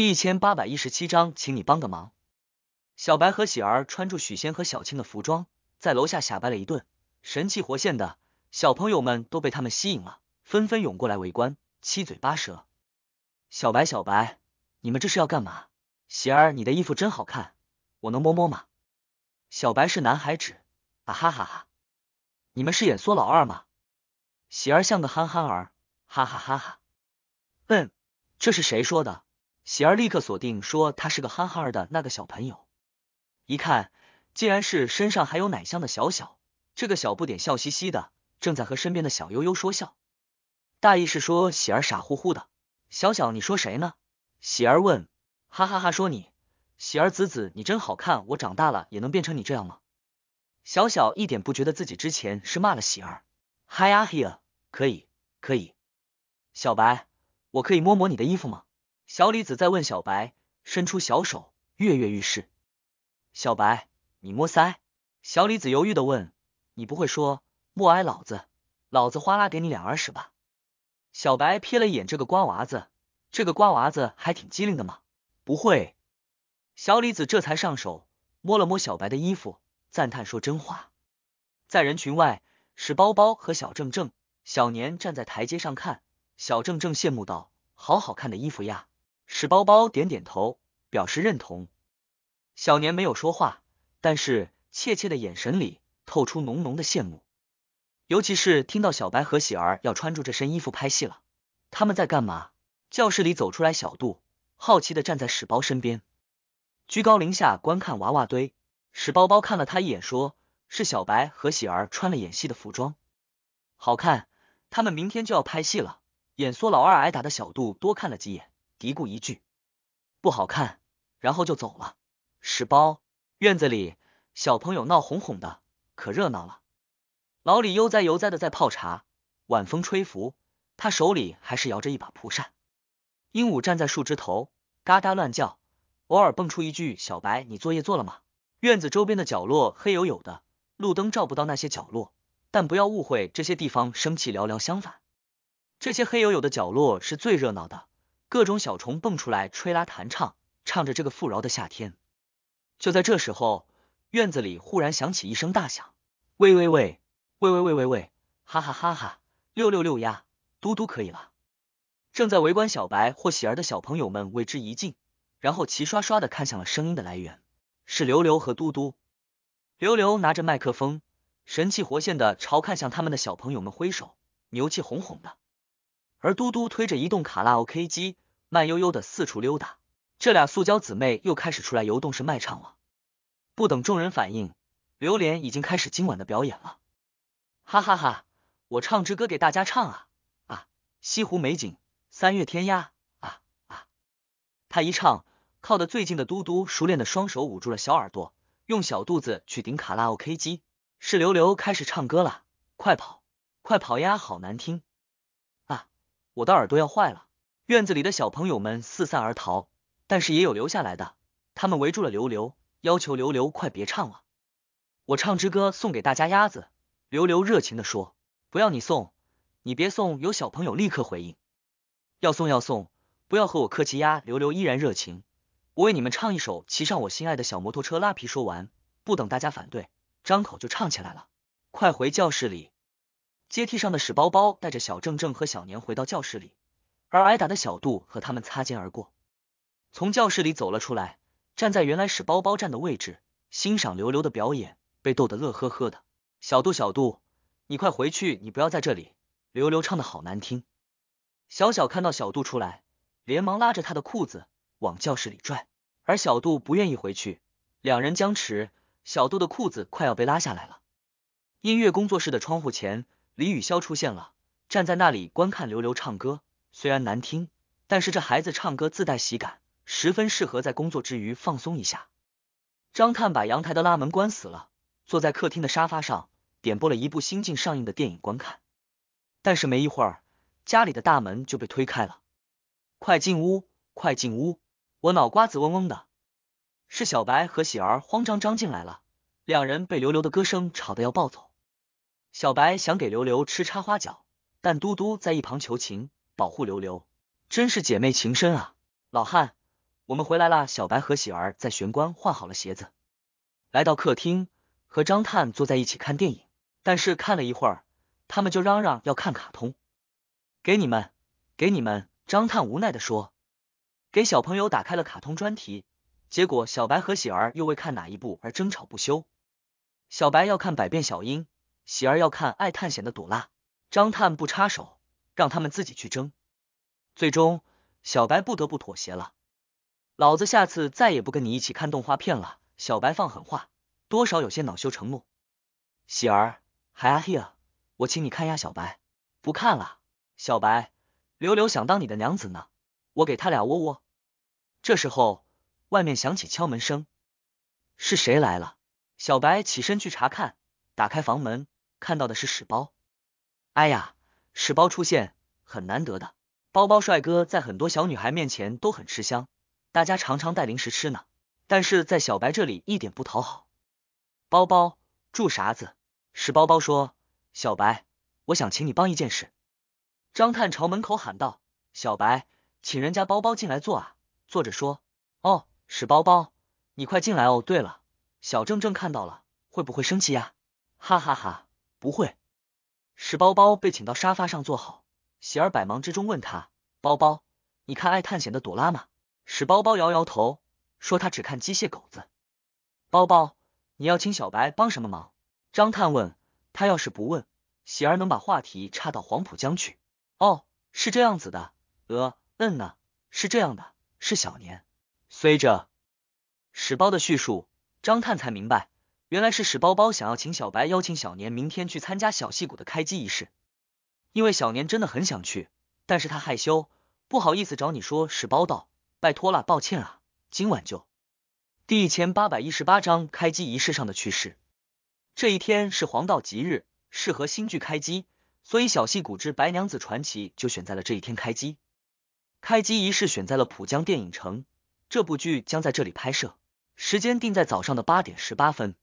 第一千八百一十七章，请你帮个忙。小白和喜儿穿着许仙和小青的服装，在楼下瞎掰了一顿，神气活现的小朋友们都被他们吸引了，纷纷涌过来围观，七嘴八舌。小白，小白，你们这是要干嘛？喜儿，你的衣服真好看，我能摸摸吗？小白是男孩纸啊，哈哈哈！你们是演苏老二吗？喜儿像个憨憨儿，哈哈哈哈！嗯，这是谁说的？喜儿立刻锁定说他是个憨憨儿的那个小朋友，一看竟然是身上还有奶香的小小，这个小不点笑嘻嘻的，正在和身边的小悠悠说笑，大意是说喜儿傻乎乎的。小小，你说谁呢？喜儿问，哈哈哈，说你，喜儿子子，你真好看，我长大了也能变成你这样吗？小小一点不觉得自己之前是骂了喜儿，嗨呀嘿，可以可以，小白，我可以摸摸你的衣服吗？小李子在问小白，伸出小手，跃跃欲试。小白，你摸腮？小李子犹豫的问，你不会说默哀老子，老子哗啦给你两耳屎吧？小白瞥了一眼这个瓜娃子，这个瓜娃子还挺机灵的嘛，不会。小李子这才上手，摸了摸小白的衣服，赞叹说真话。在人群外是包包和小正正，小年站在台阶上看，小正正羡慕道：好好看的衣服呀。史包包点点头，表示认同。小年没有说话，但是怯怯的眼神里透出浓浓的羡慕。尤其是听到小白和喜儿要穿住这身衣服拍戏了，他们在干嘛？教室里走出来小杜，好奇的站在史包身边，居高临下观看娃娃堆。史包包看了他一眼，说是小白和喜儿穿了演戏的服装，好看。他们明天就要拍戏了，演缩老二挨打的小杜多看了几眼。嘀咕一句，不好看，然后就走了。屎包！院子里小朋友闹哄哄的，可热闹了。老李悠哉悠哉的在泡茶，晚风吹拂，他手里还是摇着一把蒲扇。鹦鹉站在树枝头，嘎嘎乱叫，偶尔蹦出一句：“小白，你作业做了吗？”院子周边的角落黑黝黝的，路灯照不到那些角落，但不要误会，这些地方生气寥寥，相反，这些黑黝黝的角落是最热闹的。各种小虫蹦出来吹拉弹唱，唱着这个富饶的夏天。就在这时候，院子里忽然响起一声大响，喂喂喂，喂喂喂喂喂，哈哈哈哈，六六六呀，嘟嘟可以了。正在围观小白或喜儿的小朋友们为之一静，然后齐刷刷的看向了声音的来源，是刘刘和嘟嘟。刘刘拿着麦克风，神气活现的朝看向他们的小朋友们挥手，牛气哄哄的。而嘟嘟推着移动卡拉 O K 机，慢悠悠的四处溜达。这俩塑胶姊妹又开始出来游动式卖唱了。不等众人反应，榴莲已经开始今晚的表演了。哈哈哈，我唱支歌给大家唱啊啊！西湖美景三月天呀啊啊！他一唱，靠得最近的嘟嘟熟练的双手捂住了小耳朵，用小肚子去顶卡拉 O K 机。是刘刘开始唱歌了，快跑快跑呀，好难听。我的耳朵要坏了，院子里的小朋友们四散而逃，但是也有留下来的，他们围住了刘刘，要求刘刘快别唱了，我唱支歌送给大家鸭子。刘刘热情的说，不要你送，你别送。有小朋友立刻回应，要送要送，不要和我客气呀。刘刘依然热情，我为你们唱一首，骑上我心爱的小摩托车。拉皮说完，不等大家反对，张口就唱起来了，快回教室里。阶梯上的屎包包带着小正正和小年回到教室里，而挨打的小杜和他们擦肩而过，从教室里走了出来，站在原来屎包包站的位置，欣赏刘刘的表演，被逗得乐呵呵的。小杜，小杜，你快回去，你不要在这里。刘刘唱的好难听。小小看到小杜出来，连忙拉着他的裤子往教室里拽，而小杜不愿意回去，两人僵持，小杜的裤子快要被拉下来了。音乐工作室的窗户前。李雨潇出现了，站在那里观看刘刘唱歌，虽然难听，但是这孩子唱歌自带喜感，十分适合在工作之余放松一下。张探把阳台的拉门关死了，坐在客厅的沙发上，点播了一部新近上映的电影观看。但是没一会儿，家里的大门就被推开了，快进屋，快进屋，我脑瓜子嗡嗡的，是小白和喜儿慌张张进来了，两人被刘刘的歌声吵得要暴走。小白想给刘刘吃插花脚，但嘟嘟在一旁求情保护刘刘，真是姐妹情深啊！老汉，我们回来了。小白和喜儿在玄关换好了鞋子，来到客厅和张探坐在一起看电影，但是看了一会儿，他们就嚷嚷要看卡通。给你们，给你们！张探无奈的说，给小朋友打开了卡通专题，结果小白和喜儿又为看哪一部而争吵不休。小白要看《百变小樱》。喜儿要看《爱探险的朵拉》，张探不插手，让他们自己去争。最终小白不得不妥协了。老子下次再也不跟你一起看动画片了！小白放狠话，多少有些恼羞成怒。喜儿，还啊嘿啊！我请你看呀！小白不看了。小白，柳柳想当你的娘子呢，我给他俩窝窝。这时候外面响起敲门声，是谁来了？小白起身去查看，打开房门。看到的是屎包，哎呀，屎包出现很难得的。包包帅哥在很多小女孩面前都很吃香，大家常常带零食吃呢。但是在小白这里一点不讨好。包包住啥子？屎包包说：“小白，我想请你帮一件事。”张探朝门口喊道：“小白，请人家包包进来坐啊！”坐着说：“哦，屎包包，你快进来哦。对了，小正正看到了会不会生气呀？”哈哈哈。不会，史包包被请到沙发上坐好。喜儿百忙之中问他，包包，你看爱探险的朵拉吗？史包包摇摇头，说他只看机械狗子。包包，你要请小白帮什么忙？张探问。他要是不问，喜儿能把话题岔到黄浦江去。哦，是这样子的。呃，嗯呢，是这样的，是小年。随着史包的叙述，张探才明白。原来是史包包想要请小白邀请小年明天去参加小戏骨的开机仪式，因为小年真的很想去，但是他害羞，不好意思找你说史包道，拜托了，抱歉啊，今晚就。第一千八百一十八章开机仪式上的趣事。这一天是黄道吉日，适合新剧开机，所以小戏骨之白娘子传奇就选在了这一天开机。开机仪式选在了浦江电影城，这部剧将在这里拍摄，时间定在早上的八点十八分。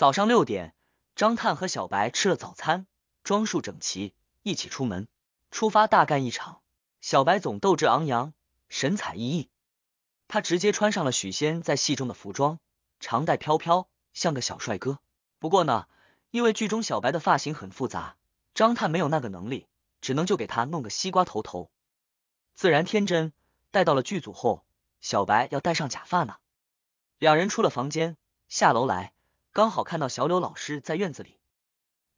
早上六点，张探和小白吃了早餐，装束整齐，一起出门出发，大干一场。小白总斗志昂扬，神采奕奕。他直接穿上了许仙在戏中的服装，长带飘飘，像个小帅哥。不过呢，因为剧中小白的发型很复杂，张探没有那个能力，只能就给他弄个西瓜头头，自然天真。带到了剧组后，小白要戴上假发呢。两人出了房间，下楼来。刚好看到小柳老师在院子里，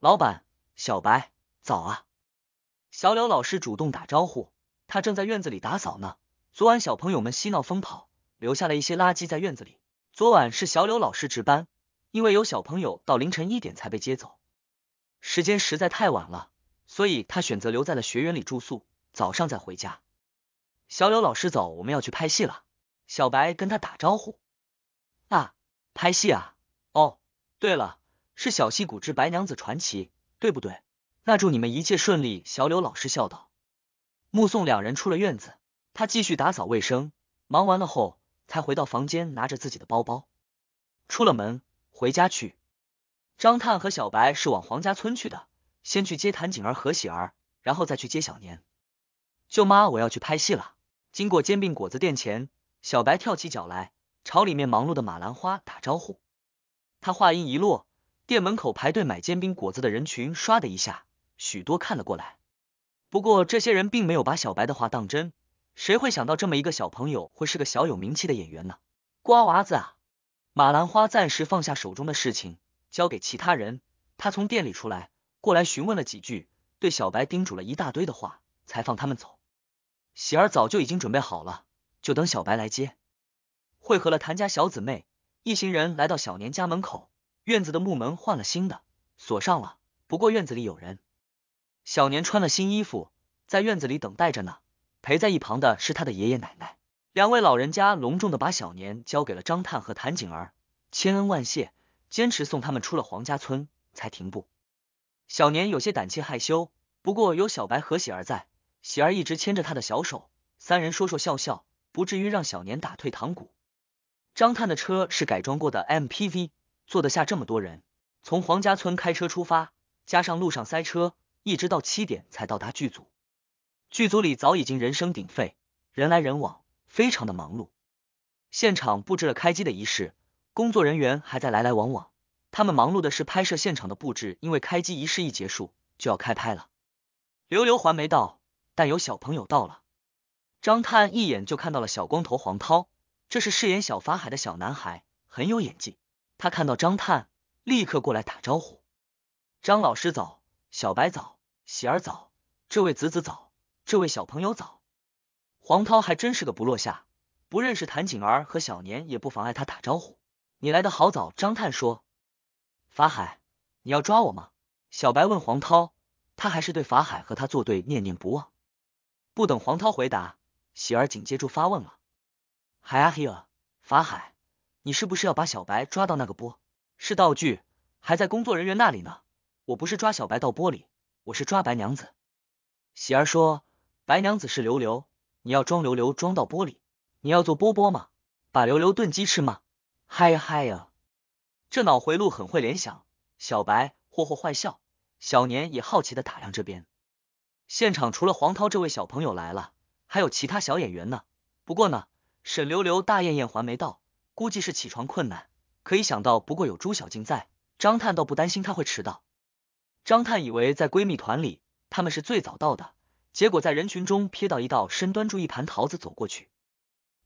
老板，小白早啊！小柳老师主动打招呼，他正在院子里打扫呢。昨晚小朋友们嬉闹疯跑，留下了一些垃圾在院子里。昨晚是小柳老师值班，因为有小朋友到凌晨一点才被接走，时间实在太晚了，所以他选择留在了学员里住宿，早上再回家。小柳老师走，我们要去拍戏了。小白跟他打招呼，啊，拍戏啊？哦。对了，是小戏骨之白娘子传奇，对不对？那祝你们一切顺利。小柳老师笑道，目送两人出了院子，他继续打扫卫生。忙完了后，才回到房间，拿着自己的包包，出了门回家去。张探和小白是往黄家村去的，先去接谭景儿和喜儿，然后再去接小年。舅妈，我要去拍戏了。经过煎饼果子店前，小白跳起脚来，朝里面忙碌的马兰花打招呼。他话音一落，店门口排队买煎饼果子的人群唰的一下，许多看了过来。不过这些人并没有把小白的话当真，谁会想到这么一个小朋友会是个小有名气的演员呢？瓜娃子啊！马兰花暂时放下手中的事情，交给其他人。她从店里出来，过来询问了几句，对小白叮嘱了一大堆的话，才放他们走。喜儿早就已经准备好了，就等小白来接，汇合了谭家小姊妹。一行人来到小年家门口，院子的木门换了新的，锁上了。不过院子里有人，小年穿了新衣服，在院子里等待着呢。陪在一旁的是他的爷爷奶奶，两位老人家隆重的把小年交给了张探和谭景儿，千恩万谢，坚持送他们出了黄家村才停步。小年有些胆怯害羞，不过有小白和喜儿在，喜儿一直牵着他的小手，三人说说笑笑，不至于让小年打退堂鼓。张探的车是改装过的 MPV，坐得下这么多人。从黄家村开车出发，加上路上塞车，一直到七点才到达剧组。剧组里早已经人声鼎沸，人来人往，非常的忙碌。现场布置了开机的仪式，工作人员还在来来往往。他们忙碌的是拍摄现场的布置，因为开机仪式一结束就要开拍了。刘刘还没到，但有小朋友到了。张探一眼就看到了小光头黄涛。这是饰演小法海的小男孩，很有演技。他看到张探，立刻过来打招呼：“张老师早，小白早，喜儿早，这位子子早，这位小朋友早。”黄涛还真是个不落下，不认识谭景儿和小年也不妨碍他打招呼。你来的好早，张探说。法海，你要抓我吗？小白问黄涛。他还是对法海和他作对念念不忘。不等黄涛回答，喜儿紧接住发问了。海呀嗨呀，法海，你是不是要把小白抓到那个波？是道具，还在工作人员那里呢。我不是抓小白到玻璃，我是抓白娘子。喜儿说，白娘子是刘流，你要装刘流装到玻璃，你要做波波吗？把刘流炖鸡吃吗？嗨呀嗨呀，这脑回路很会联想。小白霍霍坏笑，小年也好奇的打量这边。现场除了黄涛这位小朋友来了，还有其他小演员呢。不过呢。沈流流、大艳艳还没到，估计是起床困难。可以想到，不过有朱小静在，张探倒不担心她会迟到。张探以为在闺蜜团里他们是最早到的，结果在人群中瞥到一道身端住一盘桃子走过去，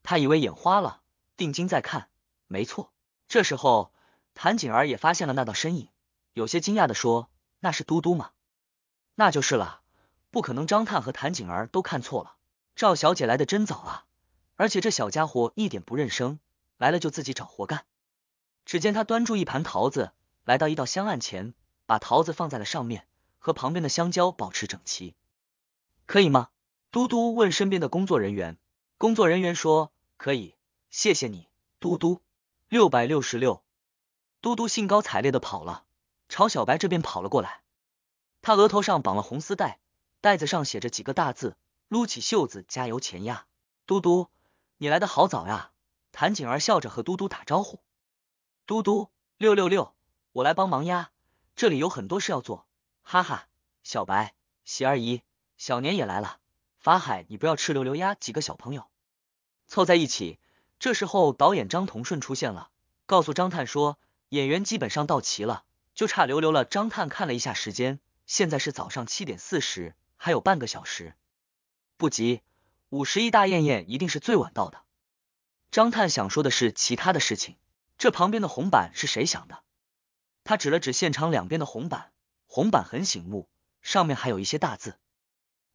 他以为眼花了，定睛再看，没错。这时候谭景儿也发现了那道身影，有些惊讶的说：“那是嘟嘟吗？”“那就是了，不可能。”张探和谭景儿都看错了。赵小姐来的真早啊！而且这小家伙一点不认生，来了就自己找活干。只见他端住一盘桃子，来到一道香案前，把桃子放在了上面，和旁边的香蕉保持整齐，可以吗？嘟嘟问身边的工作人员。工作人员说：“可以，谢谢你，嘟嘟。”六百六十六。嘟嘟兴高采烈的跑了，朝小白这边跑了过来。他额头上绑了红丝带，带子上写着几个大字，撸起袖子加油前压。嘟嘟。你来的好早呀，谭景儿笑着和嘟嘟打招呼。嘟嘟六六六，我来帮忙呀，这里有很多事要做，哈哈。小白、喜二姨、小年也来了，法海你不要吃溜溜鸭，几个小朋友凑在一起，这时候导演张同顺出现了，告诉张探说演员基本上到齐了，就差溜溜了。张探看了一下时间，现在是早上七点四十，还有半个小时，不急。五十亿大艳艳一定是最晚到的。张探想说的是其他的事情。这旁边的红板是谁想的？他指了指现场两边的红板，红板很醒目，上面还有一些大字。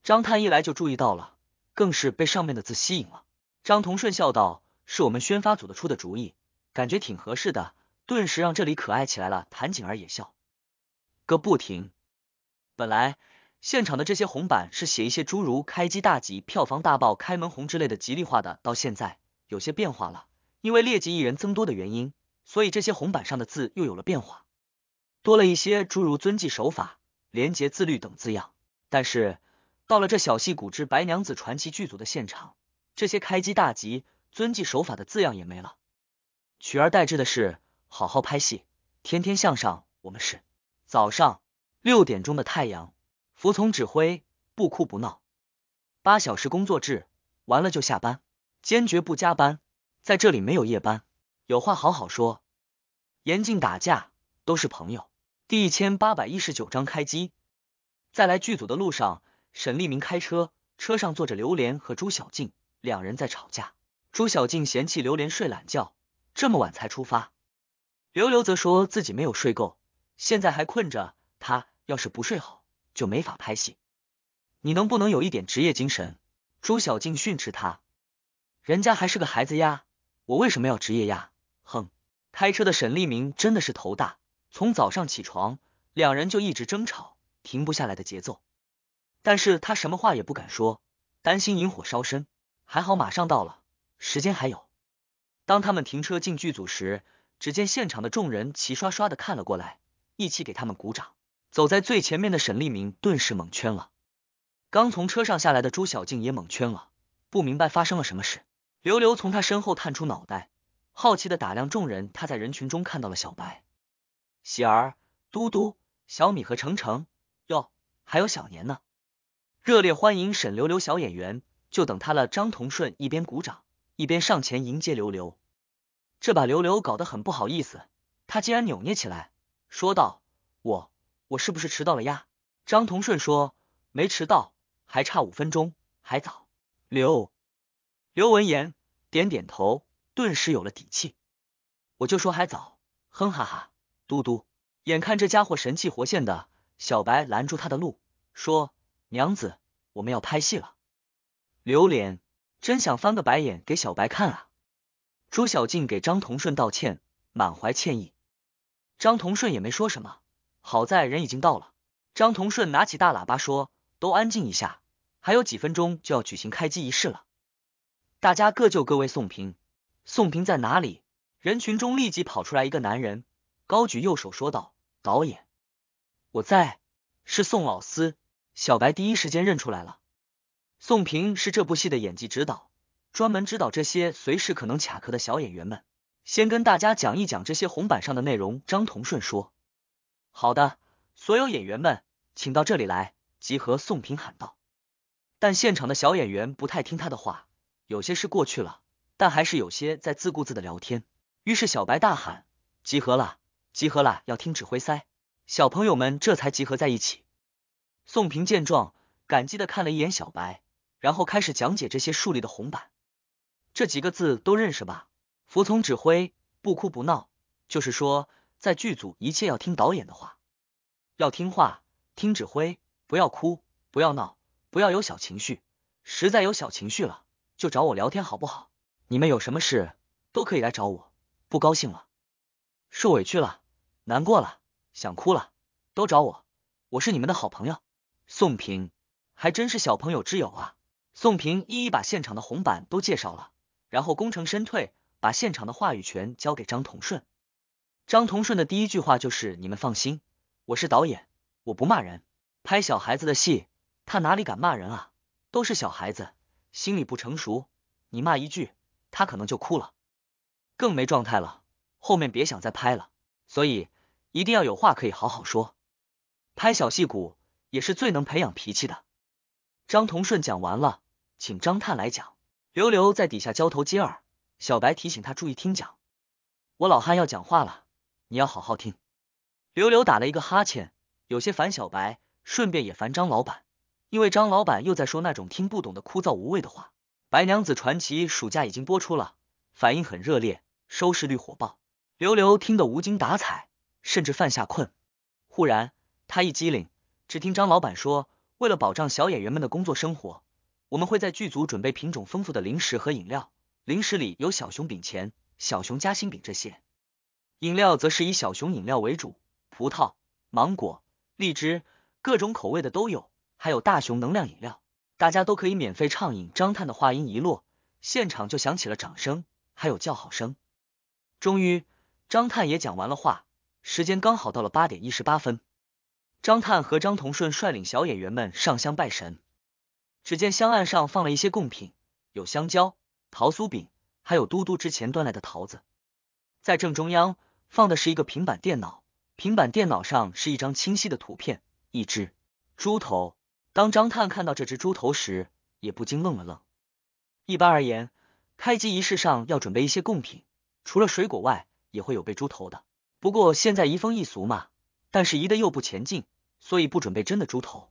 张探一来就注意到了，更是被上面的字吸引了。张同顺笑道：“是我们宣发组的出的主意，感觉挺合适的，顿时让这里可爱起来了。”谭景儿也笑个不停。本来。现场的这些红板是写一些诸如“开机大吉”“票房大爆”“开门红”之类的吉利话的，到现在有些变化了，因为劣迹艺人增多的原因，所以这些红板上的字又有了变化，多了一些诸如“遵纪守法”“廉洁自律”等字样。但是到了这小戏骨之《白娘子传奇》剧组的现场，这些“开机大吉”“遵纪守法”的字样也没了，取而代之的是“好好拍戏”“天天向上”。我们是早上六点钟的太阳。服从指挥，不哭不闹。八小时工作制，完了就下班，坚决不加班。在这里没有夜班，有话好好说，严禁打架，都是朋友。第一千八百一十九章开机。在来剧组的路上，沈立明开车，车上坐着刘莲和朱小静，两人在吵架。朱小静嫌弃刘莲睡懒觉，这么晚才出发。刘刘则说自己没有睡够，现在还困着，他要是不睡好。就没法拍戏，你能不能有一点职业精神？朱小静训斥他，人家还是个孩子呀，我为什么要职业呀？哼！开车的沈立明真的是头大，从早上起床，两人就一直争吵，停不下来的节奏。但是他什么话也不敢说，担心引火烧身。还好马上到了，时间还有。当他们停车进剧组时，只见现场的众人齐刷刷的看了过来，一起给他们鼓掌。走在最前面的沈立明顿时蒙圈了，刚从车上下来的朱小静也蒙圈了，不明白发生了什么事。刘刘从他身后探出脑袋，好奇的打量众人。他在人群中看到了小白、喜儿、嘟嘟、小米和程程，哟，还有小年呢！热烈欢迎沈刘刘小演员，就等他了。张同顺一边鼓掌，一边上前迎接刘刘，这把刘刘搞得很不好意思，他竟然扭捏起来，说道：“我。”我是不是迟到了呀？张同顺说没迟到，还差五分钟，还早。刘刘闻言点点头，顿时有了底气。我就说还早，哼哈哈，嘟嘟。眼看这家伙神气活现的，小白拦住他的路，说：“娘子，我们要拍戏了。”刘脸真想翻个白眼给小白看啊。朱小静给张同顺道歉，满怀歉意。张同顺也没说什么。好在人已经到了。张同顺拿起大喇叭说：“都安静一下，还有几分钟就要举行开机仪式了，大家各就各位。”宋平，宋平在哪里？人群中立即跑出来一个男人，高举右手说道：“导演，我在，是宋老师。”小白第一时间认出来了，宋平是这部戏的演技指导，专门指导这些随时可能卡壳的小演员们。先跟大家讲一讲这些红板上的内容。张同顺说。好的，所有演员们，请到这里来集合。”宋平喊道。但现场的小演员不太听他的话，有些是过去了，但还是有些在自顾自的聊天。于是小白大喊：“集合了，集合了，要听指挥！”塞小朋友们这才集合在一起。宋平见状，感激的看了一眼小白，然后开始讲解这些竖立的红板。这几个字都认识吧？服从指挥，不哭不闹，就是说。在剧组，一切要听导演的话，要听话，听指挥，不要哭，不要闹，不要有小情绪。实在有小情绪了，就找我聊天，好不好？你们有什么事都可以来找我。不高兴了，受委屈了，难过了，想哭了，都找我。我是你们的好朋友宋平，还真是小朋友之友啊。宋平一一把现场的红板都介绍了，然后功成身退，把现场的话语权交给张同顺。张同顺的第一句话就是：“你们放心，我是导演，我不骂人。拍小孩子的戏，他哪里敢骂人啊？都是小孩子，心理不成熟，你骂一句，他可能就哭了，更没状态了，后面别想再拍了。所以一定要有话可以好好说。拍小戏骨也是最能培养脾气的。”张同顺讲完了，请张探来讲。刘刘在底下交头接耳，小白提醒他注意听讲。我老汉要讲话了。你要好好听。刘刘打了一个哈欠，有些烦小白，顺便也烦张老板，因为张老板又在说那种听不懂的枯燥无味的话。《白娘子传奇》暑假已经播出了，反应很热烈，收视率火爆。刘刘听得无精打采，甚至犯下困。忽然，他一机灵，只听张老板说：“为了保障小演员们的工作生活，我们会在剧组准备品种丰富的零食和饮料，零食里有小熊饼钱、小熊夹心饼这些。”饮料则是以小熊饮料为主，葡萄、芒果、荔枝各种口味的都有，还有大熊能量饮料，大家都可以免费畅饮。张探的话音一落，现场就响起了掌声，还有叫好声。终于，张探也讲完了话，时间刚好到了八点一十八分。张探和张同顺率领小演员们上香拜神，只见香案上放了一些贡品，有香蕉、桃酥饼，还有嘟嘟之前端来的桃子，在正中央。放的是一个平板电脑，平板电脑上是一张清晰的图片，一只猪头。当张探看到这只猪头时，也不禁愣了愣。一般而言，开机仪式上要准备一些贡品，除了水果外，也会有备猪头的。不过现在移风易俗嘛，但是移的又不前进，所以不准备真的猪头，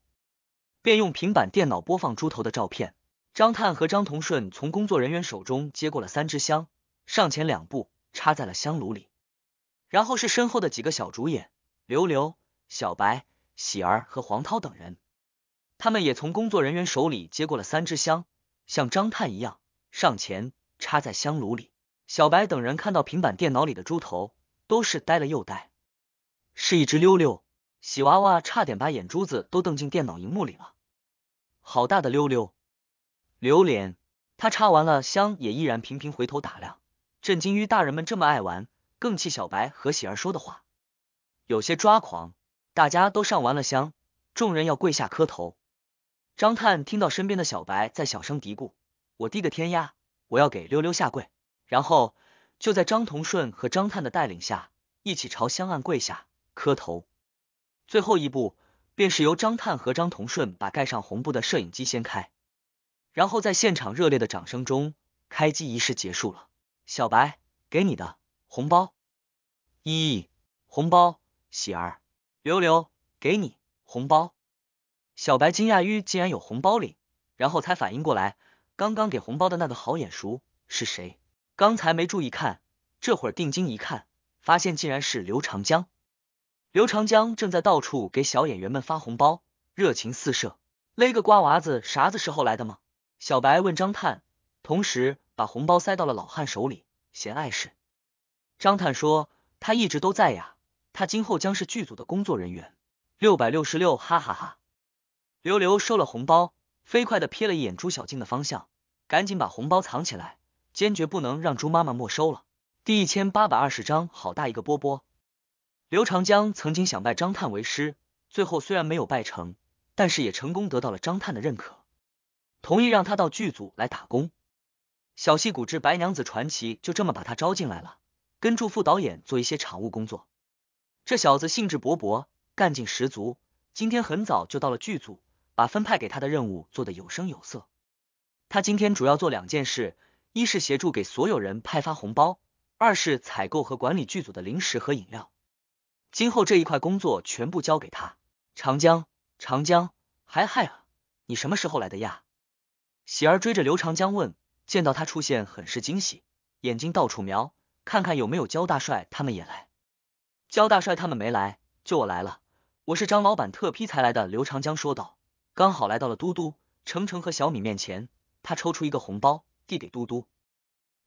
便用平板电脑播放猪头的照片。张探和张同顺从工作人员手中接过了三支香，上前两步插在了香炉里。然后是身后的几个小主演刘刘、小白、喜儿和黄涛等人，他们也从工作人员手里接过了三支香，像张探一样上前插在香炉里。小白等人看到平板电脑里的猪头，都是呆了又呆。是一只溜溜喜娃娃，差点把眼珠子都瞪进电脑荧幕里了。好大的溜溜榴莲，他插完了香，也依然频频回头打量，震惊于大人们这么爱玩。更气小白和喜儿说的话，有些抓狂。大家都上完了香，众人要跪下磕头。张探听到身边的小白在小声嘀咕：“我滴个天呀！我要给溜溜下跪。”然后就在张同顺和张探的带领下，一起朝香案跪下磕头。最后一步便是由张探和张同顺把盖上红布的摄影机掀开，然后在现场热烈的掌声中，开机仪式结束了。小白，给你的。红包，一红包，喜儿，刘刘，给你红包。小白惊讶于竟然有红包领，然后才反应过来，刚刚给红包的那个好眼熟是谁？刚才没注意看，这会儿定睛一看，发现竟然是刘长江。刘长江正在到处给小演员们发红包，热情四射。勒个瓜娃子啥子时候来的吗？小白问张探，同时把红包塞到了老汉手里，嫌碍事。张探说：“他一直都在呀，他今后将是剧组的工作人员。”六百六十六，哈哈哈！刘刘收了红包，飞快的瞥了一眼朱小静的方向，赶紧把红包藏起来，坚决不能让猪妈妈没收了。第一千八百二十章，好大一个波波！刘长江曾经想拜张探为师，最后虽然没有拜成，但是也成功得到了张探的认可，同意让他到剧组来打工。小戏骨之《白娘子传奇》就这么把他招进来了。跟祝副导演做一些场务工作，这小子兴致勃勃，干劲十足。今天很早就到了剧组，把分派给他的任务做得有声有色。他今天主要做两件事：一是协助给所有人派发红包，二是采购和管理剧组的零食和饮料。今后这一块工作全部交给他。长江，长江，嗨嗨，你什么时候来的呀？喜儿追着刘长江问，见到他出现很是惊喜，眼睛到处瞄。看看有没有焦大帅，他们也来。焦大帅他们没来，就我来了。我是张老板特批才来的。刘长江说道。刚好来到了嘟嘟、程程和小米面前，他抽出一个红包，递给嘟嘟。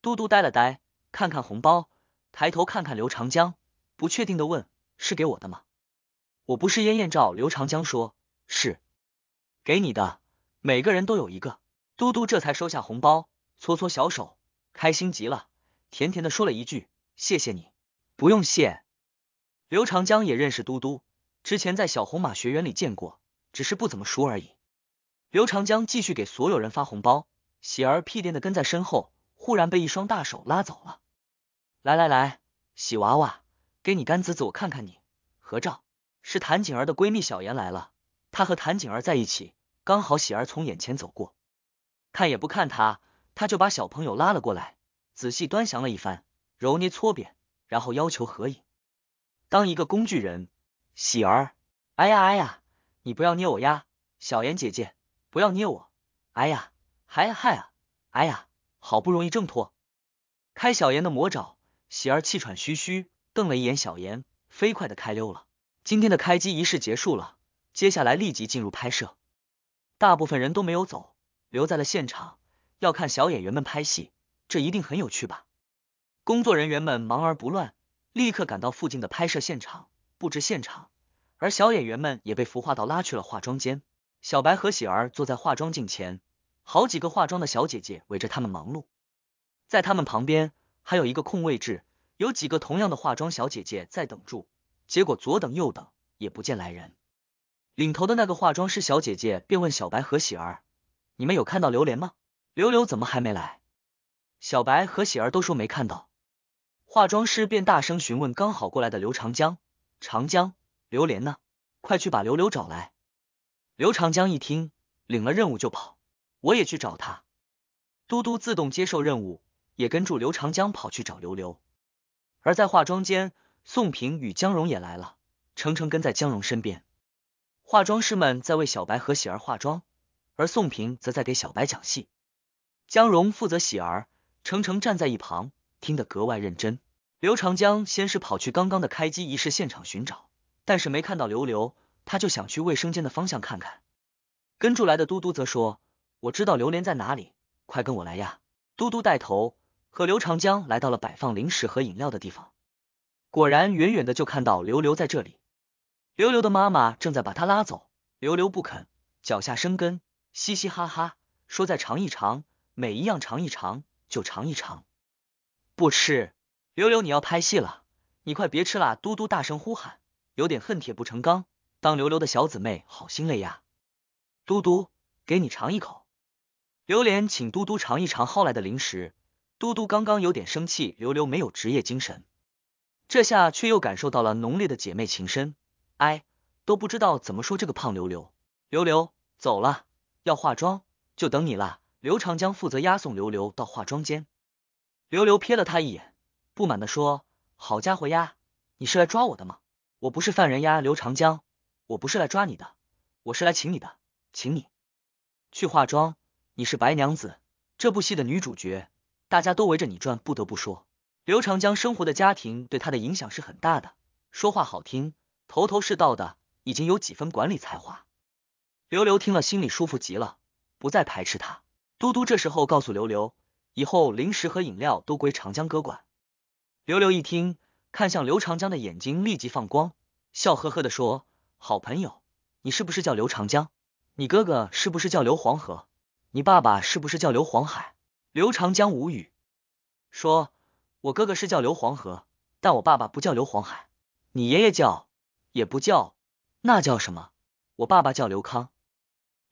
嘟嘟呆了呆，看看红包，抬头看看刘长江，不确定的问：“是给我的吗？”“我不是烟烟照。”刘长江说：“是给你的，每个人都有一个。”嘟嘟这才收下红包，搓搓小手，开心极了。甜甜的说了一句：“谢谢你，不用谢。”刘长江也认识嘟嘟，之前在小红马学员里见过，只是不怎么熟而已。刘长江继续给所有人发红包，喜儿屁颠的跟在身后，忽然被一双大手拉走了。来来来，喜娃娃，给你干子子，我看看你。合照是谭景儿的闺蜜小妍来了，她和谭景儿在一起，刚好喜儿从眼前走过，看也不看她，她就把小朋友拉了过来。仔细端详了一番，揉捏搓扁，然后要求合影。当一个工具人，喜儿，哎呀哎呀，你不要捏我呀！小妍姐姐，不要捏我！哎呀，嗨嗨啊，哎呀，好不容易挣脱开小妍的魔爪，喜儿气喘吁吁，瞪了一眼小妍，飞快的开溜了。今天的开机仪式结束了，接下来立即进入拍摄。大部分人都没有走，留在了现场，要看小演员们拍戏。这一定很有趣吧？工作人员们忙而不乱，立刻赶到附近的拍摄现场布置现场，而小演员们也被服化道拉去了化妆间。小白和喜儿坐在化妆镜前，好几个化妆的小姐姐围着他们忙碌。在他们旁边还有一个空位置，有几个同样的化妆小姐姐在等住，结果左等右等也不见来人。领头的那个化妆师小姐姐便问小白和喜儿：“你们有看到榴莲吗？刘刘怎么还没来？”小白和喜儿都说没看到，化妆师便大声询问刚好过来的刘长江：“长江，刘莲呢？快去把刘刘找来！”刘长江一听，领了任务就跑。我也去找他。嘟嘟自动接受任务，也跟住刘长江跑去找刘刘。而在化妆间，宋平与江荣也来了，程程跟在江荣身边。化妆师们在为小白和喜儿化妆，而宋平则在给小白讲戏。江荣负责喜儿。程程站在一旁，听得格外认真。刘长江先是跑去刚刚的开机仪式现场寻找，但是没看到刘刘，他就想去卫生间的方向看看。跟住来的嘟嘟则说：“我知道榴莲在哪里，快跟我来呀！”嘟嘟带头和刘长江来到了摆放零食和饮料的地方，果然远远的就看到刘刘在这里。刘刘的妈妈正在把他拉走，刘刘不肯，脚下生根，嘻嘻哈哈说：“再尝一尝，每一样尝一尝。”就尝一尝，不吃。刘刘，你要拍戏了，你快别吃啦！嘟嘟大声呼喊，有点恨铁不成钢。当刘刘的小姊妹，好心累呀。嘟嘟，给你尝一口。榴莲，请嘟嘟尝一尝薅来的零食。嘟嘟刚刚有点生气，刘刘没有职业精神，这下却又感受到了浓烈的姐妹情深。哎，都不知道怎么说这个胖刘刘。刘刘，走了，要化妆，就等你啦。刘长江负责押送刘流到化妆间，刘流瞥了他一眼，不满的说：“好家伙呀，你是来抓我的吗？我不是犯人呀，刘长江，我不是来抓你的，我是来请你的，请你去化妆。你是白娘子这部戏的女主角，大家都围着你转。不得不说，刘长江生活的家庭对他的影响是很大的，说话好听，头头是道的，已经有几分管理才华。刘流听了心里舒服极了，不再排斥他。”嘟嘟这时候告诉刘刘，以后零食和饮料都归长江哥管。刘刘一听，看向刘长江的眼睛立即放光，笑呵呵的说：“好朋友，你是不是叫刘长江？你哥哥是不是叫刘黄河？你爸爸是不是叫刘黄海？”刘长江无语，说：“我哥哥是叫刘黄河，但我爸爸不叫刘黄海。你爷爷叫也不叫，那叫什么？我爸爸叫刘康，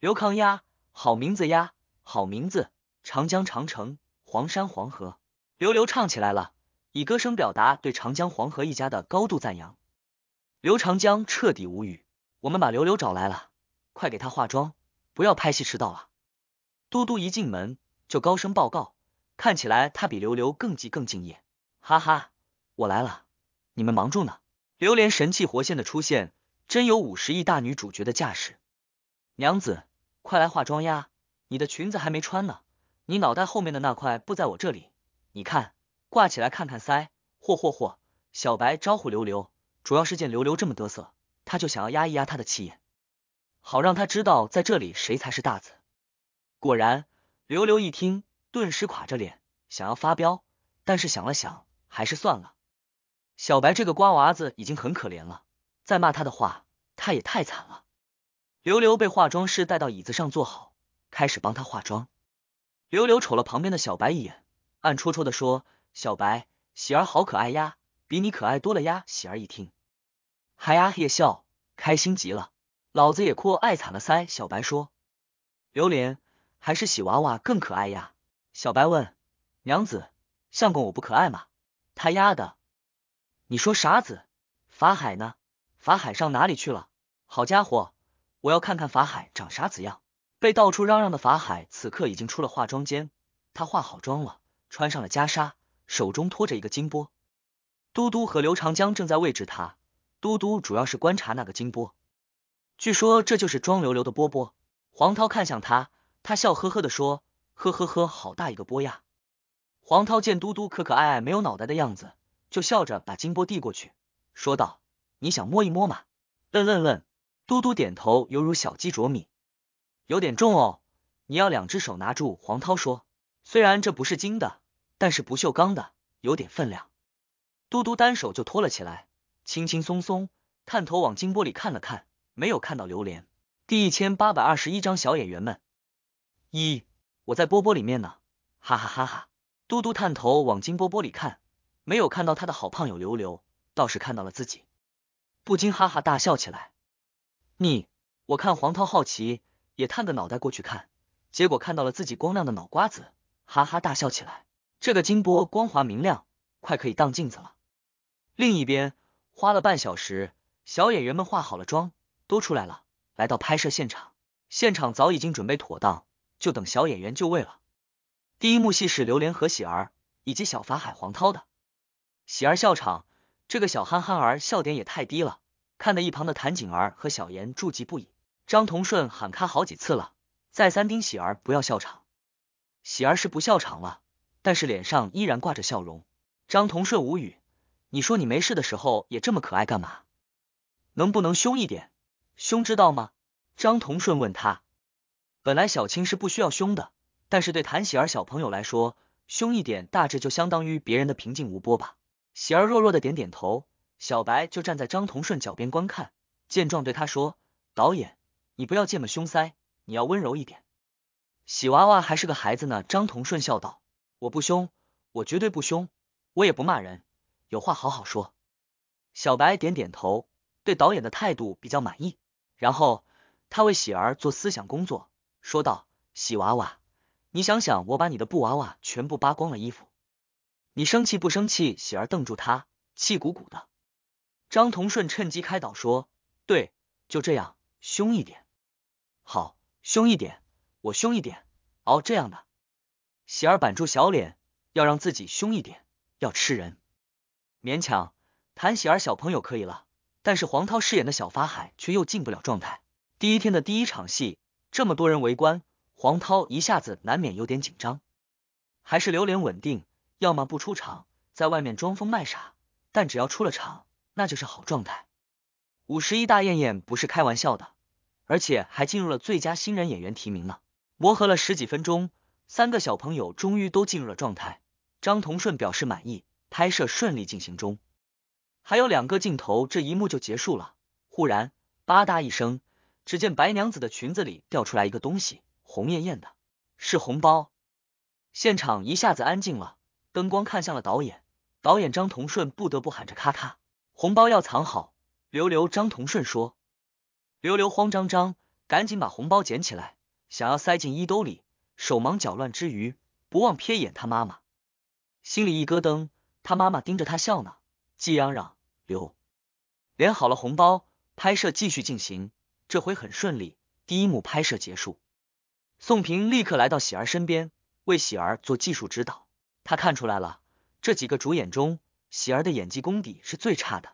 刘康呀，好名字呀。”好名字，长江长城，黄山黄河。刘刘唱起来了，以歌声表达对长江黄河一家的高度赞扬。刘长江彻底无语。我们把刘刘找来了，快给他化妆，不要拍戏迟到了。嘟嘟一进门就高声报告，看起来他比刘刘更急更敬业。哈哈，我来了，你们忙住呢。榴莲神气活现的出现，真有五十亿大女主角的架势。娘子，快来化妆呀！你的裙子还没穿呢，你脑袋后面的那块布在我这里，你看挂起来看看噻。嚯嚯嚯，小白招呼刘刘，主要是见刘刘这么嘚瑟，他就想要压一压他的气焰，好让他知道在这里谁才是大子。果然，刘刘一听，顿时垮着脸，想要发飙，但是想了想，还是算了。小白这个瓜娃子已经很可怜了，再骂他的话，他也太惨了。刘刘被化妆师带到椅子上坐好。开始帮他化妆，刘柳瞅了旁边的小白一眼，暗戳戳的说：“小白，喜儿好可爱呀，比你可爱多了呀。”喜儿一听，嗨呀嘿笑，开心极了，老子也哭，爱惨了噻。小白说：“榴莲还是喜娃娃更可爱呀。”小白问：“娘子，相公我不可爱吗？”他丫的，你说啥子？法海呢？法海上哪里去了？好家伙，我要看看法海长啥子样。被到处嚷嚷的法海，此刻已经出了化妆间。他化好妆了，穿上了袈裟，手中托着一个金钵。嘟嘟和刘长江正在位置，他嘟嘟主要是观察那个金钵。据说这就是装溜溜的波波。黄涛看向他，他笑呵呵的说：“呵呵呵，好大一个波呀！”黄涛见嘟嘟可可爱爱没有脑袋的样子，就笑着把金钵递过去，说道：“你想摸一摸吗？”嗯嗯嗯。”嘟嘟点头，犹如小鸡啄米。有点重哦，你要两只手拿住。黄涛说：“虽然这不是金的，但是不锈钢的，有点分量。”嘟嘟单手就托了起来，轻轻松松。探头往金波里看了看，没有看到榴莲。第一千八百二十一章小演员们。一，我在波波里面呢，哈哈哈哈！嘟嘟探头往金波波里看，没有看到他的好胖友刘刘，倒是看到了自己，不禁哈哈大笑起来。你，我看黄涛好奇。也探个脑袋过去看，结果看到了自己光亮的脑瓜子，哈哈大笑起来。这个金波光滑明亮，快可以当镜子了。另一边，花了半小时，小演员们化好了妆，都出来了，来到拍摄现场。现场早已经准备妥当，就等小演员就位了。第一幕戏是刘莲和喜儿以及小法海黄涛的。喜儿笑场，这个小憨憨儿笑点也太低了，看得一旁的谭景儿和小妍驻极不已。张同顺喊看好几次了，再三叮喜儿不要笑场。喜儿是不笑场了，但是脸上依然挂着笑容。张同顺无语，你说你没事的时候也这么可爱干嘛？能不能凶一点？凶知道吗？张同顺问他。本来小青是不需要凶的，但是对谭喜儿小朋友来说，凶一点大致就相当于别人的平静无波吧。喜儿弱弱的点点头。小白就站在张同顺脚边观看，见状对他说：“导演。”你不要这么凶塞，你要温柔一点。喜娃娃还是个孩子呢。张同顺笑道：“我不凶，我绝对不凶，我也不骂人，有话好好说。”小白点点头，对导演的态度比较满意。然后他为喜儿做思想工作，说道：“喜娃娃，你想想，我把你的布娃娃全部扒光了衣服，你生气不生气？”喜儿瞪住他，气鼓鼓的。张同顺趁机开导说：“对，就这样，凶一点。”好，凶一点，我凶一点，哦，这样的。喜儿板住小脸，要让自己凶一点，要吃人。勉强，谭喜儿小朋友可以了，但是黄涛饰演的小法海却又进不了状态。第一天的第一场戏，这么多人围观，黄涛一下子难免有点紧张。还是留莲稳定，要么不出场，在外面装疯卖傻，但只要出了场，那就是好状态。五十一大艳艳不是开玩笑的。而且还进入了最佳新人演员提名呢。磨合了十几分钟，三个小朋友终于都进入了状态。张同顺表示满意，拍摄顺利进行中。还有两个镜头，这一幕就结束了。忽然，吧嗒一声，只见白娘子的裙子里掉出来一个东西，红艳艳的，是红包。现场一下子安静了，灯光看向了导演。导演张同顺不得不喊着：“咔咔，红包要藏好。”刘刘，张同顺说。刘刘慌张张，赶紧把红包捡起来，想要塞进衣兜里，手忙脚乱之余，不忘瞥眼他妈妈，心里一咯噔，他妈妈盯着他笑呢。季嚷嚷，刘，连好了红包，拍摄继续进行，这回很顺利。第一幕拍摄结束，宋平立刻来到喜儿身边，为喜儿做技术指导。他看出来了，这几个主演中，喜儿的演技功底是最差的。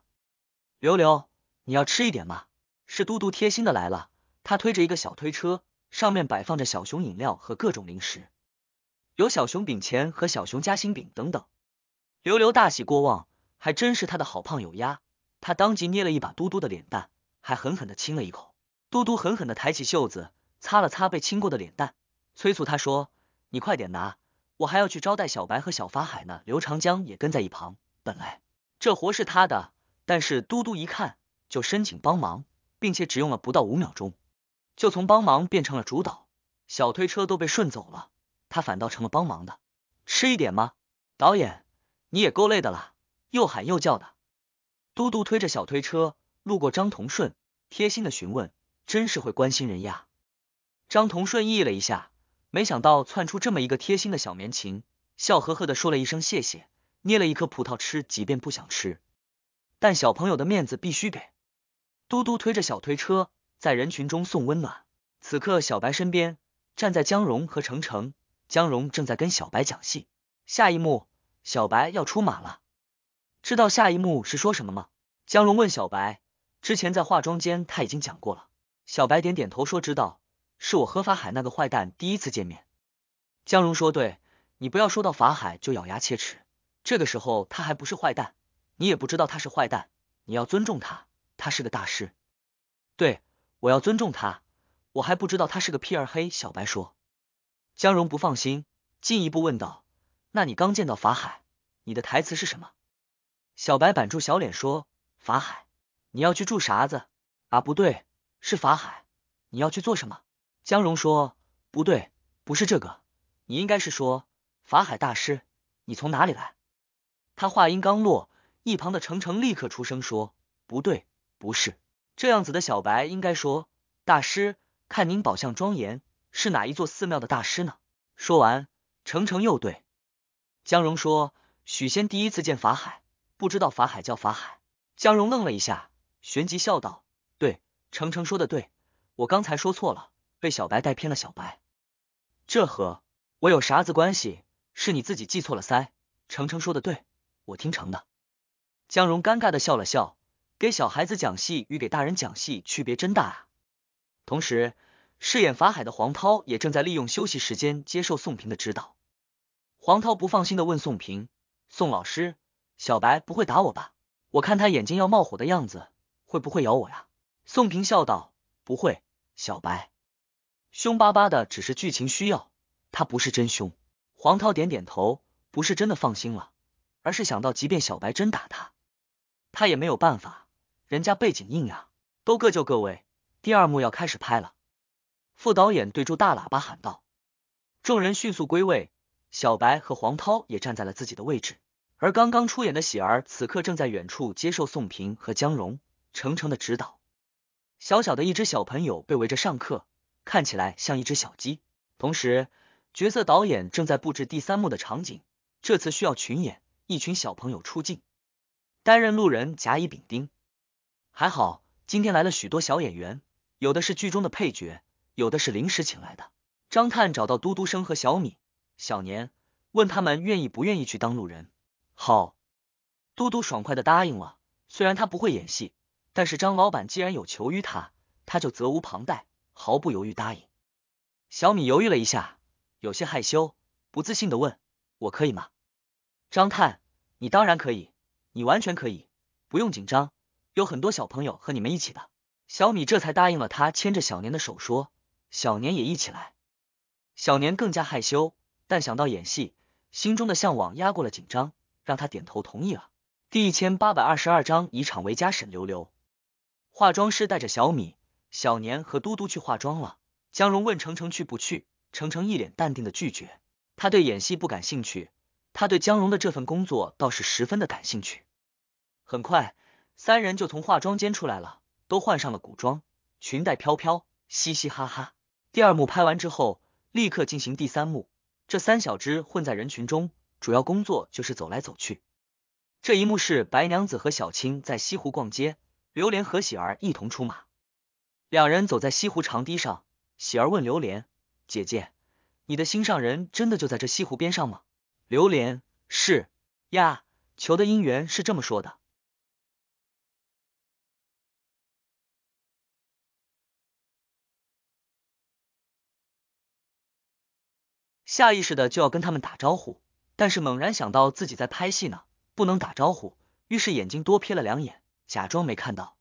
刘刘，你要吃一点吗？是嘟嘟贴心的来了，他推着一个小推车，上面摆放着小熊饮料和各种零食，有小熊饼钱和小熊夹心饼等等。刘刘大喜过望，还真是他的好胖友呀。他当即捏了一把嘟嘟的脸蛋，还狠狠的亲了一口。嘟嘟狠狠的抬起袖子擦了擦被亲过的脸蛋，催促他说：“你快点拿，我还要去招待小白和小法海呢。”刘长江也跟在一旁，本来这活是他的，但是嘟嘟一看就申请帮忙。并且只用了不到五秒钟，就从帮忙变成了主导，小推车都被顺走了，他反倒成了帮忙的。吃一点吗？导演，你也够累的了，又喊又叫的。嘟嘟推着小推车路过张同顺，贴心的询问，真是会关心人呀。张同顺意了一下，没想到窜出这么一个贴心的小棉情，笑呵呵的说了一声谢谢，捏了一颗葡萄吃，即便不想吃，但小朋友的面子必须给。嘟嘟推着小推车在人群中送温暖。此刻，小白身边站在江荣和程程，江荣正在跟小白讲戏。下一幕，小白要出马了。知道下一幕是说什么吗？江荣问小白。之前在化妆间他已经讲过了。小白点点头说：“知道，是我和法海那个坏蛋第一次见面。”江荣说：“对，你不要说到法海就咬牙切齿。这个时候他还不是坏蛋，你也不知道他是坏蛋，你要尊重他。”他是个大师，对我要尊重他。我还不知道他是个屁儿黑。小白说，江荣不放心，进一步问道：“那你刚见到法海，你的台词是什么？”小白板住小脸说：“法海，你要去住啥子？啊，不对，是法海，你要去做什么？”江荣说：“不对，不是这个，你应该是说，法海大师，你从哪里来？”他话音刚落，一旁的程程立刻出声说：“不对。”不是这样子的小白应该说大师，看您宝相庄严，是哪一座寺庙的大师呢？说完，程程又对江荣说，许仙第一次见法海，不知道法海叫法海。江荣愣了一下，旋即笑道，对，程程说的对，我刚才说错了，被小白带偏了。小白，这和我有啥子关系？是你自己记错了塞。程程说的对，我听成的。江荣尴尬的笑了笑。给小孩子讲戏与给大人讲戏区别真大啊！同时，饰演法海的黄涛也正在利用休息时间接受宋平的指导。黄涛不放心的问宋平：“宋老师，小白不会打我吧？我看他眼睛要冒火的样子，会不会咬我呀？”宋平笑道：“不会，小白凶巴巴的只是剧情需要，他不是真凶。”黄涛点点头，不是真的放心了，而是想到即便小白真打他，他也没有办法。人家背景硬呀，都各就各位。第二幕要开始拍了，副导演对住大喇叭喊道：“众人迅速归位。”小白和黄涛也站在了自己的位置，而刚刚出演的喜儿此刻正在远处接受宋平和江荣、程程的指导。小小的一只小朋友被围着上课，看起来像一只小鸡。同时，角色导演正在布置第三幕的场景，这次需要群演一群小朋友出镜，担任路人甲、乙、丙、丁。还好，今天来了许多小演员，有的是剧中的配角，有的是临时请来的。张探找到嘟嘟声和小米、小年，问他们愿意不愿意去当路人。好，嘟嘟爽快的答应了。虽然他不会演戏，但是张老板既然有求于他，他就责无旁贷，毫不犹豫答应。小米犹豫了一下，有些害羞，不自信的问我可以吗？张探，你当然可以，你完全可以，不用紧张。有很多小朋友和你们一起的，小米这才答应了。他牵着小年的手说：“小年也一起来。”小年更加害羞，但想到演戏，心中的向往压过了紧张，让他点头同意了。第一千八百二十二章以场为家。沈流流化妆师带着小米、小年和嘟嘟去化妆了。江荣问程程去不去，程程一脸淡定的拒绝。他对演戏不感兴趣，他对江荣的这份工作倒是十分的感兴趣。很快。三人就从化妆间出来了，都换上了古装，裙带飘飘，嘻嘻哈哈。第二幕拍完之后，立刻进行第三幕。这三小只混在人群中，主要工作就是走来走去。这一幕是白娘子和小青在西湖逛街，榴莲和喜儿一同出马。两人走在西湖长堤上，喜儿问榴莲姐姐：“你的心上人真的就在这西湖边上吗？”榴莲：“是呀，求的姻缘是这么说的。”下意识的就要跟他们打招呼，但是猛然想到自己在拍戏呢，不能打招呼，于是眼睛多瞥了两眼，假装没看到。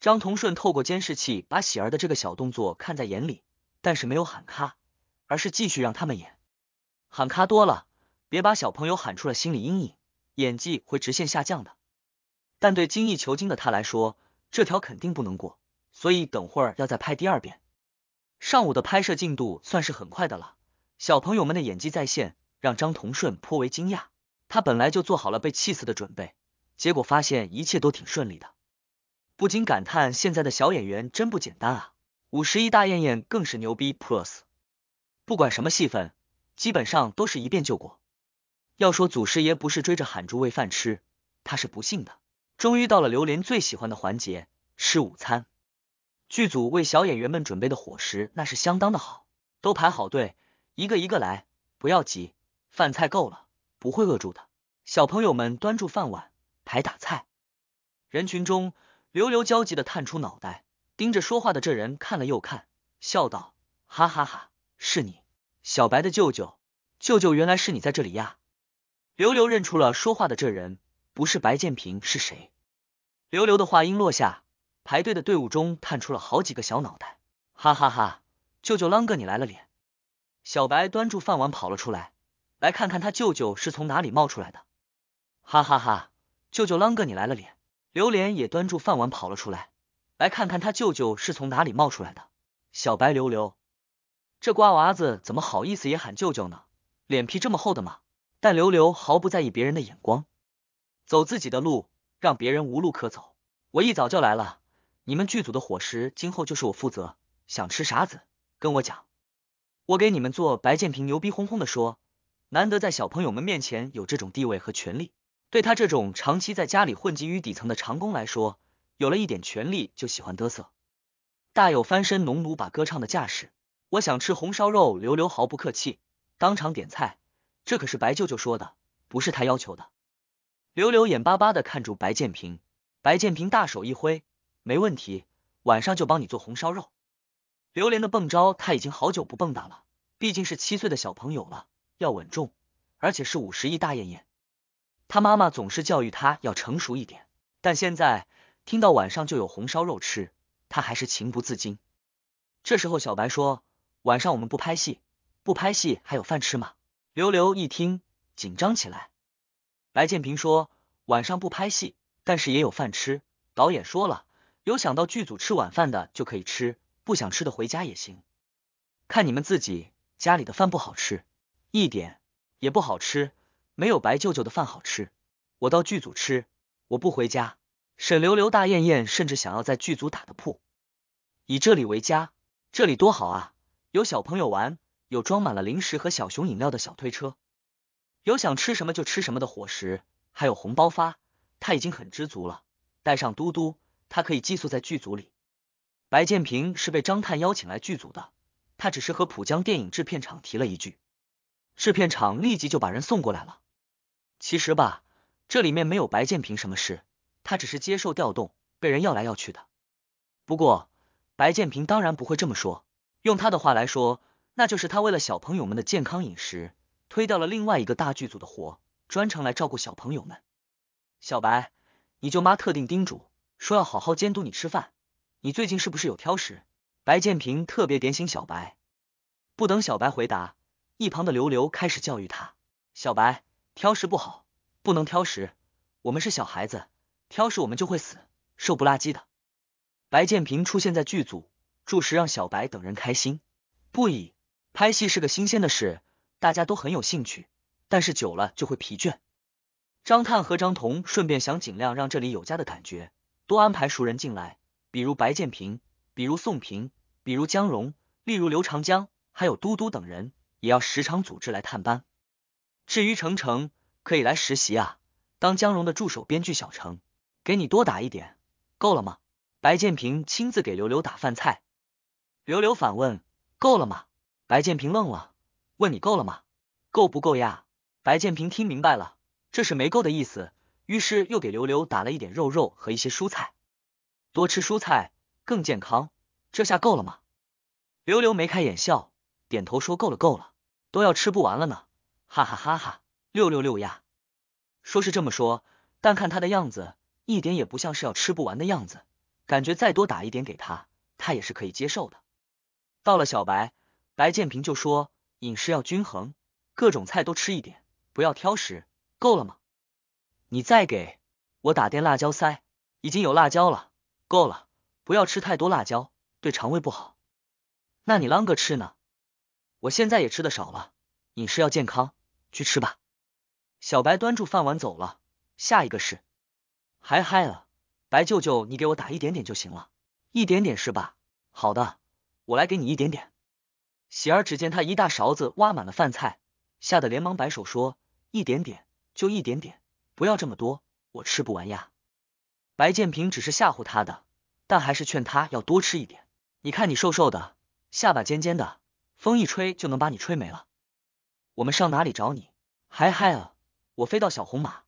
张同顺透过监视器把喜儿的这个小动作看在眼里，但是没有喊卡，而是继续让他们演。喊卡多了，别把小朋友喊出了心理阴影，演技会直线下降的。但对精益求精的他来说，这条肯定不能过，所以等会儿要再拍第二遍。上午的拍摄进度算是很快的了。小朋友们的演技在线，让张同顺颇为惊讶。他本来就做好了被气死的准备，结果发现一切都挺顺利的，不禁感叹现在的小演员真不简单啊！五十一大艳艳更是牛逼 plus，不管什么戏份，基本上都是一遍就过。要说祖师爷不是追着喊住喂饭吃，他是不信的。终于到了刘莲最喜欢的环节——吃午餐。剧组为小演员们准备的伙食那是相当的好，都排好队。一个一个来，不要急，饭菜够了，不会饿住的。小朋友们端住饭碗，排打菜。人群中，刘刘焦急的探出脑袋，盯着说话的这人看了又看，笑道：“哈哈哈，是你，小白的舅舅，舅舅原来是你在这里呀！”刘刘认出了说话的这人，不是白建平是谁？刘刘的话音落下，排队的队伍中探出了好几个小脑袋，哈哈哈，舅舅啷个你来了脸？小白端住饭碗跑了出来，来看看他舅舅是从哪里冒出来的。哈哈哈，舅舅啷个你来了？脸榴莲也端住饭碗跑了出来，来看看他舅舅是从哪里冒出来的。小白刘刘，这瓜娃子怎么好意思也喊舅舅呢？脸皮这么厚的吗？但刘刘毫不在意别人的眼光，走自己的路，让别人无路可走。我一早就来了，你们剧组的伙食今后就是我负责，想吃啥子跟我讲。我给你们做，白建平牛逼哄哄的说，难得在小朋友们面前有这种地位和权利。对他这种长期在家里混迹于底层的长工来说，有了一点权利就喜欢嘚瑟，大有翻身农奴把歌唱的架势。我想吃红烧肉，刘刘毫不客气，当场点菜。这可是白舅舅说的，不是他要求的。刘刘眼巴巴的看住白建平，白建平大手一挥，没问题，晚上就帮你做红烧肉。榴莲的蹦招，他已经好久不蹦跶了。毕竟是七岁的小朋友了，要稳重，而且是五十亿大艳艳。他妈妈总是教育他要成熟一点，但现在听到晚上就有红烧肉吃，他还是情不自禁。这时候小白说：“晚上我们不拍戏，不拍戏还有饭吃吗？”刘刘一听紧张起来。白建平说：“晚上不拍戏，但是也有饭吃。导演说了，有想到剧组吃晚饭的就可以吃。”不想吃的回家也行，看你们自己家里的饭不好吃，一点也不好吃，没有白舅舅的饭好吃。我到剧组吃，我不回家。沈流流、大艳燕甚至想要在剧组打的铺，以这里为家，这里多好啊！有小朋友玩，有装满了零食和小熊饮料的小推车，有想吃什么就吃什么的伙食，还有红包发，他已经很知足了。带上嘟嘟，他可以寄宿在剧组里。白建平是被张探邀请来剧组的，他只是和浦江电影制片厂提了一句，制片厂立即就把人送过来了。其实吧，这里面没有白建平什么事，他只是接受调动，被人要来要去的。不过白建平当然不会这么说，用他的话来说，那就是他为了小朋友们的健康饮食，推掉了另外一个大剧组的活，专程来照顾小朋友们。小白，你舅妈特定叮嘱说要好好监督你吃饭。你最近是不是有挑食？白建平特别点醒小白，不等小白回答，一旁的刘刘开始教育他：小白挑食不好，不能挑食。我们是小孩子，挑食我们就会死，瘦不拉几的。白建平出现在剧组，住时让小白等人开心不已。拍戏是个新鲜的事，大家都很有兴趣，但是久了就会疲倦。张探和张彤顺便想尽量让这里有家的感觉，多安排熟人进来。比如白建平，比如宋平，比如江荣，例如刘长江，还有都督等人，也要时常组织来探班。至于程程，可以来实习啊，当江荣的助手编剧小程，给你多打一点，够了吗？白建平亲自给刘刘打饭菜，刘刘反问：够了吗？白建平愣了，问你够了吗？够不够呀？白建平听明白了，这是没够的意思，于是又给刘刘打了一点肉肉和一些蔬菜。多吃蔬菜更健康，这下够了吗？刘刘眉开眼笑，点头说够了够了，都要吃不完了呢，哈哈哈哈！六六六呀！说是这么说，但看他的样子，一点也不像是要吃不完的样子，感觉再多打一点给他，他也是可以接受的。到了小白，白建平就说饮食要均衡，各种菜都吃一点，不要挑食，够了吗？你再给我打点辣椒塞，已经有辣椒了。够了，不要吃太多辣椒，对肠胃不好。那你啷个吃呢？我现在也吃的少了，饮食要健康。去吃吧。小白端住饭碗走了。下一个是，还嗨了，白舅舅，你给我打一点点就行了，一点点是吧？好的，我来给你一点点。喜儿只见他一大勺子挖满了饭菜，吓得连忙摆手说，一点点，就一点点，不要这么多，我吃不完呀。白建平只是吓唬他的，但还是劝他要多吃一点。你看你瘦瘦的，下巴尖尖的，风一吹就能把你吹没了。我们上哪里找你？嗨嗨，啊，我飞到小红马。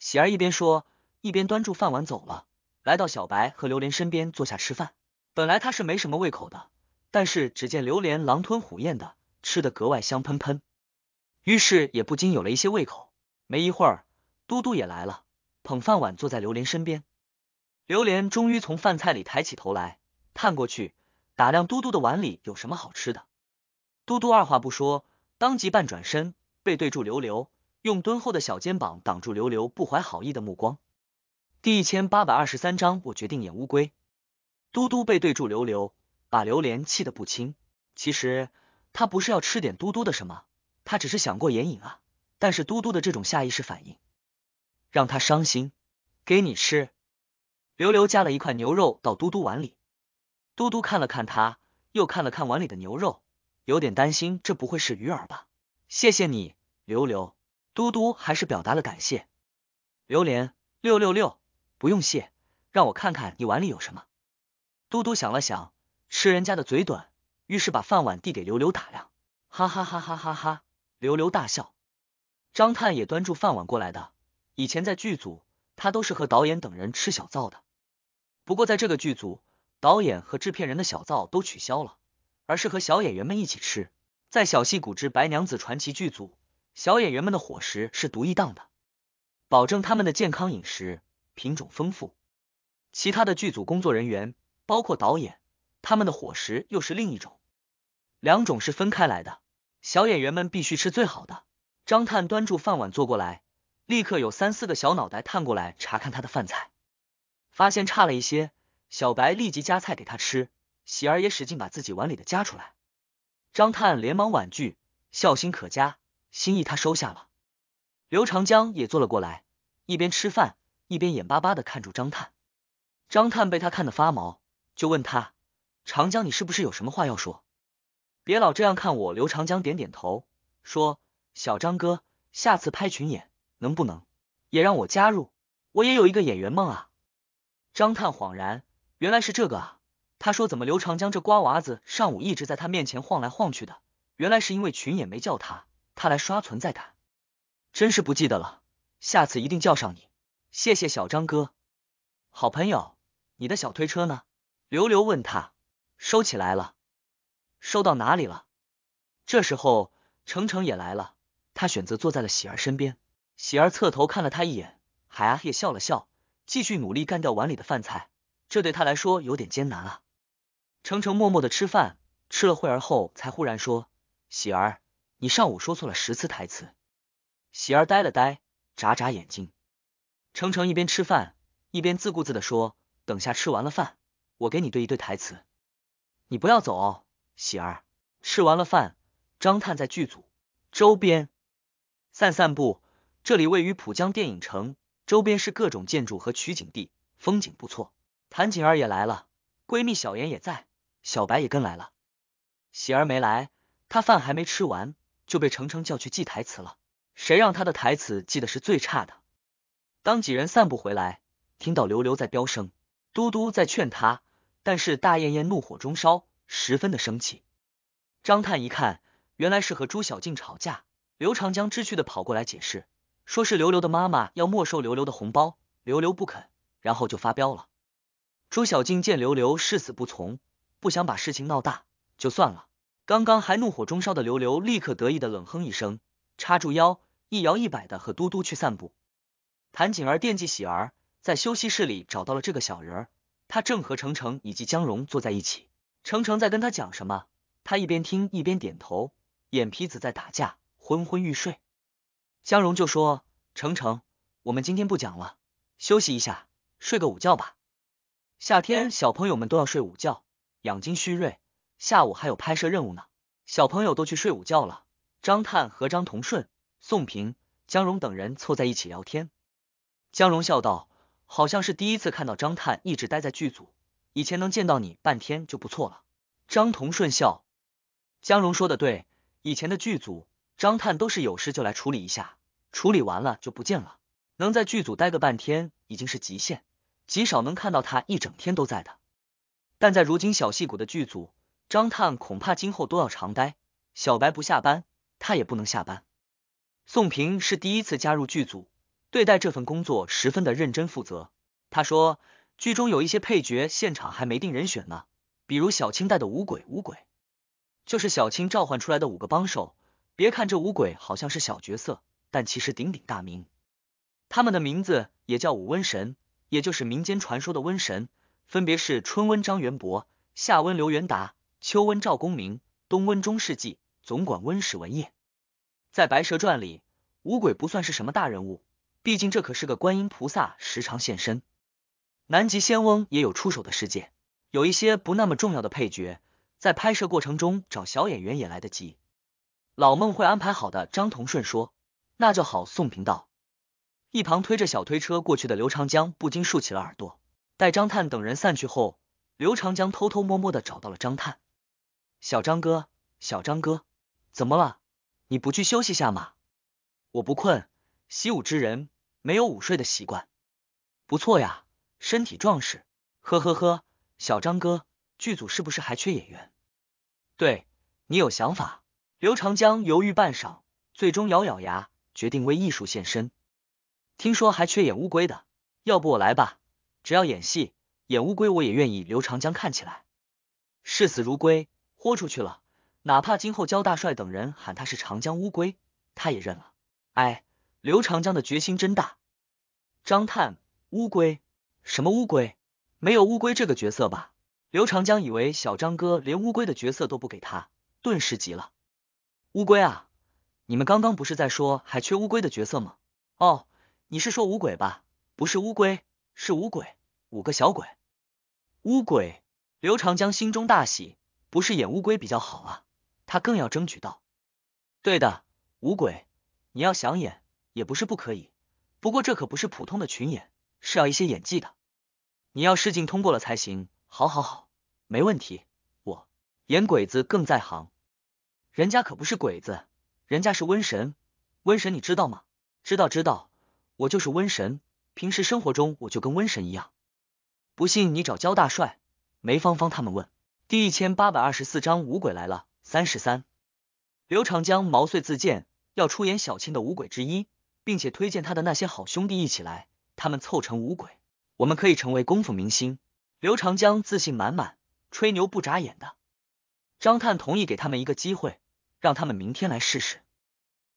喜儿一边说，一边端住饭碗走了，来到小白和榴莲身边坐下吃饭。本来他是没什么胃口的，但是只见榴莲狼吞虎咽的吃的格外香喷喷，于是也不禁有了一些胃口。没一会儿，嘟嘟也来了。捧饭碗坐在榴莲身边，榴莲终于从饭菜里抬起头来，探过去打量嘟嘟的碗里有什么好吃的。嘟嘟二话不说，当即半转身背对住刘刘，用敦厚的小肩膀挡住刘刘不怀好意的目光。第一千八百二十三章，我决定演乌龟。嘟嘟背对住刘刘，把榴莲气得不轻。其实他不是要吃点嘟嘟的什么，他只是想过眼瘾啊。但是嘟嘟的这种下意识反应。让他伤心，给你吃。刘刘夹了一块牛肉到嘟嘟碗里，嘟嘟看了看他，又看了看碗里的牛肉，有点担心这不会是鱼饵吧？谢谢你，刘刘。嘟嘟还是表达了感谢。榴莲六六六，不用谢，让我看看你碗里有什么。嘟嘟想了想，吃人家的嘴短，于是把饭碗递给刘刘打量。哈哈哈哈哈哈！刘刘大笑。张探也端住饭碗过来的。以前在剧组，他都是和导演等人吃小灶的。不过在这个剧组，导演和制片人的小灶都取消了，而是和小演员们一起吃。在小戏骨之《白娘子传奇》剧组，小演员们的伙食是独一档的，保证他们的健康饮食，品种丰富。其他的剧组工作人员，包括导演，他们的伙食又是另一种，两种是分开来的。小演员们必须吃最好的。张探端住饭碗坐过来。立刻有三四个小脑袋探过来查看他的饭菜，发现差了一些，小白立即夹菜给他吃，喜儿也使劲把自己碗里的夹出来。张探连忙婉拒，孝心可嘉，心意他收下了。刘长江也坐了过来，一边吃饭一边眼巴巴的看住张探。张探被他看得发毛，就问他，长江你是不是有什么话要说？别老这样看我。刘长江点点头，说，小张哥，下次拍群演。能不能也让我加入？我也有一个演员梦啊！张探恍然，原来是这个啊！他说，怎么刘长江这瓜娃子上午一直在他面前晃来晃去的？原来是因为群演没叫他，他来刷存在感。真是不记得了，下次一定叫上你，谢谢小张哥。好朋友，你的小推车呢？刘刘问他，收起来了，收到哪里了？这时候程程也来了，他选择坐在了喜儿身边。喜儿侧头看了他一眼，海阿、也笑了笑，继续努力干掉碗里的饭菜。这对他来说有点艰难啊。程程默默的吃饭，吃了会儿后，才忽然说：“喜儿，你上午说错了十次台词。”喜儿呆了呆，眨眨眼睛。程程一边吃饭，一边自顾自的说：“等下吃完了饭，我给你对一对台词。你不要走哦，喜儿。吃完了饭，张探在剧组周边散散步。”这里位于浦江电影城，周边是各种建筑和取景地，风景不错。谭景儿也来了，闺蜜小妍也在，小白也跟来了。喜儿没来，她饭还没吃完就被程程叫去记台词了，谁让她的台词记得是最差的。当几人散步回来，听到刘刘在飙升，嘟嘟在劝他，但是大燕燕怒火中烧，十分的生气。张探一看，原来是和朱小静吵架。刘长江知趣的跑过来解释。说是刘刘的妈妈要没收刘刘的红包，刘刘不肯，然后就发飙了。朱小静见刘刘誓死不从，不想把事情闹大，就算了。刚刚还怒火中烧的刘刘，立刻得意的冷哼一声，叉住腰，一摇一摆的和嘟嘟去散步。谭景儿惦记喜儿，在休息室里找到了这个小人儿，他正和程程以及江荣坐在一起，程程在跟他讲什么，他一边听一边点头，眼皮子在打架，昏昏欲睡。江荣就说：“程程，我们今天不讲了，休息一下，睡个午觉吧。夏天小朋友们都要睡午觉，养精蓄锐。下午还有拍摄任务呢，小朋友都去睡午觉了。”张探和张同顺、宋平、江荣等人凑在一起聊天。江荣笑道：“好像是第一次看到张探一直待在剧组，以前能见到你半天就不错了。”张同顺笑，江荣说的对，以前的剧组。张探都是有事就来处理一下，处理完了就不见了。能在剧组待个半天已经是极限，极少能看到他一整天都在的。但在如今小戏骨的剧组，张探恐怕今后都要常待。小白不下班，他也不能下班。宋平是第一次加入剧组，对待这份工作十分的认真负责。他说，剧中有一些配角，现场还没定人选呢，比如小青带的五鬼，五鬼就是小青召唤出来的五个帮手。别看这五鬼好像是小角色，但其实鼎鼎大名。他们的名字也叫五瘟神，也就是民间传说的瘟神，分别是春瘟张元伯、夏瘟刘元达、秋瘟赵公明、冬瘟钟世纪，总管温史文业。在《白蛇传》里，五鬼不算是什么大人物，毕竟这可是个观音菩萨时常现身，南极仙翁也有出手的世界，有一些不那么重要的配角，在拍摄过程中找小演员也来得及。老孟会安排好的，张同顺说：“那就好。”宋平道，一旁推着小推车过去的刘长江不禁竖起了耳朵。待张探等人散去后，刘长江偷偷摸摸的找到了张探：“小张哥，小张哥，怎么了？你不去休息下吗？我不困，习武之人没有午睡的习惯。不错呀，身体壮实。呵呵呵，小张哥，剧组是不是还缺演员？对你有想法？”刘长江犹豫半晌，最终咬咬牙，决定为艺术献身。听说还缺演乌龟的，要不我来吧？只要演戏，演乌龟我也愿意。刘长江看起来视死如归，豁出去了，哪怕今后焦大帅等人喊他是长江乌龟，他也认了。哎，刘长江的决心真大。张探乌龟什么乌龟？没有乌龟这个角色吧？刘长江以为小张哥连乌龟的角色都不给他，顿时急了。乌龟啊，你们刚刚不是在说还缺乌龟的角色吗？哦，你是说五鬼吧？不是乌龟，是五鬼，五个小鬼。乌鬼，刘长江心中大喜，不是演乌龟比较好啊，他更要争取到。对的，五鬼，你要想演也不是不可以，不过这可不是普通的群演，是要一些演技的，你要试镜通过了才行。好好好，没问题，我演鬼子更在行。人家可不是鬼子，人家是瘟神。瘟神，你知道吗？知道，知道。我就是瘟神，平时生活中我就跟瘟神一样。不信你找焦大帅、梅芳芳他们问。第一千八百二十四章五鬼来了三十三。刘长江毛遂自荐，要出演小青的五鬼之一，并且推荐他的那些好兄弟一起来，他们凑成五鬼，我们可以成为功夫明星。刘长江自信满满，吹牛不眨眼的。张探同意给他们一个机会。让他们明天来试试。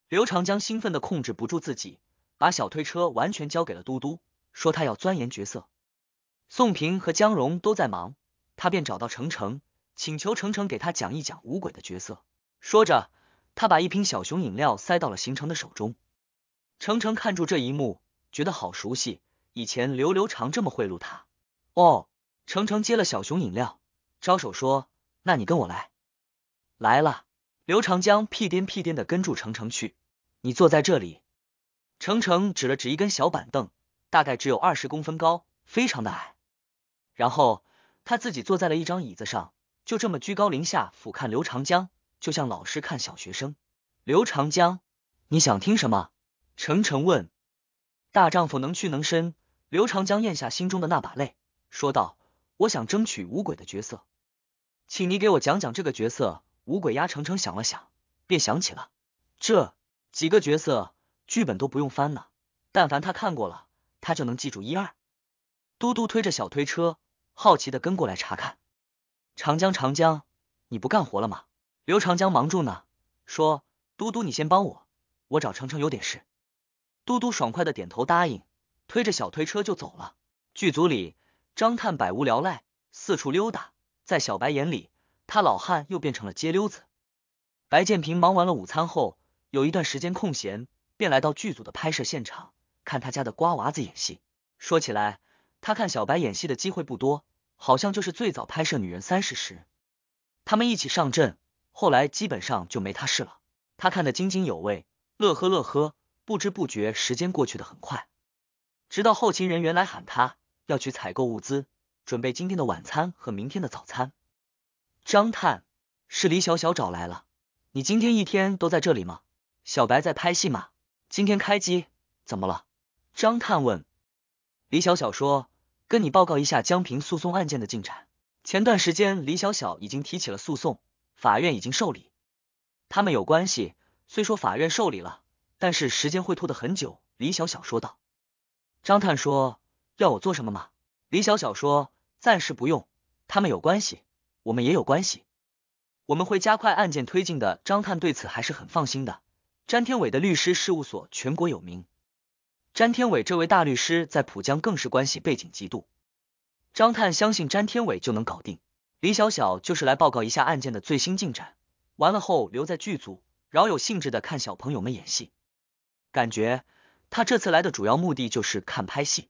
刘长江兴奋的控制不住自己，把小推车完全交给了嘟嘟，说他要钻研角色。宋平和江荣都在忙，他便找到程程，请求程程给他讲一讲五鬼的角色。说着，他把一瓶小熊饮料塞到了行程的手中。程程看住这一幕，觉得好熟悉，以前刘刘长这么贿赂他。哦，程程接了小熊饮料，招手说：“那你跟我来。”来了。刘长江屁颠屁颠的跟住程程去，你坐在这里。程程指了指一根小板凳，大概只有二十公分高，非常的矮。然后他自己坐在了一张椅子上，就这么居高临下俯瞰刘长江，就像老师看小学生。刘长江，你想听什么？程程问。大丈夫能屈能伸。刘长江咽下心中的那把泪，说道：“我想争取五鬼的角色，请你给我讲讲这个角色。”五鬼压程程想了想，便想起了这几个角色，剧本都不用翻呢。但凡他看过了，他就能记住一二。嘟嘟推着小推车，好奇的跟过来查看。长江，长江，你不干活了吗？刘长江忙住呢，说：“嘟嘟，你先帮我，我找程程有点事。”嘟嘟爽快的点头答应，推着小推车就走了。剧组里，张探百无聊赖，四处溜达，在小白眼里。他老汉又变成了街溜子。白建平忙完了午餐后，有一段时间空闲，便来到剧组的拍摄现场，看他家的瓜娃子演戏。说起来，他看小白演戏的机会不多，好像就是最早拍摄《女人三十》时，他们一起上阵。后来基本上就没他事了。他看得津津有味，乐呵乐呵。不知不觉，时间过去的很快。直到后勤人员来喊他要去采购物资，准备今天的晚餐和明天的早餐。张探是李小小找来了，你今天一天都在这里吗？小白在拍戏吗？今天开机，怎么了？张探问。李小小说：“跟你报告一下江平诉讼案件的进展。前段时间李小小已经提起了诉讼，法院已经受理。他们有关系，虽说法院受理了，但是时间会拖得很久。”李小小说道。张探说：“要我做什么吗？”李小小说：“暂时不用。他们有关系。”我们也有关系，我们会加快案件推进的。张探对此还是很放心的。詹天伟的律师事务所全国有名，詹天伟这位大律师在浦江更是关系背景极度。张探相信詹天伟就能搞定。李小小就是来报告一下案件的最新进展，完了后留在剧组，饶有兴致的看小朋友们演戏，感觉他这次来的主要目的就是看拍戏。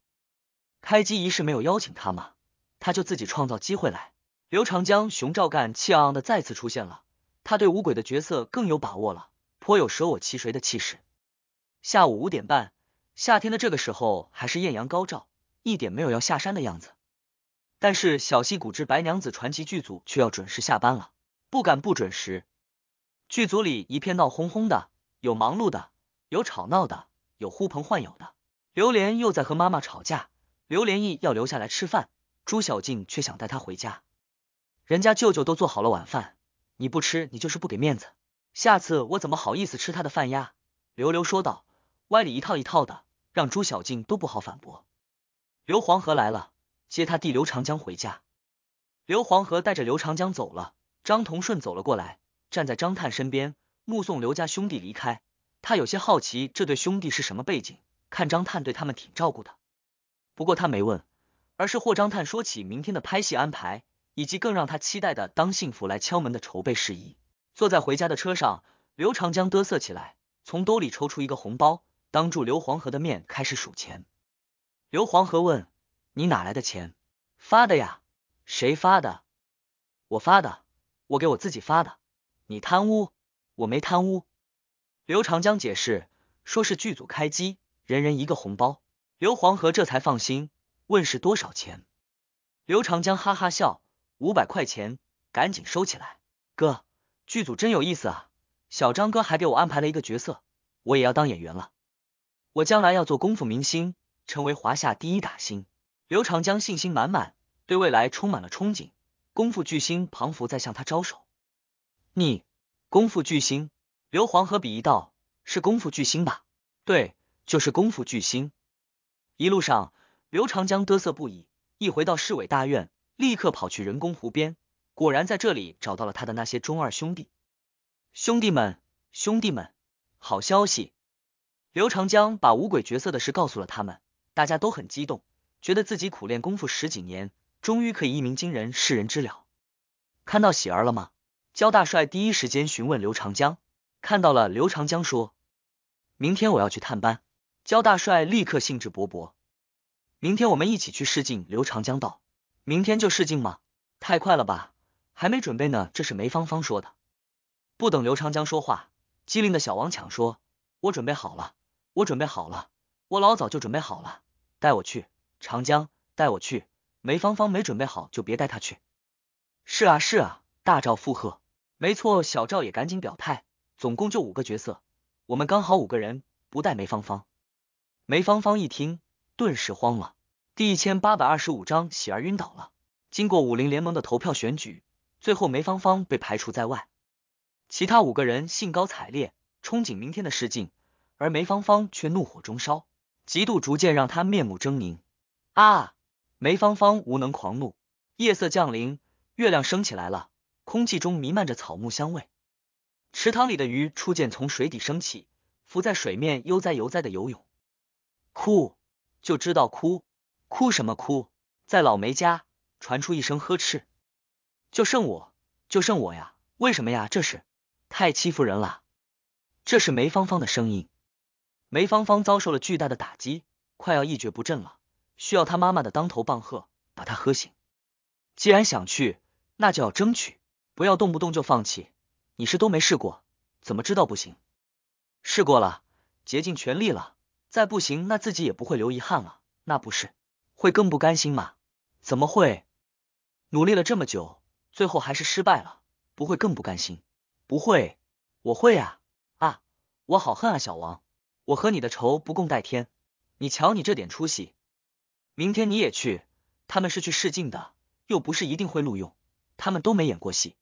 开机仪式没有邀请他嘛，他就自己创造机会来。刘长江、熊兆干气昂昂的再次出现了，他对五鬼的角色更有把握了，颇有舍我其谁的气势。下午五点半，夏天的这个时候还是艳阳高照，一点没有要下山的样子。但是小溪谷之白娘子传奇剧组却要准时下班了，不敢不准时。剧组里一片闹哄哄的，有忙碌的，有吵闹的，有呼朋唤友的。刘莲又在和妈妈吵架，刘莲意要留下来吃饭，朱小静却想带他回家。人家舅舅都做好了晚饭，你不吃，你就是不给面子。下次我怎么好意思吃他的饭呀？刘刘说道，歪理一套一套的，让朱小静都不好反驳。刘黄河来了，接他弟刘长江回家。刘黄河带着刘长江走了。张同顺走了过来，站在张探身边，目送刘家兄弟离开。他有些好奇这对兄弟是什么背景，看张探对他们挺照顾的，不过他没问，而是霍张探说起明天的拍戏安排。以及更让他期待的“当幸福来敲门”的筹备事宜。坐在回家的车上，刘长江嘚瑟起来，从兜里抽出一个红包，当住刘黄河的面开始数钱。刘黄河问：“你哪来的钱？发的呀？谁发的？我发的，我给我自己发的。你贪污？我没贪污。”刘长江解释，说是剧组开机，人人一个红包。刘黄河这才放心，问是多少钱。刘长江哈哈笑。五百块钱，赶紧收起来。哥，剧组真有意思啊！小张哥还给我安排了一个角色，我也要当演员了。我将来要做功夫明星，成为华夏第一打星。刘长江信心满满，对未来充满了憧憬。功夫巨星庞福在向他招手。你，功夫巨星？刘黄河鄙夷道：“是功夫巨星吧？”“对，就是功夫巨星。”一路上，刘长江嘚瑟不已。一回到市委大院。立刻跑去人工湖边，果然在这里找到了他的那些中二兄弟。兄弟们，兄弟们，好消息！刘长江把五鬼角色的事告诉了他们，大家都很激动，觉得自己苦练功夫十几年，终于可以一鸣惊人，世人知了。看到喜儿了吗？焦大帅第一时间询问刘长江。看到了，刘长江说：“明天我要去探班。”焦大帅立刻兴致勃勃：“明天我们一起去试镜。”刘长江道。明天就试镜吗？太快了吧，还没准备呢。这是梅芳芳说的。不等刘长江说话，机灵的小王抢说：“我准备好了，我准备好了，我老早就准备好了。”带我去长江，带我去。梅芳芳没准备好就别带她去。是啊是啊，大赵附和。没错，小赵也赶紧表态。总共就五个角色，我们刚好五个人，不带梅芳芳。梅芳芳一听，顿时慌了。第一千八百二十五章，喜儿晕倒了。经过武林联盟的投票选举，最后梅芳芳被排除在外。其他五个人兴高采烈，憧憬明天的试镜，而梅芳芳却怒火中烧，嫉妒逐渐让她面目狰狞。啊！梅芳芳无能狂怒。夜色降临，月亮升起来了，空气中弥漫着草木香味。池塘里的鱼初见从水底升起，浮在水面，悠哉悠哉的游泳。哭，就知道哭。哭什么哭？在老梅家传出一声呵斥，就剩我，就剩我呀！为什么呀？这是太欺负人了！这是梅芳芳的声音。梅芳芳遭受了巨大的打击，快要一蹶不振了，需要她妈妈的当头棒喝把她喝醒。既然想去，那就要争取，不要动不动就放弃。你是都没试过，怎么知道不行？试过了，竭尽全力了，再不行那自己也不会留遗憾了，那不是？会更不甘心吗？怎么会？努力了这么久，最后还是失败了，不会更不甘心？不会，我会啊啊！我好恨啊，小王，我和你的仇不共戴天！你瞧你这点出息，明天你也去，他们是去试镜的，又不是一定会录用，他们都没演过戏，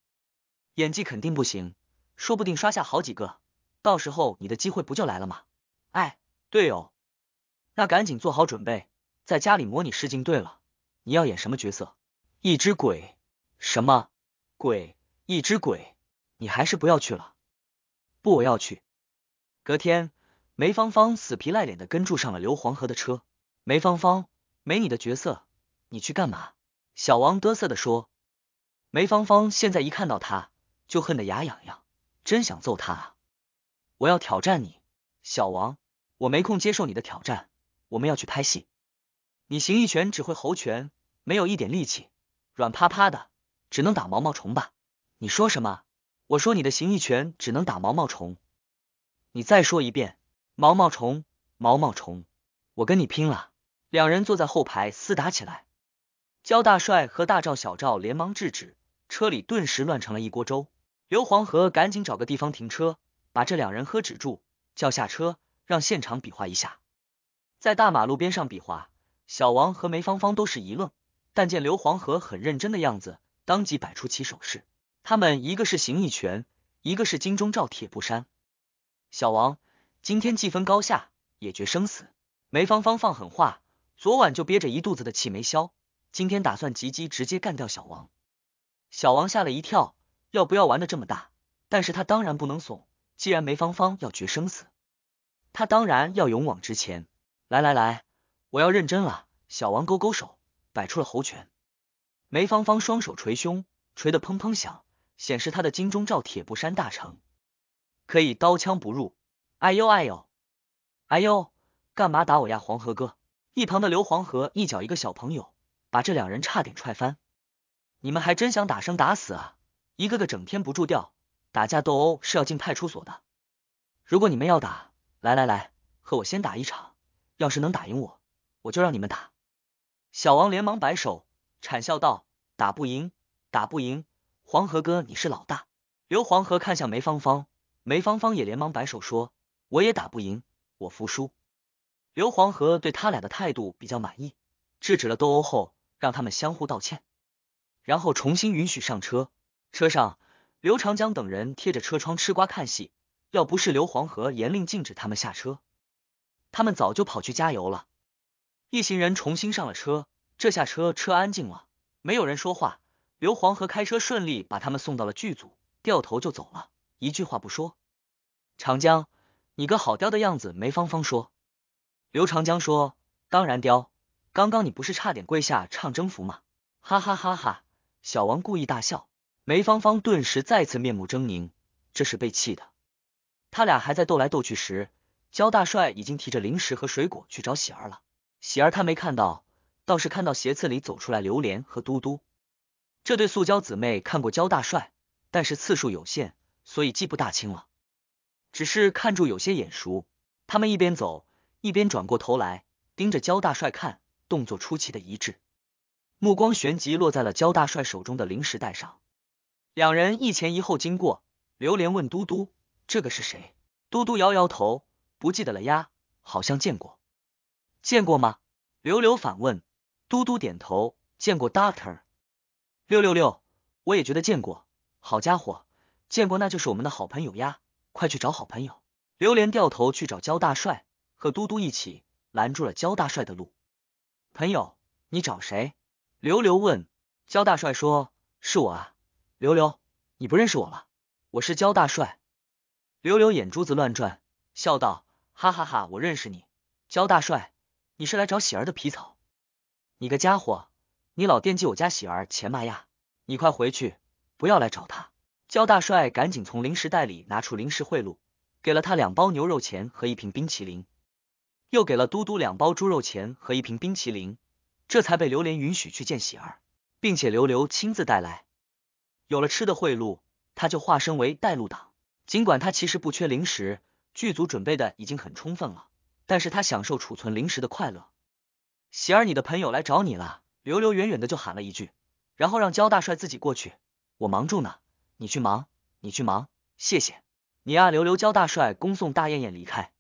演技肯定不行，说不定刷下好几个，到时候你的机会不就来了吗？哎，队友，那赶紧做好准备。在家里模拟试镜。对了，你要演什么角色？一只鬼。什么鬼？一只鬼？你还是不要去了。不，我要去。隔天，梅芳芳死皮赖脸的跟住上了刘黄河的车。梅芳芳，没你的角色，你去干嘛？小王嘚瑟的说。梅芳芳现在一看到他就恨得牙痒痒，真想揍他啊！我要挑战你，小王，我没空接受你的挑战，我们要去拍戏。你形意拳只会猴拳，没有一点力气，软趴趴的，只能打毛毛虫吧？你说什么？我说你的形意拳只能打毛毛虫。你再说一遍，毛毛虫，毛毛虫，我跟你拼了！两人坐在后排厮打起来，焦大帅和大赵、小赵连忙制止，车里顿时乱成了一锅粥。刘黄河赶紧找个地方停车，把这两人喝止住，叫下车，让现场比划一下，在大马路边上比划。小王和梅芳芳都是一愣，但见刘黄河很认真的样子，当即摆出其手势。他们一个是形意拳，一个是金钟罩铁布衫。小王，今天既分高下，也决生死。梅芳芳放狠话，昨晚就憋着一肚子的气没消，今天打算急急直接干掉小王。小王吓了一跳，要不要玩的这么大？但是他当然不能怂，既然梅芳芳要决生死，他当然要勇往直前。来来来。我要认真了，小王勾勾手，摆出了猴拳。梅芳芳双手捶胸，捶得砰砰响，显示她的金钟罩铁布衫大成，可以刀枪不入。哎呦哎呦哎呦，干嘛打我呀，黄河哥！一旁的刘黄河一脚一个小朋友，把这两人差点踹翻。你们还真想打生打死啊？一个个整天不住调，打架斗殴是要进派出所的。如果你们要打，来来来，和我先打一场，要是能打赢我。我就让你们打！小王连忙摆手，谄笑道：“打不赢，打不赢，黄河哥你是老大。”刘黄河看向梅芳芳，梅芳芳也连忙摆手说：“我也打不赢，我服输。”刘黄河对他俩的态度比较满意，制止了斗殴后，让他们相互道歉，然后重新允许上车。车上，刘长江等人贴着车窗吃瓜看戏，要不是刘黄河严令禁止他们下车，他们早就跑去加油了。一行人重新上了车，这下车车安静了，没有人说话。刘黄河开车顺利把他们送到了剧组，掉头就走了，一句话不说。长江，你个好刁的样子！梅芳芳说。刘长江说，当然刁，刚刚你不是差点跪下唱征服吗？哈哈哈哈！小王故意大笑，梅芳芳顿时再次面目狰狞，这是被气的。他俩还在斗来斗去时，焦大帅已经提着零食和水果去找喜儿了。喜儿他没看到，倒是看到鞋刺里走出来榴莲和嘟嘟这对塑胶姊妹。看过焦大帅，但是次数有限，所以记不大清了，只是看住有些眼熟。他们一边走，一边转过头来盯着焦大帅看，动作出奇的一致，目光旋即落在了焦大帅手中的零食袋上。两人一前一后经过，榴莲问嘟嘟：“这个是谁？”嘟嘟摇摇头：“不记得了呀，好像见过。”见过吗？刘刘反问，嘟嘟点头，见过 Doctor。六六六，我也觉得见过。好家伙，见过那就是我们的好朋友呀！快去找好朋友！刘莲掉头去找焦大帅，和嘟嘟一起拦住了焦大帅的路。朋友，你找谁？刘刘问。焦大帅说：“是我啊，刘刘，你不认识我了？我是焦大帅。”刘刘眼珠子乱转，笑道：“哈哈哈，我认识你，焦大帅。”你是来找喜儿的皮草？你个家伙，你老惦记我家喜儿钱嘛呀！你快回去，不要来找他。焦大帅赶紧从零食袋里拿出零食贿赂，给了他两包牛肉钱和一瓶冰淇淋，又给了嘟嘟两包猪肉钱和一瓶冰淇淋，这才被榴莲允许去见喜儿，并且刘刘亲自带来。有了吃的贿赂，他就化身为带路党。尽管他其实不缺零食，剧组准备的已经很充分了。但是他享受储存零食的快乐。喜儿，你的朋友来找你了。刘刘远远的就喊了一句，然后让焦大帅自己过去。我忙住呢，你去忙，你去忙，谢谢。你啊，刘刘焦大帅恭送大燕燕离开。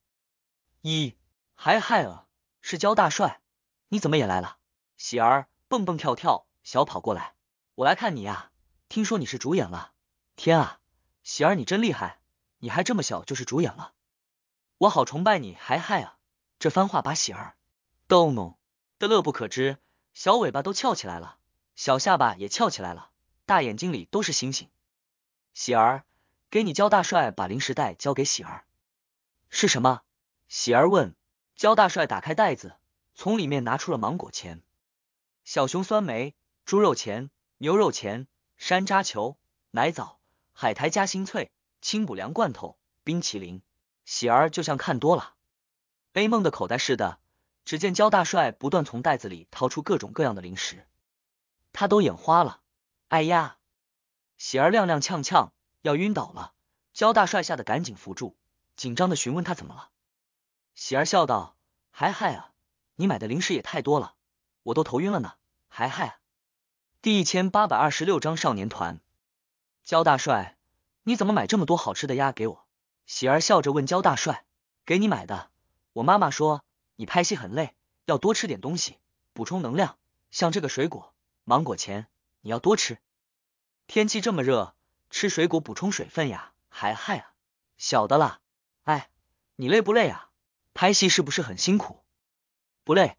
一嗨嗨，是焦大帅，你怎么也来了？喜儿蹦蹦跳跳小跑过来，我来看你呀。听说你是主演了，天啊，喜儿你真厉害，你还这么小就是主演了。我好崇拜你，嗨嗨啊！这番话把喜儿逗弄的乐不可支，小尾巴都翘起来了，小下巴也翘起来了，大眼睛里都是星星。喜儿，给你焦大帅把零食袋交给喜儿，是什么？喜儿问。焦大帅打开袋子，从里面拿出了芒果钱、小熊酸梅、猪肉钱、牛肉钱、山楂球、奶枣、海苔夹心脆、清补凉罐头、冰淇淋。喜儿就像看多了 A 梦的口袋似的，只见焦大帅不断从袋子里掏出各种各样的零食，他都眼花了。哎呀，喜儿踉踉跄跄要晕倒了，焦大帅吓得赶紧扶住，紧张的询问他怎么了。喜儿笑道：“还害啊，你买的零食也太多了，我都头晕了呢。害、啊。”第一千八百二十六章少年团。焦大帅，你怎么买这么多好吃的鸭给我？喜儿笑着问焦大帅：“给你买的，我妈妈说你拍戏很累，要多吃点东西补充能量，像这个水果芒果钱，你要多吃。天气这么热，吃水果补充水分呀，还害啊！晓得啦。哎，你累不累啊？拍戏是不是很辛苦？不累，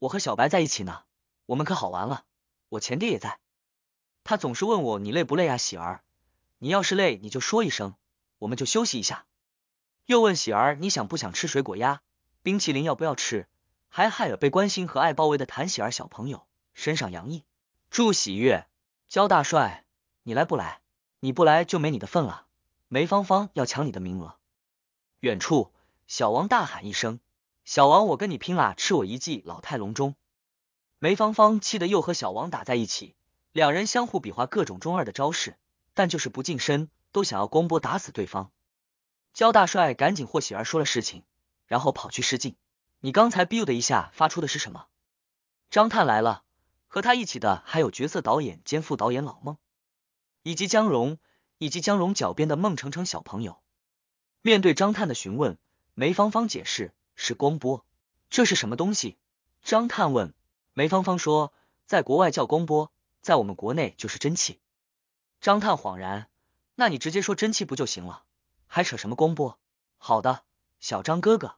我和小白在一起呢，我们可好玩了。我前爹也在，他总是问我你累不累啊？喜儿，你要是累你就说一声，我们就休息一下。”又问喜儿，你想不想吃水果呀？冰淇淋要不要吃？还害了被关心和爱包围的谭喜儿小朋友身上洋溢祝喜悦。焦大帅，你来不来？你不来就没你的份了。梅芳芳要抢你的名额。远处，小王大喊一声：“小王，我跟你拼啦！吃我一记老态龙钟。”梅芳芳气得又和小王打在一起，两人相互比划各种中二的招式，但就是不近身，都想要光波打死对方。焦大帅赶紧和喜儿说了事情，然后跑去试镜。你刚才 biu 的一下发出的是什么？张探来了，和他一起的还有角色导演兼副导演老孟，以及江荣，以及江荣脚边的孟程程小朋友。面对张探的询问，梅芳芳解释是光波。这是什么东西？张探问。梅芳芳说，在国外叫光波，在我们国内就是真气。张探恍然，那你直接说真气不就行了？还扯什么光波？好的，小张哥哥，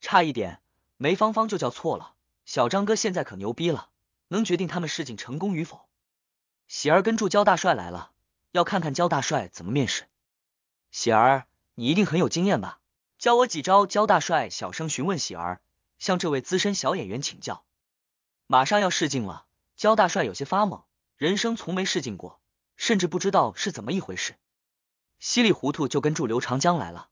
差一点梅芳芳就叫错了。小张哥现在可牛逼了，能决定他们试镜成功与否。喜儿跟住焦大帅来了，要看看焦大帅怎么面试。喜儿，你一定很有经验吧？教我几招。焦大帅小声询问喜儿，向这位资深小演员请教。马上要试镜了，焦大帅有些发懵，人生从没试镜过，甚至不知道是怎么一回事。稀里糊涂就跟住刘长江来了，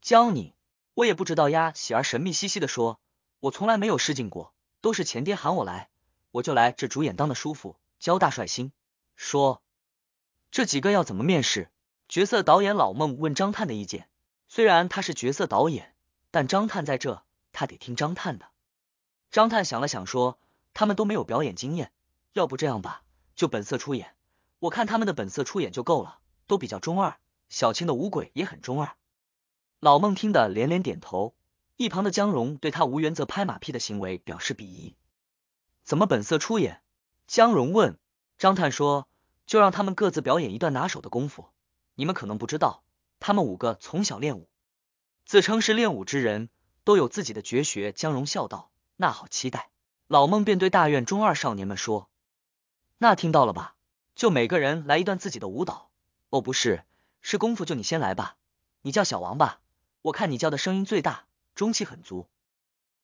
教你我也不知道呀。喜儿神秘兮兮的说：“我从来没有试镜过，都是前爹喊我来，我就来这主演当的舒服。”教大帅星说：“这几个要怎么面试？角色导演老孟问张探的意见。虽然他是角色导演，但张探在这，他得听张探的。”张探想了想说：“他们都没有表演经验，要不这样吧，就本色出演。我看他们的本色出演就够了。”都比较中二，小青的五鬼也很中二。老孟听得连连点头，一旁的江荣对他无原则拍马屁的行为表示鄙夷。怎么本色出演？江荣问。张探说：“就让他们各自表演一段拿手的功夫。”你们可能不知道，他们五个从小练武，自称是练武之人，都有自己的绝学。江荣笑道：“那好，期待。”老孟便对大院中二少年们说：“那听到了吧？就每个人来一段自己的舞蹈。”哦，不是，是功夫就你先来吧。你叫小王吧，我看你叫的声音最大，中气很足。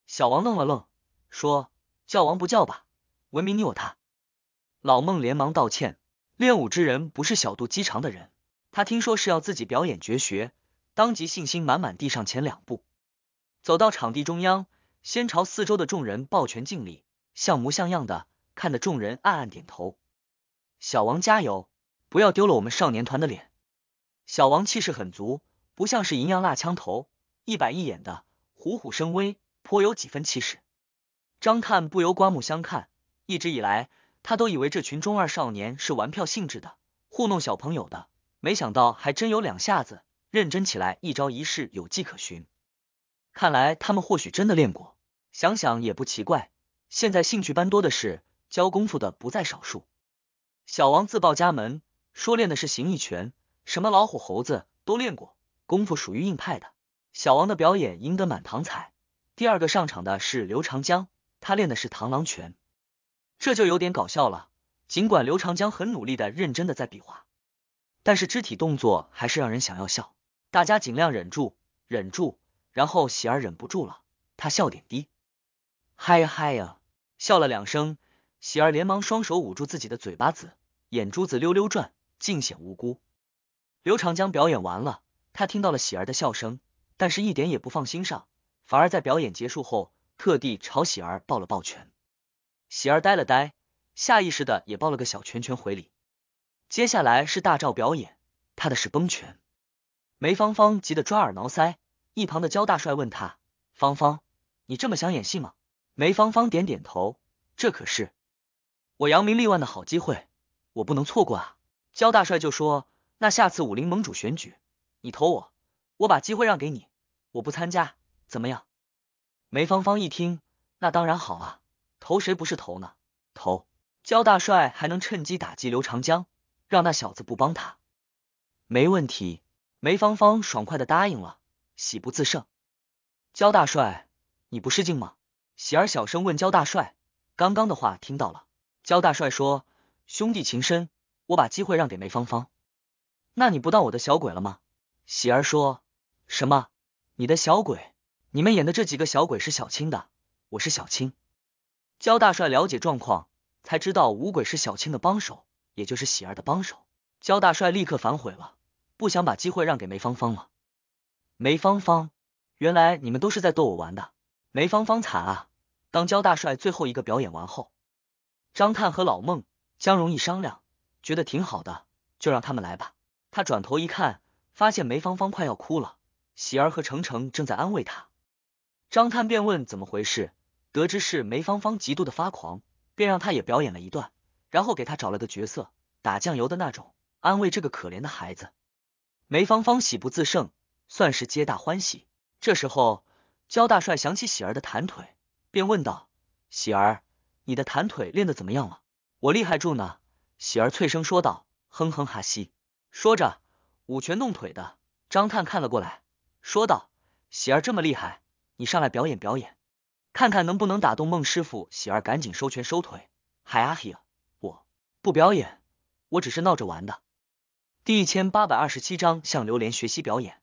小王愣了愣，说：“叫王不叫吧？文明你我他。”老孟连忙道歉。练武之人不是小肚鸡肠的人，他听说是要自己表演绝学，当即信心满满地上前两步，走到场地中央，先朝四周的众人抱拳敬礼，像模像样的，看得众人暗暗点头。小王加油！不要丢了我们少年团的脸！小王气势很足，不像是银样蜡枪头，一板一眼的，虎虎生威，颇有几分气势。张探不由刮目相看。一直以来，他都以为这群中二少年是玩票性质的，糊弄小朋友的，没想到还真有两下子。认真起来，一招一式有迹可循。看来他们或许真的练过。想想也不奇怪，现在兴趣班多的是，教功夫的不在少数。小王自报家门。说练的是形意拳，什么老虎、猴子都练过，功夫属于硬派的。小王的表演赢得满堂彩。第二个上场的是刘长江，他练的是螳螂拳，这就有点搞笑了。尽管刘长江很努力的、认真的在比划，但是肢体动作还是让人想要笑。大家尽量忍住，忍住。然后喜儿忍不住了，他笑点低，嗨呀嗨呀，笑了两声。喜儿连忙双手捂住自己的嘴巴子，眼珠子溜溜转。尽显无辜。刘长江表演完了，他听到了喜儿的笑声，但是一点也不放心上，反而在表演结束后，特地朝喜儿抱了抱拳。喜儿呆了呆，下意识的也抱了个小拳拳回礼。接下来是大赵表演，他的是崩拳。梅芳芳急得抓耳挠腮，一旁的焦大帅问他：“芳芳，你这么想演戏吗？”梅芳芳点点头：“这可是我扬名立万的好机会，我不能错过啊。”焦大帅就说：“那下次武林盟主选举，你投我，我把机会让给你，我不参加，怎么样？”梅芳芳一听，那当然好啊，投谁不是投呢？投焦大帅还能趁机打击刘长江，让那小子不帮他，没问题。梅芳芳爽快的答应了，喜不自胜。焦大帅，你不是敬吗？喜儿小声问焦大帅：“刚刚的话听到了？”焦大帅说：“兄弟情深。”我把机会让给梅芳芳，那你不当我的小鬼了吗？喜儿说：“什么？你的小鬼？你们演的这几个小鬼是小青的，我是小青。”焦大帅了解状况，才知道五鬼是小青的帮手，也就是喜儿的帮手。焦大帅立刻反悔了，不想把机会让给梅芳芳了。梅芳芳，原来你们都是在逗我玩的。梅芳芳惨啊！当焦大帅最后一个表演完后，张探和老孟、江容易商量。觉得挺好的，就让他们来吧。他转头一看，发现梅芳芳快要哭了，喜儿和程程正在安慰她。张探便问怎么回事，得知是梅芳芳极度的发狂，便让她也表演了一段，然后给她找了个角色，打酱油的那种，安慰这个可怜的孩子。梅芳芳喜不自胜，算是皆大欢喜。这时候，焦大帅想起喜儿的弹腿，便问道：“喜儿，你的弹腿练得怎么样了？我厉害住呢。”喜儿脆声说道：“哼哼哈兮。”说着，舞拳弄腿的张探看了过来，说道：“喜儿这么厉害，你上来表演表演，看看能不能打动孟师傅。”喜儿赶紧收拳收腿：“嗨啊嘿，我不表演，我只是闹着玩的。”第一千八百二十七章向榴莲学习表演。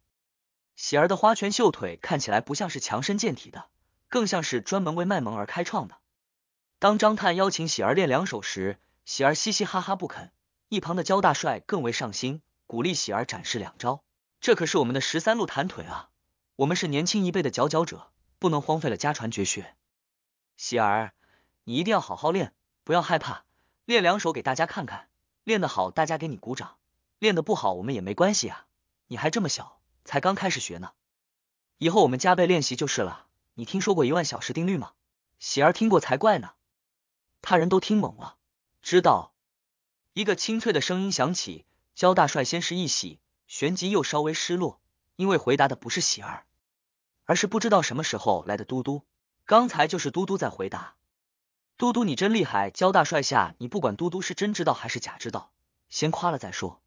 喜儿的花拳绣腿看起来不像是强身健体的，更像是专门为卖萌而开创的。当张探邀请喜儿练两手时，喜儿嘻嘻哈哈不肯，一旁的焦大帅更为上心，鼓励喜儿展示两招。这可是我们的十三路弹腿啊！我们是年轻一辈的佼佼者，不能荒废了家传绝学。喜儿，你一定要好好练，不要害怕，练两手给大家看看。练得好，大家给你鼓掌；练得不好，我们也没关系啊。你还这么小，才刚开始学呢，以后我们加倍练习就是了。你听说过一万小时定律吗？喜儿听过才怪呢，他人都听懵了。知道，一个清脆的声音响起。焦大帅先是一喜，旋即又稍微失落，因为回答的不是喜儿，而是不知道什么时候来的嘟嘟。刚才就是嘟嘟在回答。嘟嘟，你真厉害！焦大帅下，你不管嘟嘟是真知道还是假知道，先夸了再说。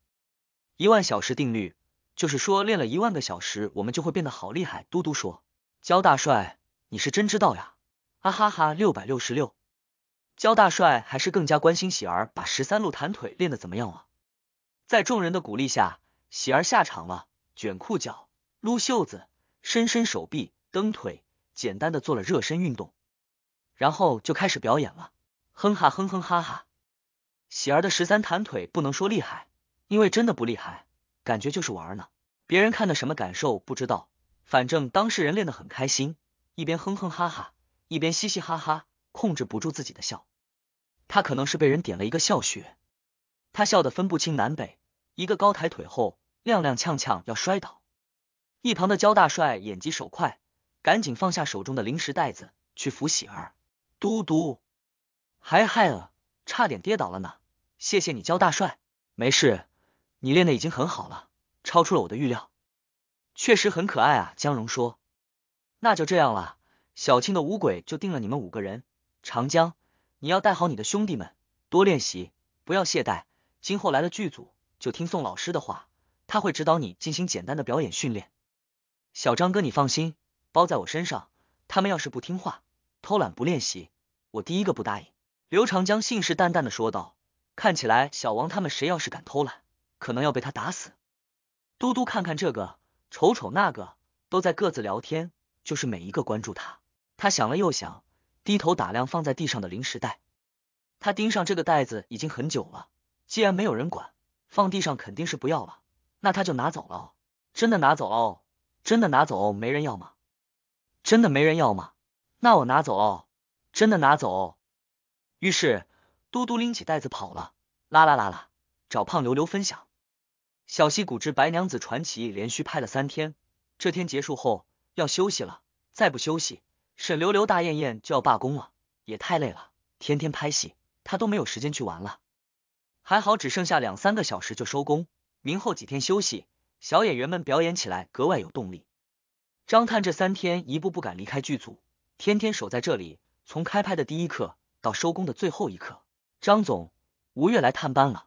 一万小时定律，就是说练了一万个小时，我们就会变得好厉害。嘟嘟说，焦大帅，你是真知道呀！啊哈哈，六百六十六。焦大帅还是更加关心喜儿把十三路弹腿练的怎么样了。在众人的鼓励下，喜儿下场了，卷裤脚，撸袖子，伸伸手臂，蹬腿，简单的做了热身运动，然后就开始表演了。哼哈哼哼哈哈，喜儿的十三弹腿不能说厉害，因为真的不厉害，感觉就是玩呢。别人看的什么感受不知道，反正当事人练得很开心，一边哼哼哈哈，一边嘻嘻哈哈。控制不住自己的笑，他可能是被人点了一个笑穴，他笑得分不清南北，一个高抬腿后踉踉跄跄要摔倒，一旁的焦大帅眼疾手快，赶紧放下手中的零食袋子去扶喜儿。嘟嘟，还嗨了，差点跌倒了呢，谢谢你焦大帅，没事，你练的已经很好了，超出了我的预料，确实很可爱啊。江荣说，那就这样了，小青的五鬼就定了你们五个人。长江，你要带好你的兄弟们，多练习，不要懈怠。今后来了剧组，就听宋老师的话，他会指导你进行简单的表演训练。小张哥，你放心，包在我身上。他们要是不听话，偷懒不练习，我第一个不答应。刘长江信誓旦旦的说道。看起来，小王他们谁要是敢偷懒，可能要被他打死。嘟嘟看看这个，瞅瞅那个，都在各自聊天，就是每一个关注他。他想了又想。低头打量放在地上的零食袋，他盯上这个袋子已经很久了。既然没有人管，放地上肯定是不要了，那他就拿走了。真的拿走哦，真的拿走，没人要吗？真的没人要吗？那我拿走哦，真的拿走哦。于是嘟嘟拎起袋子跑了。啦啦啦啦，找胖刘刘分享。小溪谷之白娘子传奇连续拍了三天，这天结束后要休息了，再不休息。沈流流、大艳艳就要罢工了，也太累了，天天拍戏，他都没有时间去玩了。还好只剩下两三个小时就收工，明后几天休息，小演员们表演起来格外有动力。张探这三天一步不敢离开剧组，天天守在这里，从开拍的第一刻到收工的最后一刻。张总，吴越来探班了。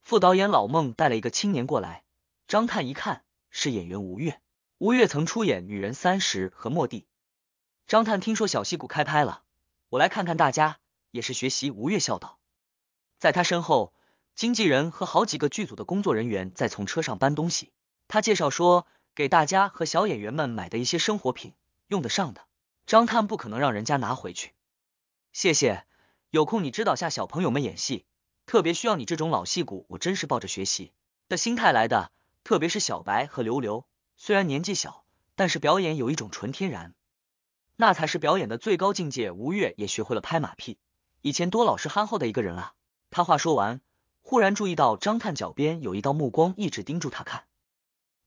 副导演老孟带了一个青年过来，张探一看是演员吴越。吴越曾出演《女人三十》和《莫蒂》。张探听说小戏骨开拍了，我来看看大家也是学习吴越笑道。在他身后，经纪人和好几个剧组的工作人员在从车上搬东西。他介绍说，给大家和小演员们买的一些生活品，用得上的。张探不可能让人家拿回去。谢谢，有空你指导下小朋友们演戏，特别需要你这种老戏骨。我真是抱着学习的心态来的，特别是小白和刘刘，虽然年纪小，但是表演有一种纯天然。那才是表演的最高境界。吴越也学会了拍马屁，以前多老实憨厚的一个人啊！他话说完，忽然注意到张探脚边有一道目光一直盯住他看，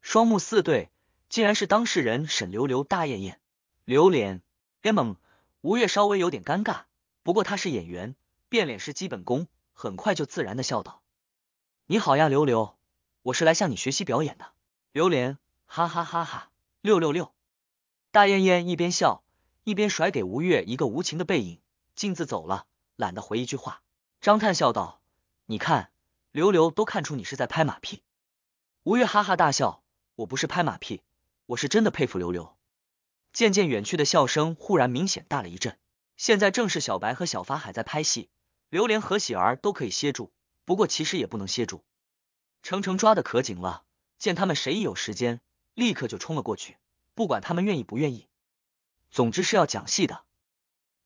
双目四对，竟然是当事人沈流流、大艳艳、榴莲、M。吴越稍微有点尴尬，不过他是演员，变脸是基本功，很快就自然的笑道：“你好呀，流流，我是来向你学习表演的。”榴莲，哈哈哈哈，六六六！大艳艳一边笑。一边甩给吴越一个无情的背影，径自走了，懒得回一句话。张探笑道：“你看，刘刘都看出你是在拍马屁。”吴越哈哈大笑：“我不是拍马屁，我是真的佩服刘刘。”渐渐远去的笑声忽然明显大了一阵。现在正是小白和小法海在拍戏，刘莲和喜儿都可以歇住，不过其实也不能歇住。程程抓的可紧了，见他们谁一有时间，立刻就冲了过去，不管他们愿意不愿意。总之是要讲戏的。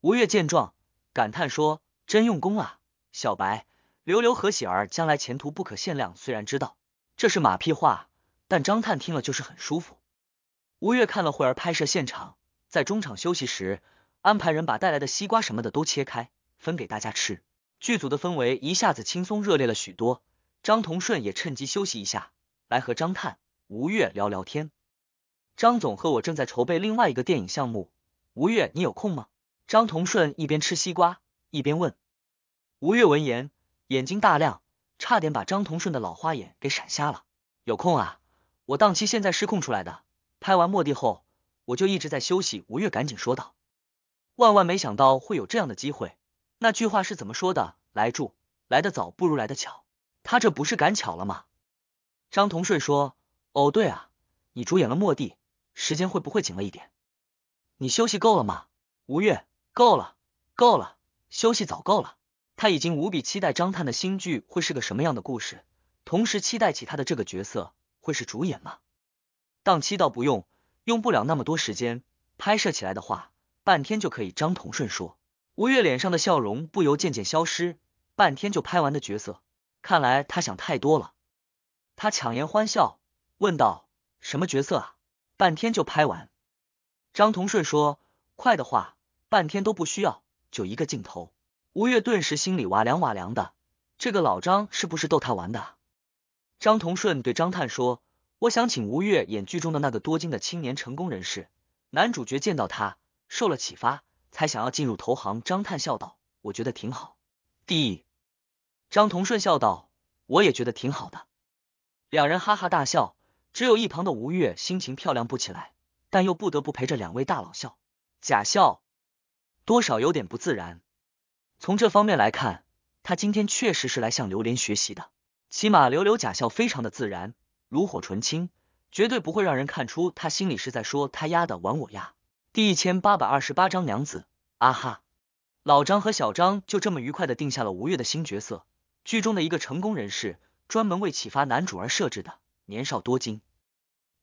吴越见状，感叹说：“真用功啊，小白、刘刘和喜儿将来前途不可限量。”虽然知道这是马屁话，但张探听了就是很舒服。吴越看了会儿拍摄现场，在中场休息时，安排人把带来的西瓜什么的都切开，分给大家吃。剧组的氛围一下子轻松热烈了许多。张同顺也趁机休息一下，来和张探、吴越聊聊天。张总和我正在筹备另外一个电影项目，吴越，你有空吗？张同顺一边吃西瓜一边问。吴越闻言，眼睛大亮，差点把张同顺的老花眼给闪瞎了。有空啊，我档期现在失控出来的，拍完《末地》后我就一直在休息。吴越赶紧说道。万万没想到会有这样的机会，那句话是怎么说的？来住，来得早不如来得巧。他这不是赶巧了吗？张同顺说：“哦，对啊，你主演了《末地》。”时间会不会紧了一点？你休息够了吗？吴越，够了，够了，休息早够了。他已经无比期待张探的新剧会是个什么样的故事，同时期待起他的这个角色会是主演吗？档期倒不用，用不了那么多时间，拍摄起来的话，半天就可以。张同顺说，吴越脸上的笑容不由渐渐消失。半天就拍完的角色，看来他想太多了。他强颜欢笑，问道：“什么角色啊？”半天就拍完，张同顺说：“快的话，半天都不需要，就一个镜头。”吴越顿时心里哇凉哇凉的，这个老张是不是逗他玩的？张同顺对张探说：“我想请吴越演剧中的那个多金的青年成功人士，男主角见到他，受了启发，才想要进入投行。”张探笑道：“我觉得挺好。”第一，张同顺笑道：“我也觉得挺好的。”两人哈哈大笑。只有一旁的吴越心情漂亮不起来，但又不得不陪着两位大佬笑，假笑多少有点不自然。从这方面来看，他今天确实是来向榴莲学习的。起码刘柳假笑非常的自然，炉火纯青，绝对不会让人看出他心里是在说他丫的玩我丫。第一千八百二十八章娘子啊哈！老张和小张就这么愉快的定下了吴越的新角色，剧中的一个成功人士，专门为启发男主而设置的。年少多金，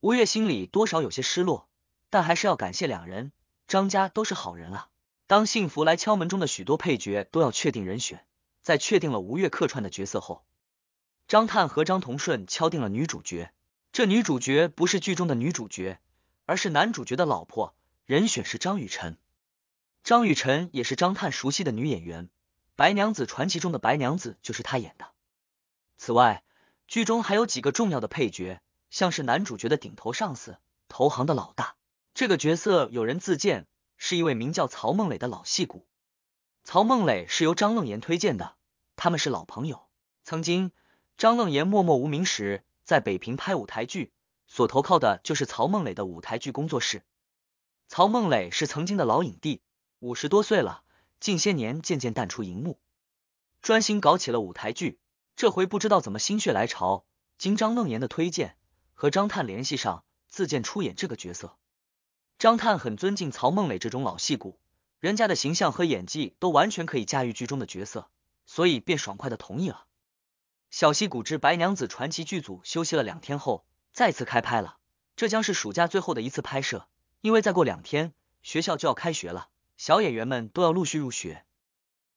吴越心里多少有些失落，但还是要感谢两人，张家都是好人啊。当幸福来敲门中的许多配角都要确定人选，在确定了吴越客串的角色后，张探和张同顺敲定了女主角，这女主角不是剧中的女主角，而是男主角的老婆，人选是张雨晨。张雨晨也是张探熟悉的女演员，《白娘子传奇》中的白娘子就是她演的。此外，剧中还有几个重要的配角，像是男主角的顶头上司、投行的老大。这个角色有人自荐，是一位名叫曹梦磊的老戏骨。曹梦磊是由张愣言推荐的，他们是老朋友。曾经，张愣言默默无名时，在北平拍舞台剧，所投靠的就是曹梦磊的舞台剧工作室。曹梦磊是曾经的老影帝，五十多岁了，近些年渐渐淡出荧幕，专心搞起了舞台剧。这回不知道怎么心血来潮，经张梦妍的推荐和张探联系上，自荐出演这个角色。张探很尊敬曹梦磊这种老戏骨，人家的形象和演技都完全可以驾驭剧中的角色，所以便爽快的同意了。小戏骨之《白娘子传奇》剧组休息了两天后，再次开拍了。这将是暑假最后的一次拍摄，因为再过两天学校就要开学了，小演员们都要陆续入学，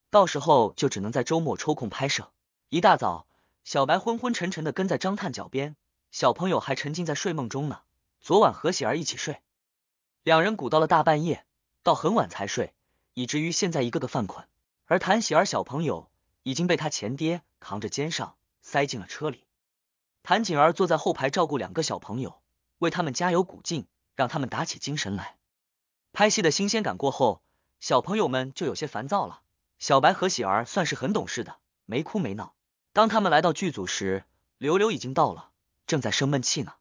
到时候就只能在周末抽空拍摄。一大早，小白昏昏沉沉的跟在张探脚边，小朋友还沉浸在睡梦中呢。昨晚和喜儿一起睡，两人鼓捣了大半夜，到很晚才睡，以至于现在一个个犯困。而谭喜儿小朋友已经被他前爹扛着肩上，塞进了车里。谭锦儿坐在后排照顾两个小朋友，为他们加油鼓劲，让他们打起精神来。拍戏的新鲜感过后，小朋友们就有些烦躁了。小白和喜儿算是很懂事的，没哭没闹。当他们来到剧组时，刘刘已经到了，正在生闷气呢。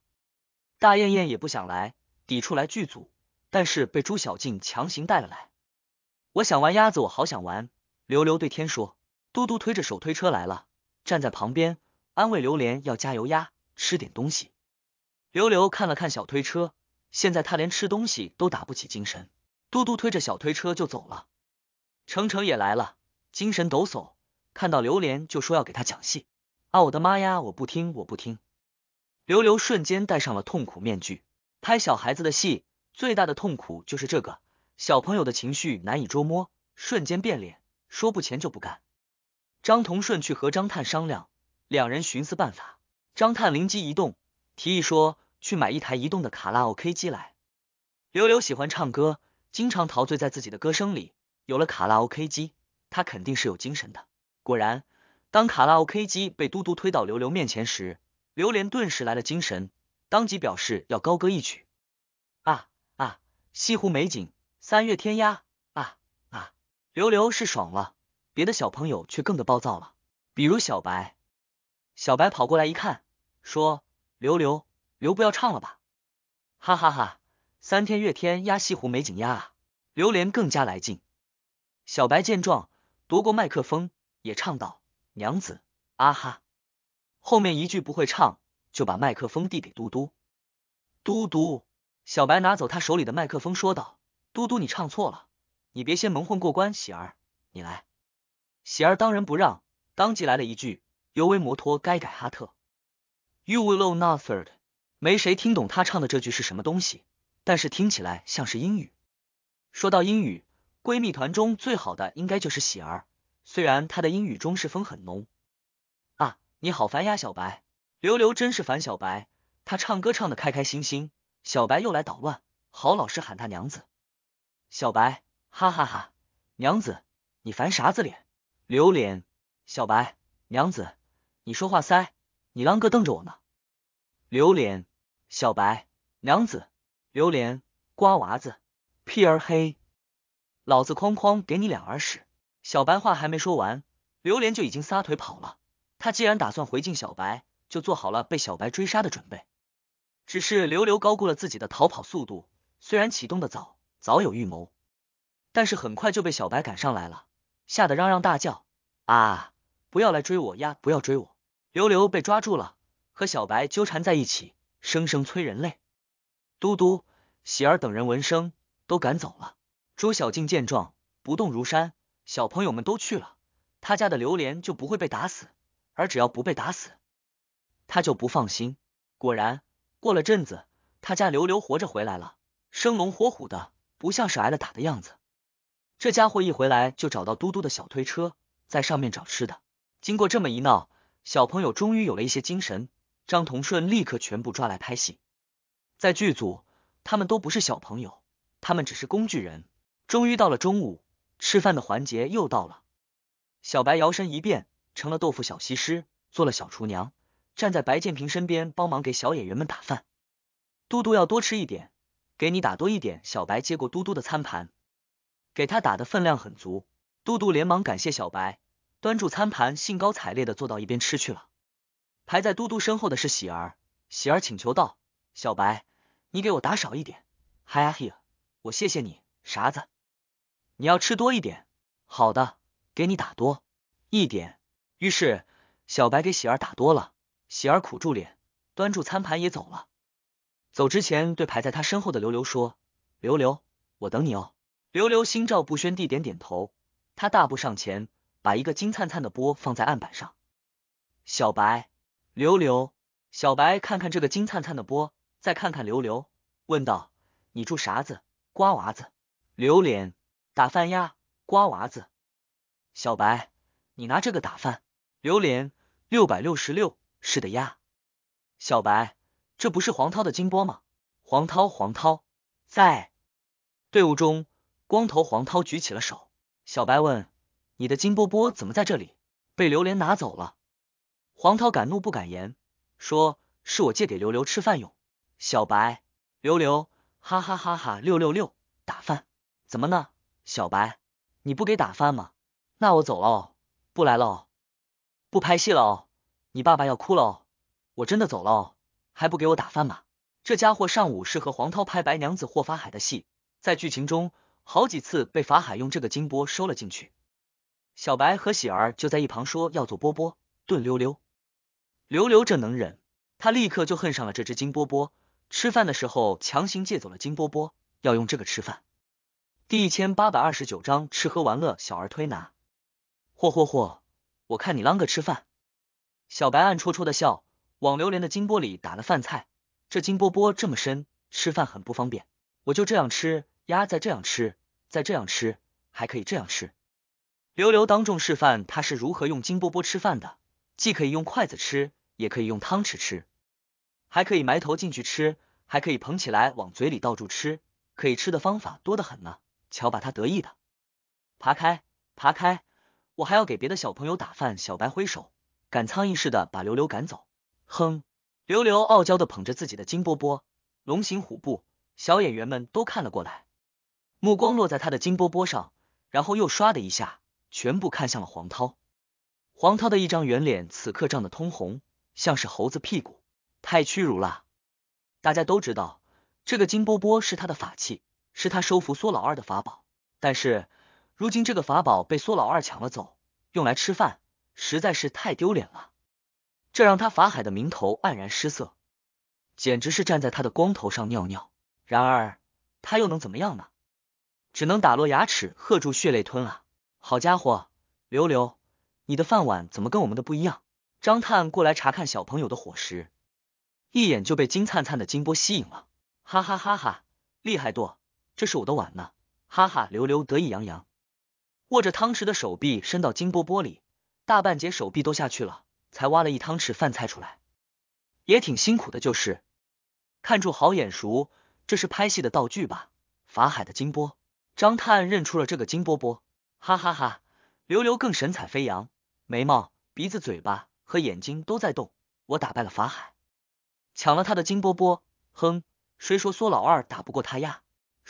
大燕燕也不想来，抵触来剧组，但是被朱小静强行带了来。我想玩鸭子，我好想玩。刘刘对天说。嘟嘟推着手推车来了，站在旁边安慰刘莲要加油鸭，吃点东西。刘刘看了看小推车，现在他连吃东西都打不起精神。嘟嘟推着小推车就走了。程程也来了，精神抖擞。看到榴莲就说要给他讲戏啊！我的妈呀！我不听，我不听！刘刘瞬间戴上了痛苦面具。拍小孩子的戏，最大的痛苦就是这个小朋友的情绪难以捉摸，瞬间变脸，说不钱就不干。张同顺去和张探商量，两人寻思办法。张探灵机一动，提议说去买一台移动的卡拉 OK 机来。刘刘喜欢唱歌，经常陶醉在自己的歌声里。有了卡拉 OK 机，他肯定是有精神的。果然，当卡拉 O K 机被嘟嘟推到刘刘面前时，刘莲顿时来了精神，当即表示要高歌一曲。啊啊！西湖美景，三月天呀！啊啊！刘刘是爽了，别的小朋友却更的暴躁了。比如小白，小白跑过来一看，说：“刘刘，刘不要唱了吧？”哈哈哈！三天月天压西湖美景压啊！刘莲更加来劲。小白见状，夺过麦克风。也唱道：“娘子，啊哈。”后面一句不会唱，就把麦克风递给嘟嘟。嘟嘟，小白拿走他手里的麦克风，说道：“嘟嘟，你唱错了，你别先蒙混过关。”喜儿，你来。喜儿当仁不让，当即来了一句：“You 尤摩托该改哈特 will k n o w n o t h i n g 没谁听懂他唱的这句是什么东西，但是听起来像是英语。说到英语，闺蜜团中最好的应该就是喜儿。虽然他的英语中式风很浓啊，你好烦呀，小白，刘刘真是烦小白，他唱歌唱的开开心心，小白又来捣乱，好老师喊他娘子，小白，哈哈哈，娘子，你烦啥子脸，榴莲，小白，娘子，你说话塞，你啷个瞪着我呢，榴莲，小白，娘子，榴莲，瓜娃子，屁儿黑，老子哐哐给你两耳屎。小白话还没说完，榴莲就已经撒腿跑了。他既然打算回敬小白，就做好了被小白追杀的准备。只是刘刘高估了自己的逃跑速度，虽然启动的早，早有预谋，但是很快就被小白赶上来了，吓得嚷嚷大叫：“啊，不要来追我呀，不要追我！”刘刘被抓住了，和小白纠缠在一起，声声催人泪。嘟嘟、喜儿等人闻声都赶走了。朱小静见状，不动如山。小朋友们都去了，他家的榴莲就不会被打死，而只要不被打死，他就不放心。果然，过了阵子，他家刘刘活着回来了，生龙活虎的，不像是挨了打的样子。这家伙一回来就找到嘟嘟的小推车，在上面找吃的。经过这么一闹，小朋友终于有了一些精神。张同顺立刻全部抓来拍戏，在剧组，他们都不是小朋友，他们只是工具人。终于到了中午。吃饭的环节又到了，小白摇身一变成了豆腐小西施，做了小厨娘，站在白建平身边帮忙给小演员们打饭。嘟嘟要多吃一点，给你打多一点。小白接过嘟嘟的餐盘，给他打的分量很足。嘟嘟连忙感谢小白，端住餐盘，兴高采烈的坐到一边吃去了。排在嘟嘟身后的是喜儿，喜儿请求道：“小白，你给我打少一点，e 呀嘿，我谢谢你，啥子？”你要吃多一点，好的，给你打多一点。于是小白给喜儿打多了，喜儿苦住脸，端住餐盘也走了。走之前对排在他身后的刘刘说：“刘刘，我等你哦。”刘刘心照不宣地点点头。他大步上前，把一个金灿灿的钵放在案板上。小白，刘刘，小白看看这个金灿灿的钵，再看看刘刘，问道：“你住啥子瓜娃子？”刘脸。打饭呀，瓜娃子，小白，你拿这个打饭。榴莲六百六十六，是的呀。小白，这不是黄涛的金波吗？黄涛，黄涛在队伍中，光头黄涛举起了手。小白问：“你的金波波怎么在这里？被榴莲拿走了？”黄涛敢怒不敢言，说：“是我借给刘刘吃饭用。”小白，刘刘，哈哈哈哈，六六六，打饭怎么呢？小白，你不给打饭吗？那我走喽，不来了，不拍戏了，你爸爸要哭了，我真的走了，还不给我打饭吗？这家伙上午是和黄涛拍白娘子霍法海的戏，在剧情中好几次被法海用这个金波收了进去。小白和喜儿就在一旁说要做波波，顿溜溜，刘刘这能忍，他立刻就恨上了这只金波波，吃饭的时候强行借走了金波波，要用这个吃饭。第一千八百二十九章吃喝玩乐小儿推拿。嚯嚯嚯！我看你啷个吃饭？小白暗戳戳的笑，往榴莲的金钵里打了饭菜。这金钵钵这么深，吃饭很不方便。我就这样吃，呀，再这样吃，再这样吃，还可以这样吃。刘刘当众示范他是如何用金钵钵吃饭的，既可以用筷子吃，也可以用汤匙吃，还可以埋头进去吃，还可以捧起来往嘴里倒住吃，可以吃的方法多得很呢。瞧，把他得意的，爬开，爬开！我还要给别的小朋友打饭。小白挥手，赶苍蝇似的把刘刘赶走。哼，刘刘傲娇的捧着自己的金波波，龙行虎步。小演员们都看了过来，目光落在他的金波波上，然后又唰的一下，全部看向了黄涛。黄涛的一张圆脸此刻涨得通红，像是猴子屁股，太屈辱了。大家都知道，这个金波波是他的法器。是他收服苏老二的法宝，但是如今这个法宝被苏老二抢了走，用来吃饭实在是太丢脸了，这让他法海的名头黯然失色，简直是站在他的光头上尿尿。然而他又能怎么样呢？只能打落牙齿，喝住血泪吞了。好家伙，刘刘，你的饭碗怎么跟我们的不一样？张探过来查看小朋友的伙食，一眼就被金灿灿的金波吸引了，哈哈哈哈，厉害多！这是我的碗呢，哈哈！刘刘得意洋洋，握着汤匙的手臂伸到金波波里，大半截手臂都下去了，才挖了一汤匙饭菜出来，也挺辛苦的。就是看住好眼熟，这是拍戏的道具吧？法海的金波，张探认出了这个金波波，哈哈哈！刘刘更神采飞扬，眉毛、鼻子、嘴巴和眼睛都在动。我打败了法海，抢了他的金波波，哼，谁说苏老二打不过他呀？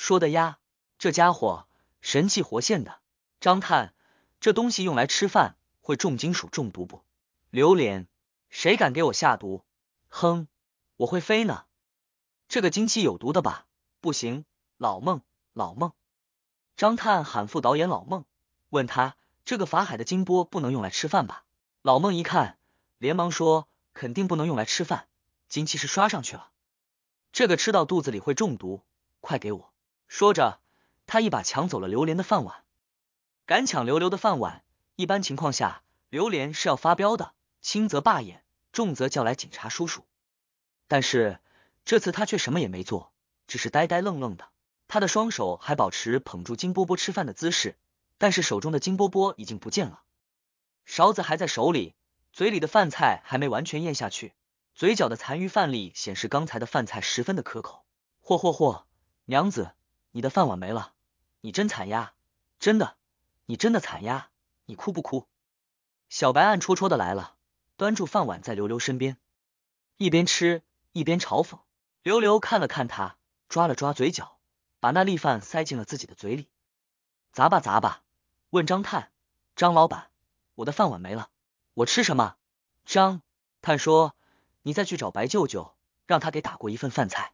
说的呀，这家伙神气活现的。张探，这东西用来吃饭会重金属中毒不？榴莲，谁敢给我下毒？哼，我会飞呢。这个金器有毒的吧？不行，老孟，老孟。张探喊副导演老孟，问他这个法海的金波不能用来吃饭吧？老孟一看，连忙说肯定不能用来吃饭，金器是刷上去了，这个吃到肚子里会中毒。快给我。说着，他一把抢走了榴莲的饭碗。敢抢刘刘的饭碗，一般情况下，榴莲是要发飙的，轻则罢演，重则叫来警察叔叔。但是这次他却什么也没做，只是呆呆愣愣的。他的双手还保持捧住金波波吃饭的姿势，但是手中的金波波已经不见了，勺子还在手里，嘴里的饭菜还没完全咽下去，嘴角的残余饭粒显示刚才的饭菜十分的可口。嚯嚯嚯，娘子！你的饭碗没了，你真惨呀！真的，你真的惨呀！你哭不哭？小白暗戳戳的来了，端住饭碗在刘刘身边，一边吃一边嘲讽。刘刘看了看他，抓了抓嘴角，把那粒饭塞进了自己的嘴里。砸吧砸吧，问张探，张老板，我的饭碗没了，我吃什么？张探说，你再去找白舅舅，让他给打过一份饭菜。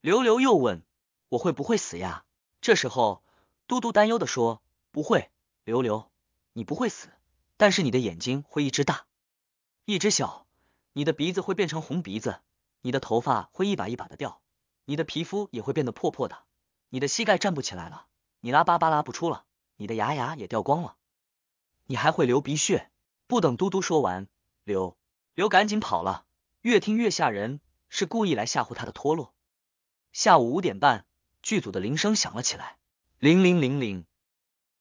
刘刘又问。我会不会死呀？这时候，嘟嘟担忧的说：“不会，刘刘，你不会死，但是你的眼睛会一只大，一只小，你的鼻子会变成红鼻子，你的头发会一把一把的掉，你的皮肤也会变得破破的，你的膝盖站不起来了，你拉粑粑拉不出了，你的牙牙也掉光了，你还会流鼻血。”不等嘟嘟说完，刘刘赶紧跑了。越听越吓人，是故意来吓唬他的。脱落。下午五点半。剧组的铃声响了起来，铃铃铃铃。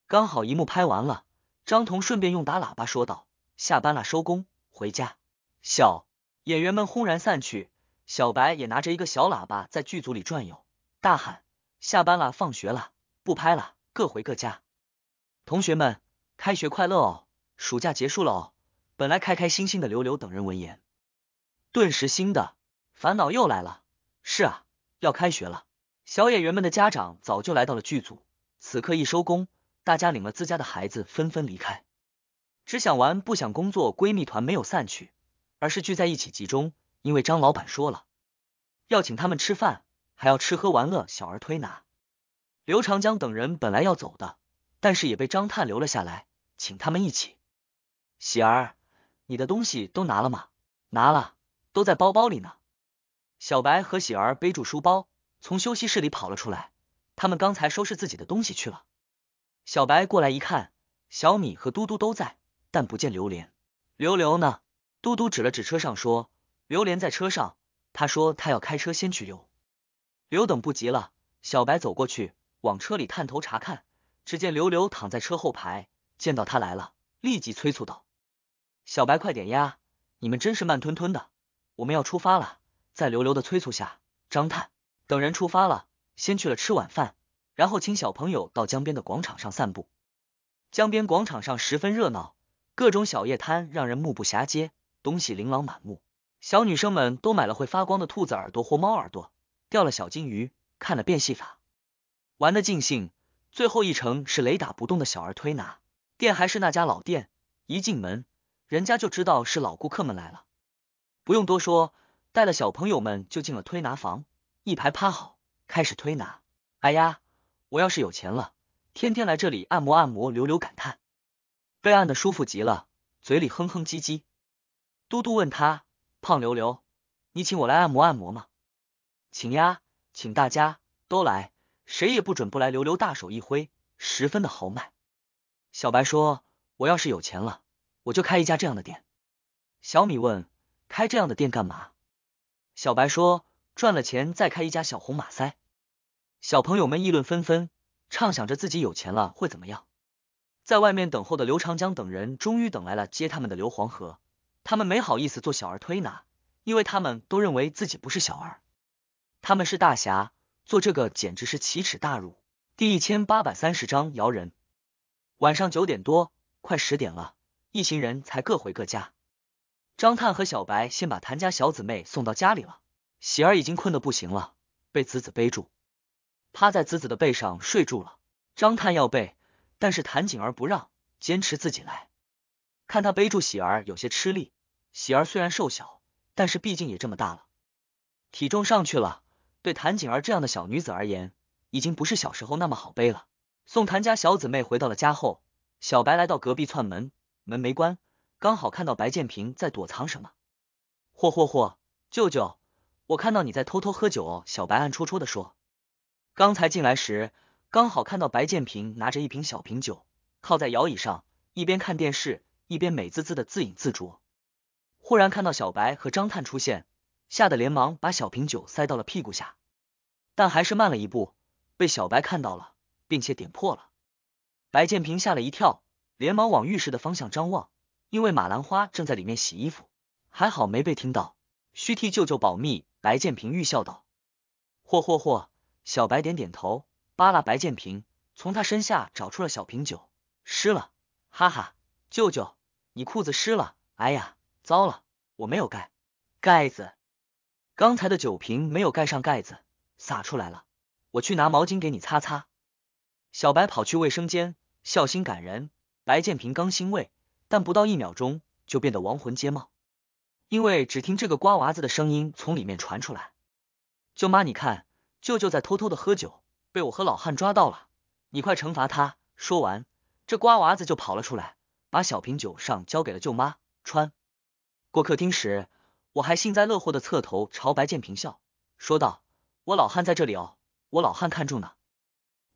刚好一幕拍完了。张彤顺便用打喇叭说道：“下班了，收工，回家。”小演员们轰然散去，小白也拿着一个小喇叭在剧组里转悠，大喊：“下班了，放学了，不拍了，各回各家。”同学们，开学快乐哦！暑假结束了哦。本来开开心心的刘刘等人闻言，顿时新的烦恼又来了。是啊，要开学了。小演员们的家长早就来到了剧组，此刻一收工，大家领了自家的孩子纷纷离开，只想玩不想工作。闺蜜团没有散去，而是聚在一起集中，因为张老板说了要请他们吃饭，还要吃喝玩乐、小儿推拿。刘长江等人本来要走的，但是也被张探留了下来，请他们一起。喜儿，你的东西都拿了吗？拿了，都在包包里呢。小白和喜儿背住书包。从休息室里跑了出来，他们刚才收拾自己的东西去了。小白过来一看，小米和嘟嘟都在，但不见榴莲。刘刘呢？嘟嘟指了指车上说：“榴莲在车上，他说他要开车先去溜。”刘等不及了，小白走过去往车里探头查看，只见刘刘躺在车后排，见到他来了，立即催促道：“小白快点呀，你们真是慢吞吞的，我们要出发了。”在刘刘的催促下，张探。等人出发了，先去了吃晚饭，然后请小朋友到江边的广场上散步。江边广场上十分热闹，各种小夜摊让人目不暇接，东西琳琅满目。小女生们都买了会发光的兔子耳朵或猫耳朵，钓了小金鱼，看了变戏法，玩的尽兴。最后一程是雷打不动的小儿推拿店，还是那家老店。一进门，人家就知道是老顾客们来了，不用多说，带了小朋友们就进了推拿房。一排趴好，开始推拿。哎呀，我要是有钱了，天天来这里按摩按摩。刘刘感叹，被按的舒服极了，嘴里哼哼唧唧。嘟嘟问他，胖刘刘，你请我来按摩按摩吗？请呀，请大家都来，谁也不准不来。刘刘大手一挥，十分的豪迈。小白说，我要是有钱了，我就开一家这样的店。小米问，开这样的店干嘛？小白说。赚了钱再开一家小红马塞，小朋友们议论纷纷，畅想着自己有钱了会怎么样。在外面等候的刘长江等人终于等来了接他们的刘黄河。他们没好意思做小儿推拿，因为他们都认为自己不是小儿，他们是大侠，做这个简直是奇耻大辱。第一千八百三十章摇人。晚上九点多，快十点了，一行人才各回各家。张探和小白先把谭家小姊妹送到家里了。喜儿已经困得不行了，被子子背住，趴在子子的背上睡住了。张探要背，但是谭景儿不让，坚持自己来。看他背住喜儿有些吃力。喜儿虽然瘦小，但是毕竟也这么大了，体重上去了，对谭景儿这样的小女子而言，已经不是小时候那么好背了。送谭家小姊妹回到了家后，小白来到隔壁串门，门没关，刚好看到白建平在躲藏什么。嚯嚯嚯，舅舅！我看到你在偷偷喝酒，哦。”小白暗戳戳的说。刚才进来时，刚好看到白建平拿着一瓶小瓶酒，靠在摇椅上，一边看电视，一边美滋滋的自饮自酌。忽然看到小白和张探出现，吓得连忙把小瓶酒塞到了屁股下，但还是慢了一步，被小白看到了，并且点破了。白建平吓了一跳，连忙往浴室的方向张望，因为马兰花正在里面洗衣服，还好没被听到，需替舅舅保密。白建平欲笑道：“嚯嚯嚯！”小白点点头，扒拉白建平，从他身下找出了小瓶酒，湿了，哈哈，舅舅，你裤子湿了，哎呀，糟了，我没有盖盖子，刚才的酒瓶没有盖上盖子，洒出来了，我去拿毛巾给你擦擦。”小白跑去卫生间，孝心感人。白建平刚欣慰，但不到一秒钟就变得亡魂皆冒。因为只听这个瓜娃子的声音从里面传出来，舅妈，你看，舅舅在偷偷的喝酒，被我和老汉抓到了，你快惩罚他！说完，这瓜娃子就跑了出来，把小瓶酒上交给了舅妈。穿过客厅时，我还幸灾乐祸的侧头朝白建平笑，说道：“我老汉在这里哦，我老汉看住呢。”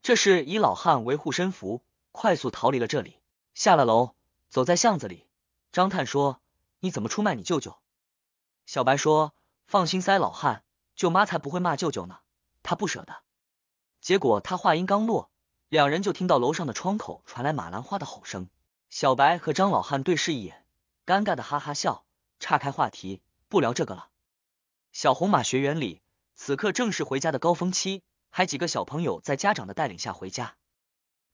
这是以老汉为护身符，快速逃离了这里。下了楼，走在巷子里，张探说：“你怎么出卖你舅舅？”小白说：“放心噻，老汉，舅妈才不会骂舅舅呢，她不舍得。”结果他话音刚落，两人就听到楼上的窗口传来马兰花的吼声。小白和张老汉对视一眼，尴尬的哈哈笑，岔开话题，不聊这个了。小红马学园里，此刻正是回家的高峰期，还几个小朋友在家长的带领下回家。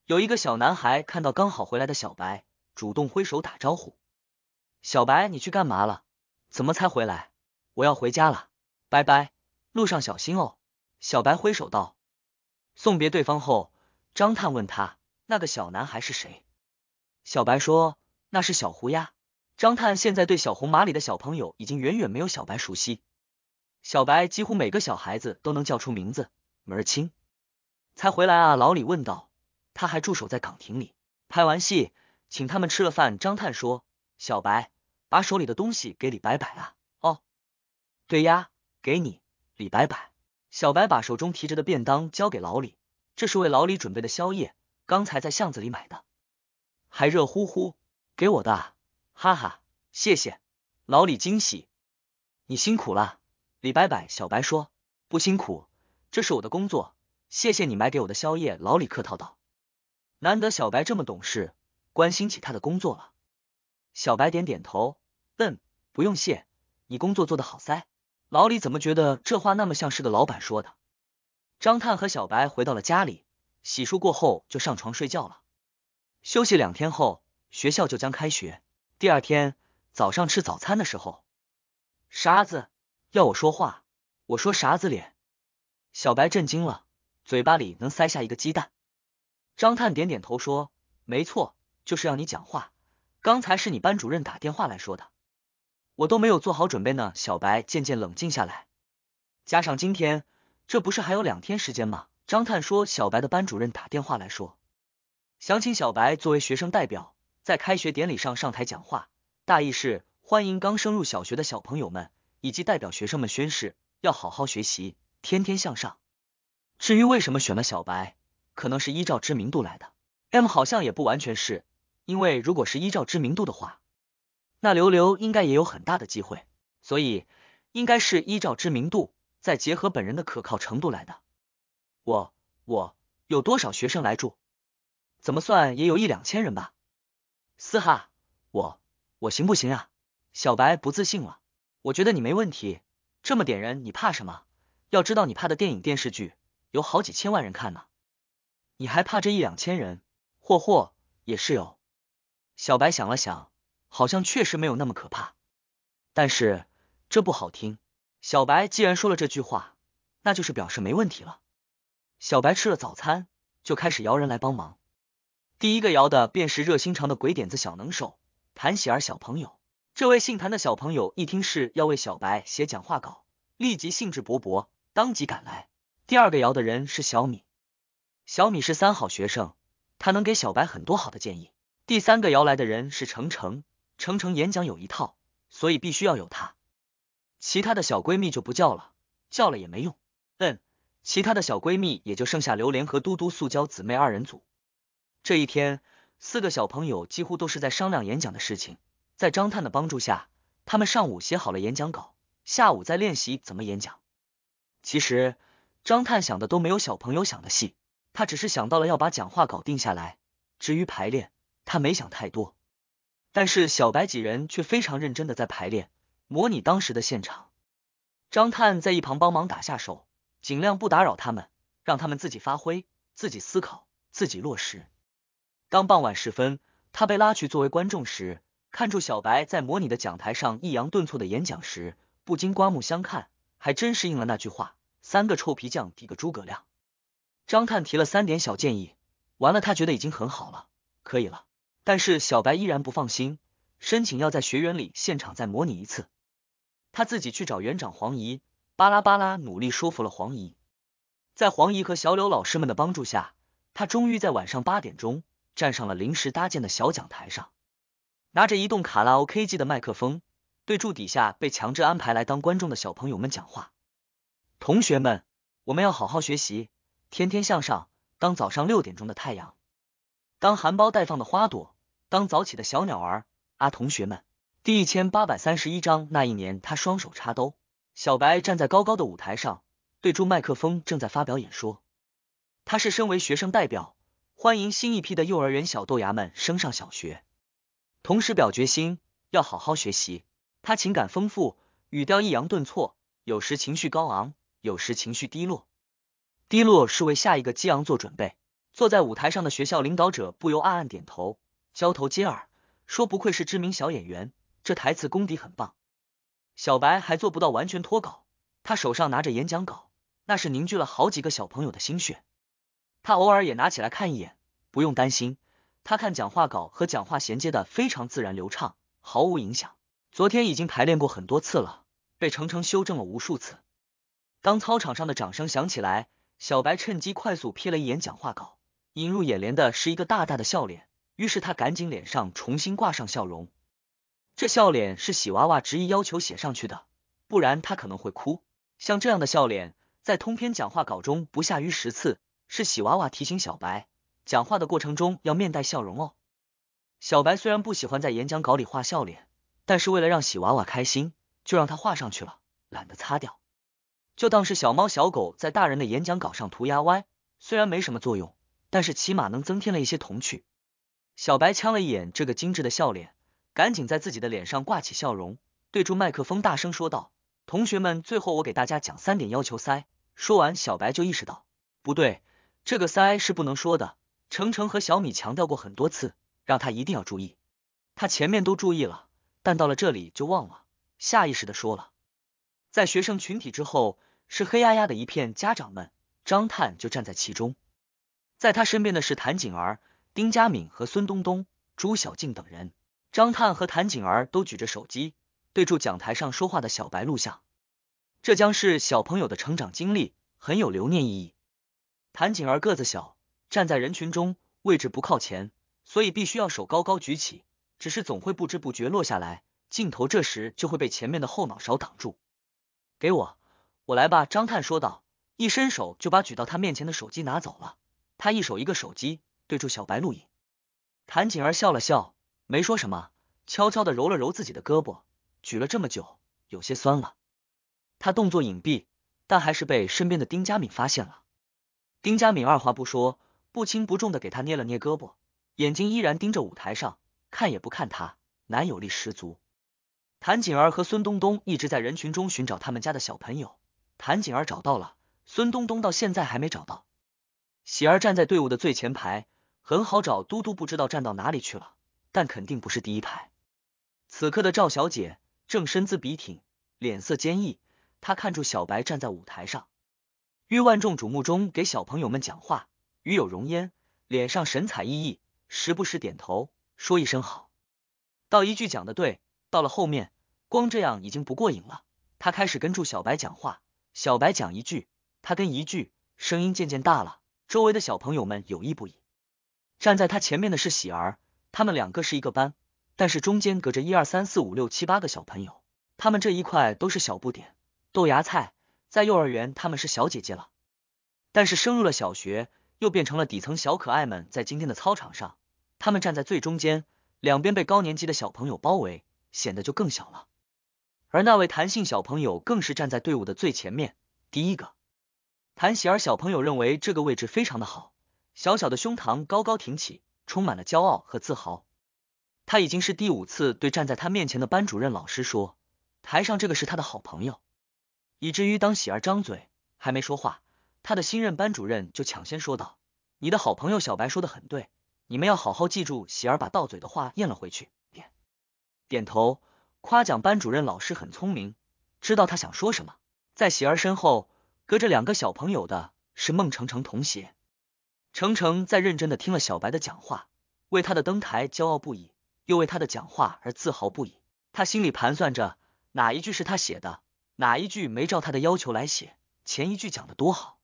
有一个小男孩看到刚好回来的小白，主动挥手打招呼：“小白，你去干嘛了？”怎么才回来？我要回家了，拜拜，路上小心哦。小白挥手道，送别对方后，张探问他那个小男孩是谁。小白说那是小胡鸭。张探现在对小红马里的小朋友已经远远没有小白熟悉，小白几乎每个小孩子都能叫出名字，门儿清。才回来啊？老李问道。他还驻守在岗亭里，拍完戏，请他们吃了饭。张探说，小白。把手里的东西给李白白啊！哦，对呀，给你，李白白。小白把手中提着的便当交给老李，这是为老李准备的宵夜，刚才在巷子里买的，还热乎乎。给我的，哈哈，谢谢。老李惊喜，你辛苦了。李白白，小白说不辛苦，这是我的工作。谢谢你买给我的宵夜。老李客套道，难得小白这么懂事，关心起他的工作了。小白点点头。笨，不用谢，你工作做得好噻。老李怎么觉得这话那么像是个老板说的？张探和小白回到了家里，洗漱过后就上床睡觉了。休息两天后，学校就将开学。第二天早上吃早餐的时候，傻子，要我说话，我说傻子脸。小白震惊了，嘴巴里能塞下一个鸡蛋。张探点点头说，没错，就是要你讲话。刚才是你班主任打电话来说的。我都没有做好准备呢。小白渐渐冷静下来，加上今天，这不是还有两天时间吗？张探说，小白的班主任打电话来说，想请小白作为学生代表，在开学典礼上上台讲话，大意是欢迎刚升入小学的小朋友们，以及代表学生们宣誓要好好学习，天天向上。至于为什么选了小白，可能是依照知名度来的。M 好像也不完全是，因为如果是依照知名度的话。那刘刘应该也有很大的机会，所以应该是依照知名度，再结合本人的可靠程度来的。我我有多少学生来住？怎么算也有一两千人吧。嘶哈，我我行不行啊？小白不自信了。我觉得你没问题，这么点人你怕什么？要知道你怕的电影电视剧有好几千万人看呢，你还怕这一两千人？霍霍也是有。小白想了想。好像确实没有那么可怕，但是这不好听。小白既然说了这句话，那就是表示没问题了。小白吃了早餐，就开始摇人来帮忙。第一个摇的便是热心肠的鬼点子小能手谭喜儿小朋友。这位姓谭的小朋友一听是要为小白写讲话稿，立即兴致勃勃，当即赶来。第二个摇的人是小米，小米是三好学生，他能给小白很多好的建议。第三个摇来的人是程程。程程演讲有一套，所以必须要有她。其他的小闺蜜就不叫了，叫了也没用。嗯，其他的小闺蜜也就剩下榴莲和嘟嘟塑胶姊妹二人组。这一天，四个小朋友几乎都是在商量演讲的事情。在张探的帮助下，他们上午写好了演讲稿，下午在练习怎么演讲。其实张探想的都没有小朋友想的细，他只是想到了要把讲话搞定下来。至于排练，他没想太多。但是小白几人却非常认真的在排练，模拟当时的现场。张探在一旁帮忙打下手，尽量不打扰他们，让他们自己发挥、自己思考、自己落实。当傍晚时分，他被拉去作为观众时，看住小白在模拟的讲台上抑扬顿挫的演讲时，不禁刮目相看，还真是应了那句话：“三个臭皮匠抵个诸葛亮。”张探提了三点小建议，完了他觉得已经很好了，可以了。但是小白依然不放心，申请要在学员里现场再模拟一次。他自己去找园长黄姨，巴拉巴拉努力说服了黄姨。在黄姨和小柳老师们的帮助下，他终于在晚上八点钟站上了临时搭建的小讲台上，拿着移动卡拉 OK 机的麦克风，对住底下被强制安排来当观众的小朋友们讲话：“同学们，我们要好好学习，天天向上。当早上六点钟的太阳，当含苞待放的花朵。”当早起的小鸟儿啊，同学们，第一千八百三十一章。那一年，他双手插兜，小白站在高高的舞台上，对住麦克风正在发表演说。他是身为学生代表，欢迎新一批的幼儿园小豆芽们升上小学，同时表决心要好好学习。他情感丰富，语调抑扬顿挫，有时情绪高昂，有时情绪低落。低落是为下一个激昂做准备。坐在舞台上的学校领导者不由暗暗点头。交头接耳说：“不愧是知名小演员，这台词功底很棒。”小白还做不到完全脱稿，他手上拿着演讲稿，那是凝聚了好几个小朋友的心血。他偶尔也拿起来看一眼，不用担心，他看讲话稿和讲话衔接的非常自然流畅，毫无影响。昨天已经排练过很多次了，被程程修正了无数次。当操场上的掌声响起来，小白趁机快速瞥了一眼讲话稿，映入眼帘的是一个大大的笑脸。于是他赶紧脸上重新挂上笑容，这笑脸是喜娃娃执意要求写上去的，不然他可能会哭。像这样的笑脸在通篇讲话稿中不下于十次，是喜娃娃提醒小白，讲话的过程中要面带笑容哦。小白虽然不喜欢在演讲稿里画笑脸，但是为了让喜娃娃开心，就让他画上去了，懒得擦掉，就当是小猫小狗在大人的演讲稿上涂鸦歪，虽然没什么作用，但是起码能增添了一些童趣。小白呛了一眼这个精致的笑脸，赶紧在自己的脸上挂起笑容，对住麦克风大声说道：“同学们，最后我给大家讲三点要求塞。”说完，小白就意识到不对，这个塞是不能说的。程程和小米强调过很多次，让他一定要注意，他前面都注意了，但到了这里就忘了，下意识的说了。在学生群体之后是黑压压的一片家长们，张探就站在其中，在他身边的是谭景儿。丁佳敏和孙东东、朱小静等人，张探和谭景儿都举着手机对住讲台上说话的小白录像。这将是小朋友的成长经历，很有留念意义。谭景儿个子小，站在人群中位置不靠前，所以必须要手高高举起，只是总会不知不觉落下来，镜头这时就会被前面的后脑勺挡住。给我，我来吧！张探说道，一伸手就把举到他面前的手机拿走了。他一手一个手机。对住小白录影，谭锦儿笑了笑，没说什么，悄悄的揉了揉自己的胳膊，举了这么久，有些酸了。他动作隐蔽，但还是被身边的丁佳敏发现了。丁佳敏二话不说，不轻不重的给他捏了捏胳膊，眼睛依然盯着舞台上看也不看他，男友力十足。谭锦儿和孙东东一直在人群中寻找他们家的小朋友，谭锦儿找到了，孙东东到现在还没找到。喜儿站在队伍的最前排。很好找，嘟嘟不知道站到哪里去了，但肯定不是第一排。此刻的赵小姐正身姿笔挺，脸色坚毅。她看住小白站在舞台上，于万众瞩目中给小朋友们讲话，与有容焉，脸上神采奕奕，时不时点头说一声好，道一句讲的对。到了后面，光这样已经不过瘾了，他开始跟住小白讲话，小白讲一句，他跟一句，声音渐渐大了，周围的小朋友们有意不已。站在他前面的是喜儿，他们两个是一个班，但是中间隔着一二三四五六七八个小朋友，他们这一块都是小不点，豆芽菜。在幼儿园他们是小姐姐了，但是升入了小学，又变成了底层小可爱们。在今天的操场上，他们站在最中间，两边被高年级的小朋友包围，显得就更小了。而那位谭姓小朋友更是站在队伍的最前面，第一个。谭喜儿小朋友认为这个位置非常的好。小小的胸膛高高挺起，充满了骄傲和自豪。他已经是第五次对站在他面前的班主任老师说：“台上这个是他的好朋友。”以至于当喜儿张嘴还没说话，他的新任班主任就抢先说道：“你的好朋友小白说的很对，你们要好好记住。”喜儿把到嘴的话咽了回去，点点头，夸奖班主任老师很聪明，知道他想说什么。在喜儿身后，隔着两个小朋友的是孟程程童鞋。程程在认真的听了小白的讲话，为他的登台骄傲不已，又为他的讲话而自豪不已。他心里盘算着哪一句是他写的，哪一句没照他的要求来写。前一句讲的多好，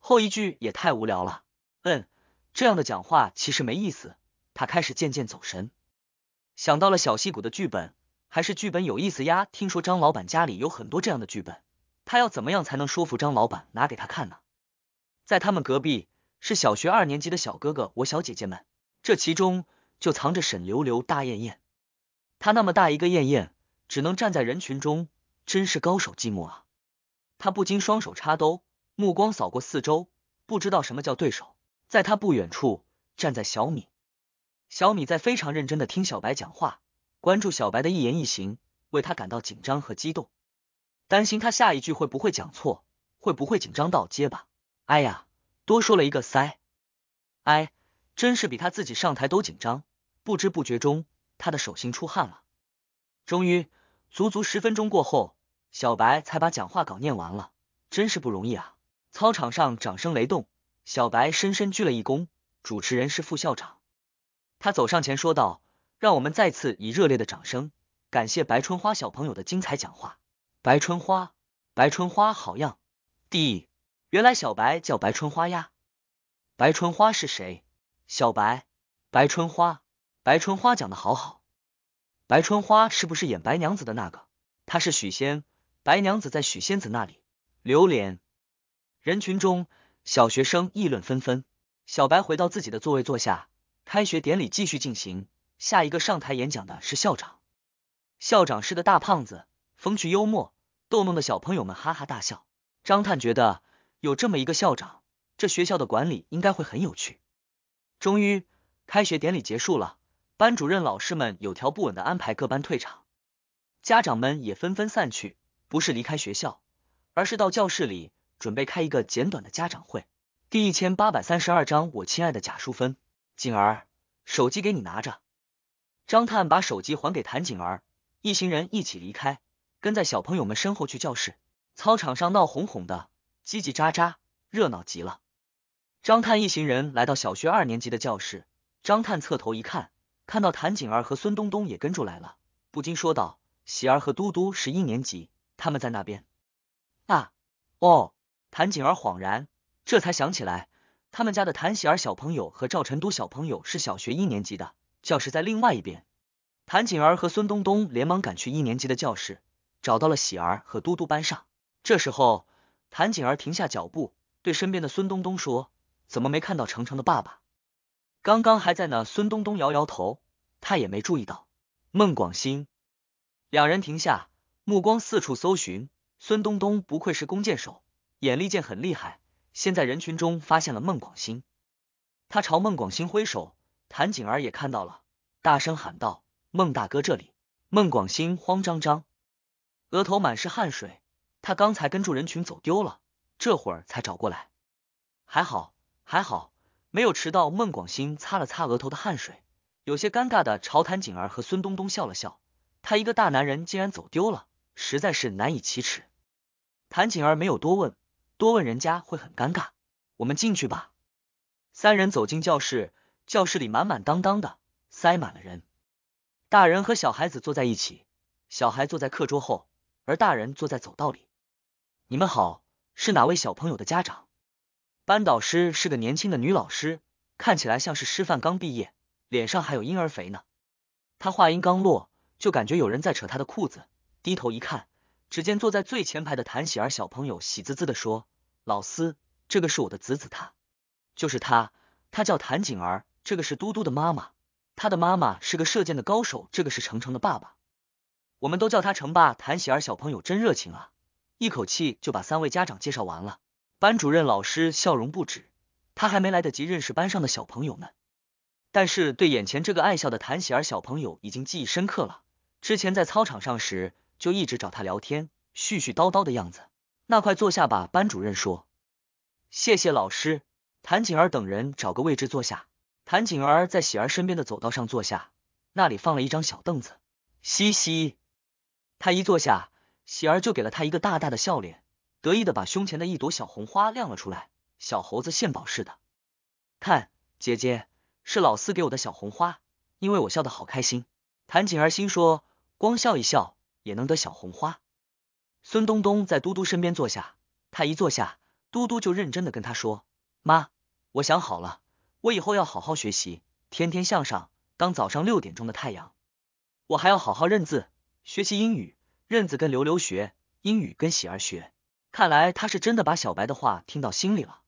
后一句也太无聊了。嗯，这样的讲话其实没意思。他开始渐渐走神，想到了小戏骨的剧本，还是剧本有意思呀。听说张老板家里有很多这样的剧本，他要怎么样才能说服张老板拿给他看呢？在他们隔壁。是小学二年级的小哥哥，我小姐姐们，这其中就藏着沈流流、大艳艳。他那么大一个艳艳，只能站在人群中，真是高手寂寞啊！他不禁双手插兜，目光扫过四周，不知道什么叫对手。在他不远处，站在小米。小米在非常认真的听小白讲话，关注小白的一言一行，为他感到紧张和激动，担心他下一句会不会讲错，会不会紧张到结巴？哎呀！多说了一个“塞”，哎，真是比他自己上台都紧张。不知不觉中，他的手心出汗了。终于，足足十分钟过后，小白才把讲话稿念完了，真是不容易啊！操场上掌声雷动，小白深深鞠了一躬。主持人是副校长，他走上前说道：“让我们再次以热烈的掌声，感谢白春花小朋友的精彩讲话。”白春花，白春花，好样！第。原来小白叫白春花呀，白春花是谁？小白，白春花，白春花讲的好好。白春花是不是演白娘子的那个？她是许仙，白娘子在许仙子那里榴莲，人群中，小学生议论纷纷。小白回到自己的座位坐下。开学典礼继续进行，下一个上台演讲的是校长。校长是个大胖子，风趣幽默，逗弄的小朋友们哈哈大笑。张探觉得。有这么一个校长，这学校的管理应该会很有趣。终于，开学典礼结束了，班主任老师们有条不紊的安排各班退场，家长们也纷纷散去，不是离开学校，而是到教室里准备开一个简短的家长会。第一千八百三十二章，我亲爱的贾淑芬，景儿，手机给你拿着。张探把手机还给谭景儿，一行人一起离开，跟在小朋友们身后去教室。操场上闹哄哄的。叽叽喳喳，热闹极了。张探一行人来到小学二年级的教室，张探侧头一看，看到谭景儿和孙东东也跟住来了，不禁说道：“喜儿和嘟嘟是一年级，他们在那边。”啊！哦，谭景儿恍然，这才想起来，他们家的谭喜儿小朋友和赵晨都小朋友是小学一年级的，教室在另外一边。谭景儿和孙东东连忙赶去一年级的教室，找到了喜儿和嘟嘟班上。这时候。谭景儿停下脚步，对身边的孙东东说：“怎么没看到程成的爸爸？刚刚还在呢。”孙东东摇摇头，他也没注意到。孟广兴两人停下，目光四处搜寻。孙东东不愧是弓箭手，眼力见很厉害，先在人群中发现了孟广兴。他朝孟广兴挥手，谭景儿也看到了，大声喊道：“孟大哥，这里！”孟广兴慌张张，额头满是汗水。他刚才跟住人群走丢了，这会儿才找过来，还好还好没有迟到。孟广兴擦了擦额头的汗水，有些尴尬的朝谭景儿和孙东东笑了笑。他一个大男人竟然走丢了，实在是难以启齿。谭景儿没有多问，多问人家会很尴尬。我们进去吧。三人走进教室，教室里满满当当的，塞满了人，大人和小孩子坐在一起，小孩坐在课桌后，而大人坐在走道里。你们好，是哪位小朋友的家长？班导师是个年轻的女老师，看起来像是师范刚毕业，脸上还有婴儿肥呢。她话音刚落，就感觉有人在扯她的裤子，低头一看，只见坐在最前排的谭喜儿小朋友喜滋滋的说：“老师，这个是我的子子，他就是他，他叫谭景儿。这个是嘟嘟的妈妈，他的妈妈是个射箭的高手。这个是程程的爸爸，我们都叫他程爸。谭喜儿小朋友真热情啊。”一口气就把三位家长介绍完了，班主任老师笑容不止，他还没来得及认识班上的小朋友们，但是对眼前这个爱笑的谭喜儿小朋友已经记忆深刻了。之前在操场上时就一直找他聊天，絮絮叨叨的样子。那快坐下吧，班主任说。谢谢老师，谭景儿等人找个位置坐下。谭景儿在喜儿身边的走道上坐下，那里放了一张小凳子。嘻嘻，他一坐下。喜儿就给了他一个大大的笑脸，得意的把胸前的一朵小红花亮了出来，小猴子献宝似的，看姐姐是老四给我的小红花，因为我笑得好开心。谭锦儿心说，光笑一笑也能得小红花。孙东东在嘟嘟身边坐下，他一坐下，嘟嘟就认真的跟他说，妈，我想好了，我以后要好好学习，天天向上，当早上六点钟的太阳，我还要好好认字，学习英语。认字跟刘刘学英语跟喜儿学，看来他是真的把小白的话听到心里了，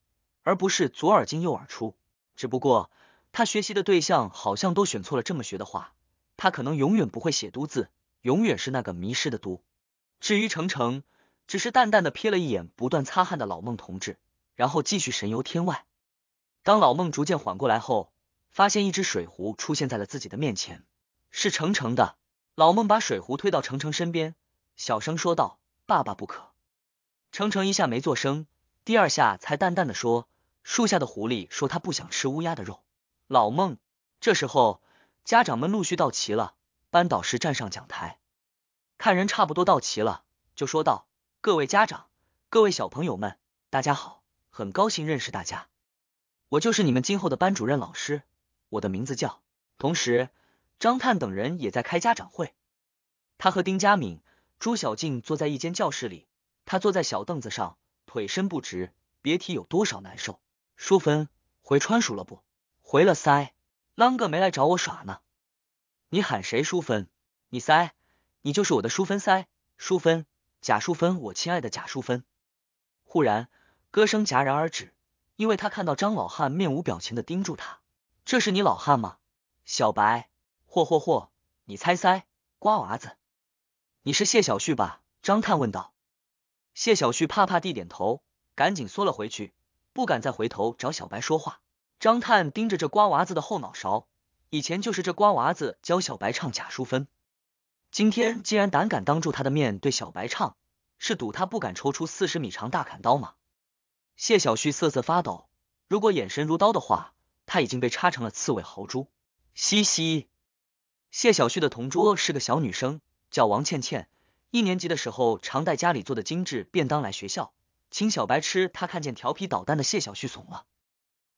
而不是左耳进右耳出。只不过他学习的对象好像都选错了，这么学的话，他可能永远不会写“都”字，永远是那个迷失的“都”。至于程程，只是淡淡的瞥了一眼不断擦汗的老孟同志，然后继续神游天外。当老孟逐渐缓过来后，发现一只水壶出现在了自己的面前，是程程的。老孟把水壶推到程程身边。小声说道：“爸爸不可。”程程一下没做声，第二下才淡淡的说：“树下的狐狸说他不想吃乌鸦的肉。”老孟这时候家长们陆续到齐了，班导师站上讲台，看人差不多到齐了，就说道：“各位家长，各位小朋友们，大家好，很高兴认识大家，我就是你们今后的班主任老师，我的名字叫……”同时，张探等人也在开家长会，他和丁佳敏。朱小静坐在一间教室里，她坐在小凳子上，腿伸不直，别提有多少难受。淑芬回川蜀了不？回了塞，啷个没来找我耍呢。你喊谁淑芬？你塞，你就是我的淑芬塞。淑芬，贾淑芬，我亲爱的贾淑芬。忽然，歌声戛然而止，因为他看到张老汉面无表情的盯住他。这是你老汉吗？小白，嚯嚯嚯，你猜猜，瓜娃子。你是谢小旭吧？张探问道。谢小旭怕怕地点头，赶紧缩了回去，不敢再回头找小白说话。张探盯着这瓜娃子的后脑勺，以前就是这瓜娃子教小白唱假淑芬，今天竟然胆敢当住他的面对小白唱，是赌他不敢抽出四十米长大砍刀吗？谢小旭瑟瑟发抖，如果眼神如刀的话，他已经被插成了刺猬豪猪。嘻嘻，谢小旭的同桌是个小女生。叫王倩倩，一年级的时候常带家里做的精致便当来学校，请小白吃。他看见调皮捣蛋的谢小旭怂了，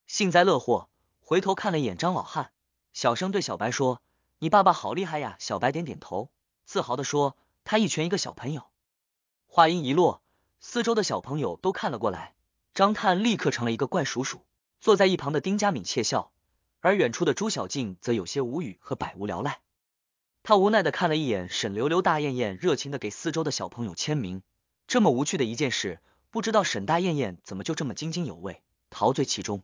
幸灾乐祸，回头看了一眼张老汉，小声对小白说：“你爸爸好厉害呀。”小白点点头，自豪的说：“他一拳一个小朋友。”话音一落，四周的小朋友都看了过来，张探立刻成了一个怪叔叔。坐在一旁的丁佳敏窃笑，而远处的朱小静则有些无语和百无聊赖。他无奈的看了一眼沈流流，大艳艳热情的给四周的小朋友签名。这么无趣的一件事，不知道沈大艳艳怎么就这么津津有味，陶醉其中。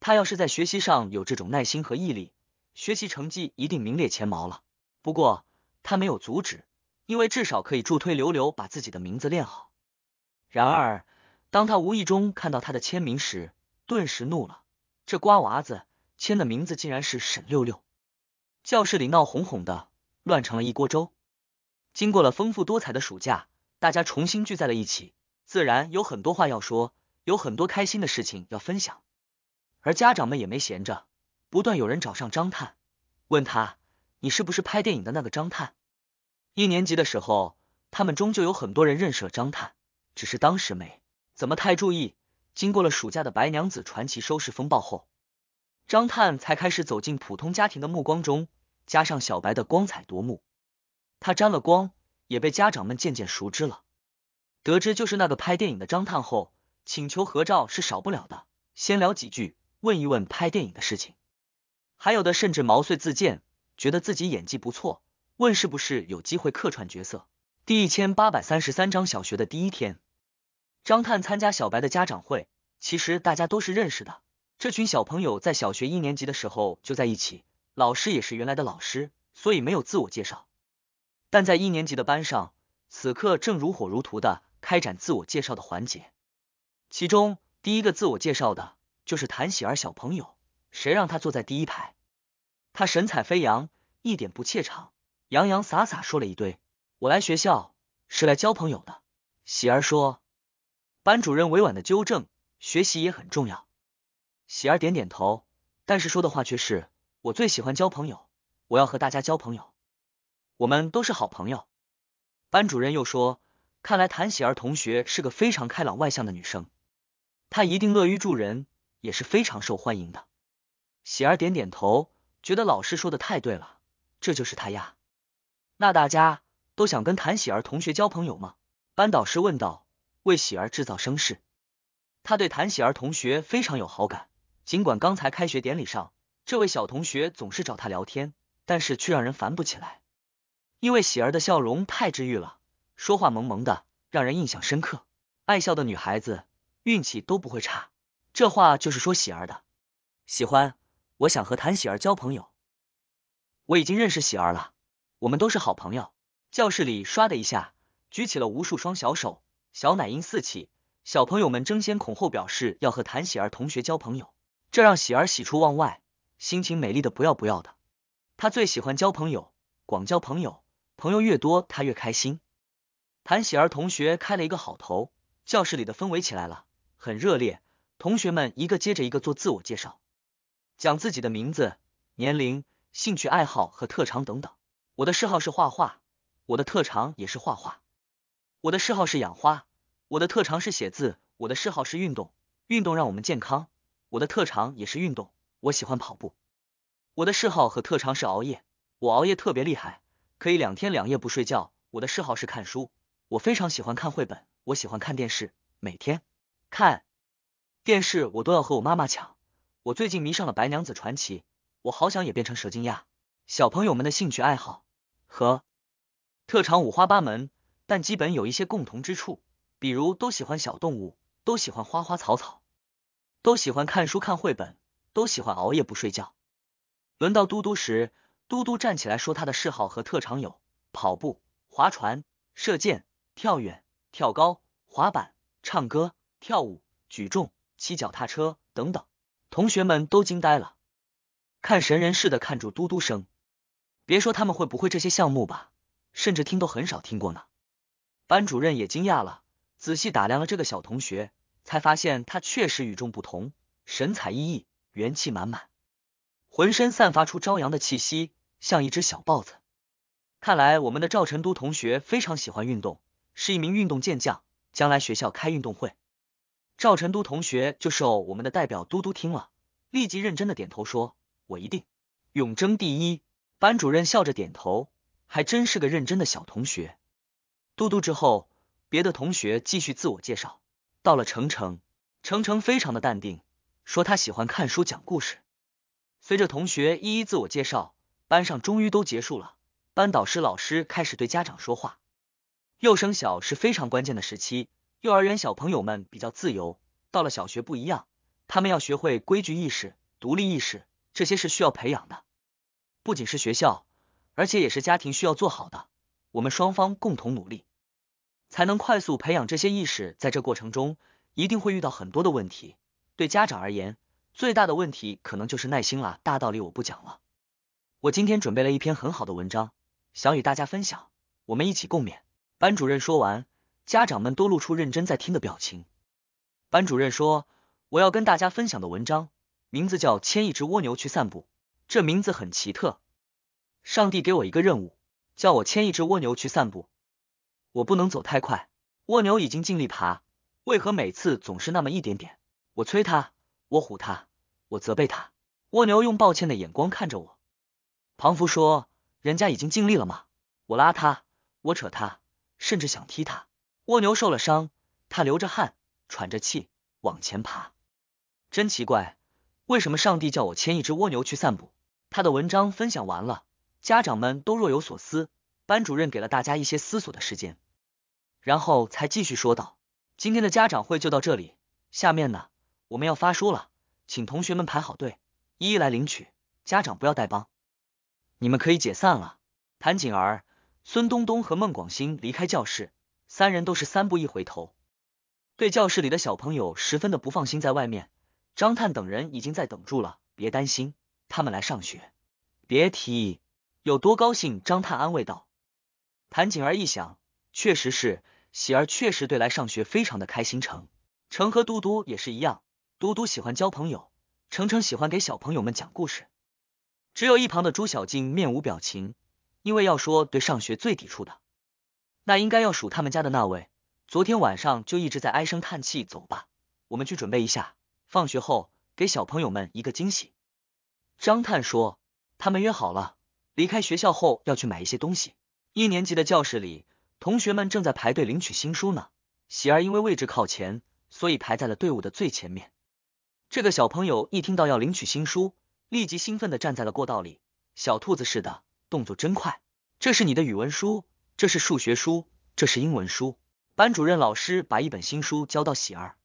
他要是在学习上有这种耐心和毅力，学习成绩一定名列前茅了。不过他没有阻止，因为至少可以助推流流把自己的名字练好。然而当他无意中看到他的签名时，顿时怒了。这瓜娃子签的名字竟然是沈六六！教室里闹哄哄的。乱成了一锅粥。经过了丰富多彩的暑假，大家重新聚在了一起，自然有很多话要说，有很多开心的事情要分享。而家长们也没闲着，不断有人找上张探，问他：“你是不是拍电影的那个张探？”一年级的时候，他们中就有很多人认识了张探，只是当时没怎么太注意。经过了暑假的《白娘子传奇》收视风暴后，张探才开始走进普通家庭的目光中。加上小白的光彩夺目，他沾了光，也被家长们渐渐熟知了。得知就是那个拍电影的张探后，请求合照是少不了的。先聊几句，问一问拍电影的事情。还有的甚至毛遂自荐，觉得自己演技不错，问是不是有机会客串角色。第一千八百三十三章小学的第一天，张探参加小白的家长会，其实大家都是认识的。这群小朋友在小学一年级的时候就在一起。老师也是原来的老师，所以没有自我介绍。但在一年级的班上，此刻正如火如荼的开展自我介绍的环节。其中第一个自我介绍的就是谭喜儿小朋友，谁让他坐在第一排？他神采飞扬，一点不怯场，洋洋洒洒说了一堆：“我来学校是来交朋友的。”喜儿说。班主任委婉的纠正：“学习也很重要。”喜儿点点头，但是说的话却是。我最喜欢交朋友，我要和大家交朋友。我们都是好朋友。班主任又说：“看来谭喜儿同学是个非常开朗外向的女生，她一定乐于助人，也是非常受欢迎的。”喜儿点点头，觉得老师说的太对了，这就是她呀。那大家都想跟谭喜儿同学交朋友吗？班导师问道，为喜儿制造声势。他对谭喜儿同学非常有好感，尽管刚才开学典礼上。这位小同学总是找他聊天，但是却让人烦不起来，因为喜儿的笑容太治愈了，说话萌萌的，让人印象深刻。爱笑的女孩子运气都不会差，这话就是说喜儿的。喜欢，我想和谭喜儿交朋友。我已经认识喜儿了，我们都是好朋友。教室里唰的一下，举起了无数双小手，小奶音四起，小朋友们争先恐后表示要和谭喜儿同学交朋友，这让喜儿喜出望外。心情美丽的不要不要的，他最喜欢交朋友，广交朋友，朋友越多他越开心。谭喜儿同学开了一个好头，教室里的氛围起来了，很热烈。同学们一个接着一个做自我介绍，讲自己的名字、年龄、兴趣爱好和特长等等。我的嗜好是画画，我的特长也是画画。我的嗜好是养花，我的特长是写字。我的嗜好是运动，运动让我们健康，我的特长也是运动。我喜欢跑步，我的嗜好和特长是熬夜，我熬夜特别厉害，可以两天两夜不睡觉。我的嗜好是看书，我非常喜欢看绘本，我喜欢看电视，每天看电视我都要和我妈妈抢。我最近迷上了《白娘子传奇》，我好想也变成蛇精呀。小朋友们的兴趣爱好和特长五花八门，但基本有一些共同之处，比如都喜欢小动物，都喜欢花花草草，都喜欢看书看绘本。都喜欢熬夜不睡觉。轮到嘟嘟时，嘟嘟站起来说：“他的嗜好和特长有跑步、划船、射箭、跳远、跳高、滑板、唱歌、跳舞、举重、骑脚踏车等等。”同学们都惊呆了，看神人似的看住嘟嘟声。别说他们会不会这些项目吧，甚至听都很少听过呢。班主任也惊讶了，仔细打量了这个小同学，才发现他确实与众不同，神采奕奕。元气满满，浑身散发出朝阳的气息，像一只小豹子。看来我们的赵成都同学非常喜欢运动，是一名运动健将。将来学校开运动会，赵成都同学就是我们的代表。嘟嘟听了，立即认真的点头说：“我一定永争第一。”班主任笑着点头，还真是个认真的小同学。嘟嘟之后，别的同学继续自我介绍。到了程程，程程非常的淡定。说他喜欢看书讲故事。随着同学一一自我介绍，班上终于都结束了。班导师老师开始对家长说话。幼升小是非常关键的时期，幼儿园小朋友们比较自由，到了小学不一样，他们要学会规矩意识、独立意识，这些是需要培养的。不仅是学校，而且也是家庭需要做好的，我们双方共同努力，才能快速培养这些意识。在这过程中，一定会遇到很多的问题。对家长而言，最大的问题可能就是耐心了。大道理我不讲了，我今天准备了一篇很好的文章，想与大家分享，我们一起共勉。班主任说完，家长们都露出认真在听的表情。班主任说，我要跟大家分享的文章名字叫《牵一只蜗牛去散步》，这名字很奇特。上帝给我一个任务，叫我牵一只蜗牛去散步，我不能走太快，蜗牛已经尽力爬，为何每次总是那么一点点？我催他，我唬他，我责备他。蜗牛用抱歉的眼光看着我。庞福说：“人家已经尽力了吗？”我拉他，我扯他，甚至想踢他。蜗牛受了伤，他流着汗，喘着气往前爬。真奇怪，为什么上帝叫我牵一只蜗牛去散步？他的文章分享完了，家长们都若有所思。班主任给了大家一些思索的时间，然后才继续说道：“今天的家长会就到这里，下面呢？”我们要发书了，请同学们排好队，一一来领取。家长不要带帮，你们可以解散了。谭锦儿、孙东东和孟广兴离开教室，三人都是三步一回头，对教室里的小朋友十分的不放心。在外面，张探等人已经在等住了，别担心，他们来上学，别提有多高兴。张探安慰道。谭锦儿一想，确实是，喜儿确实对来上学非常的开心。成成和嘟嘟也是一样。嘟嘟喜欢交朋友，程程喜欢给小朋友们讲故事。只有一旁的朱小静面无表情，因为要说对上学最抵触的，那应该要数他们家的那位。昨天晚上就一直在唉声叹气。走吧，我们去准备一下，放学后给小朋友们一个惊喜。张探说他们约好了，离开学校后要去买一些东西。一年级的教室里，同学们正在排队领取新书呢。喜儿因为位置靠前，所以排在了队伍的最前面。这个小朋友一听到要领取新书，立即兴奋的站在了过道里，小兔子似的，动作真快。这是你的语文书，这是数学书，这是英文书。班主任老师把一本新书交到喜儿，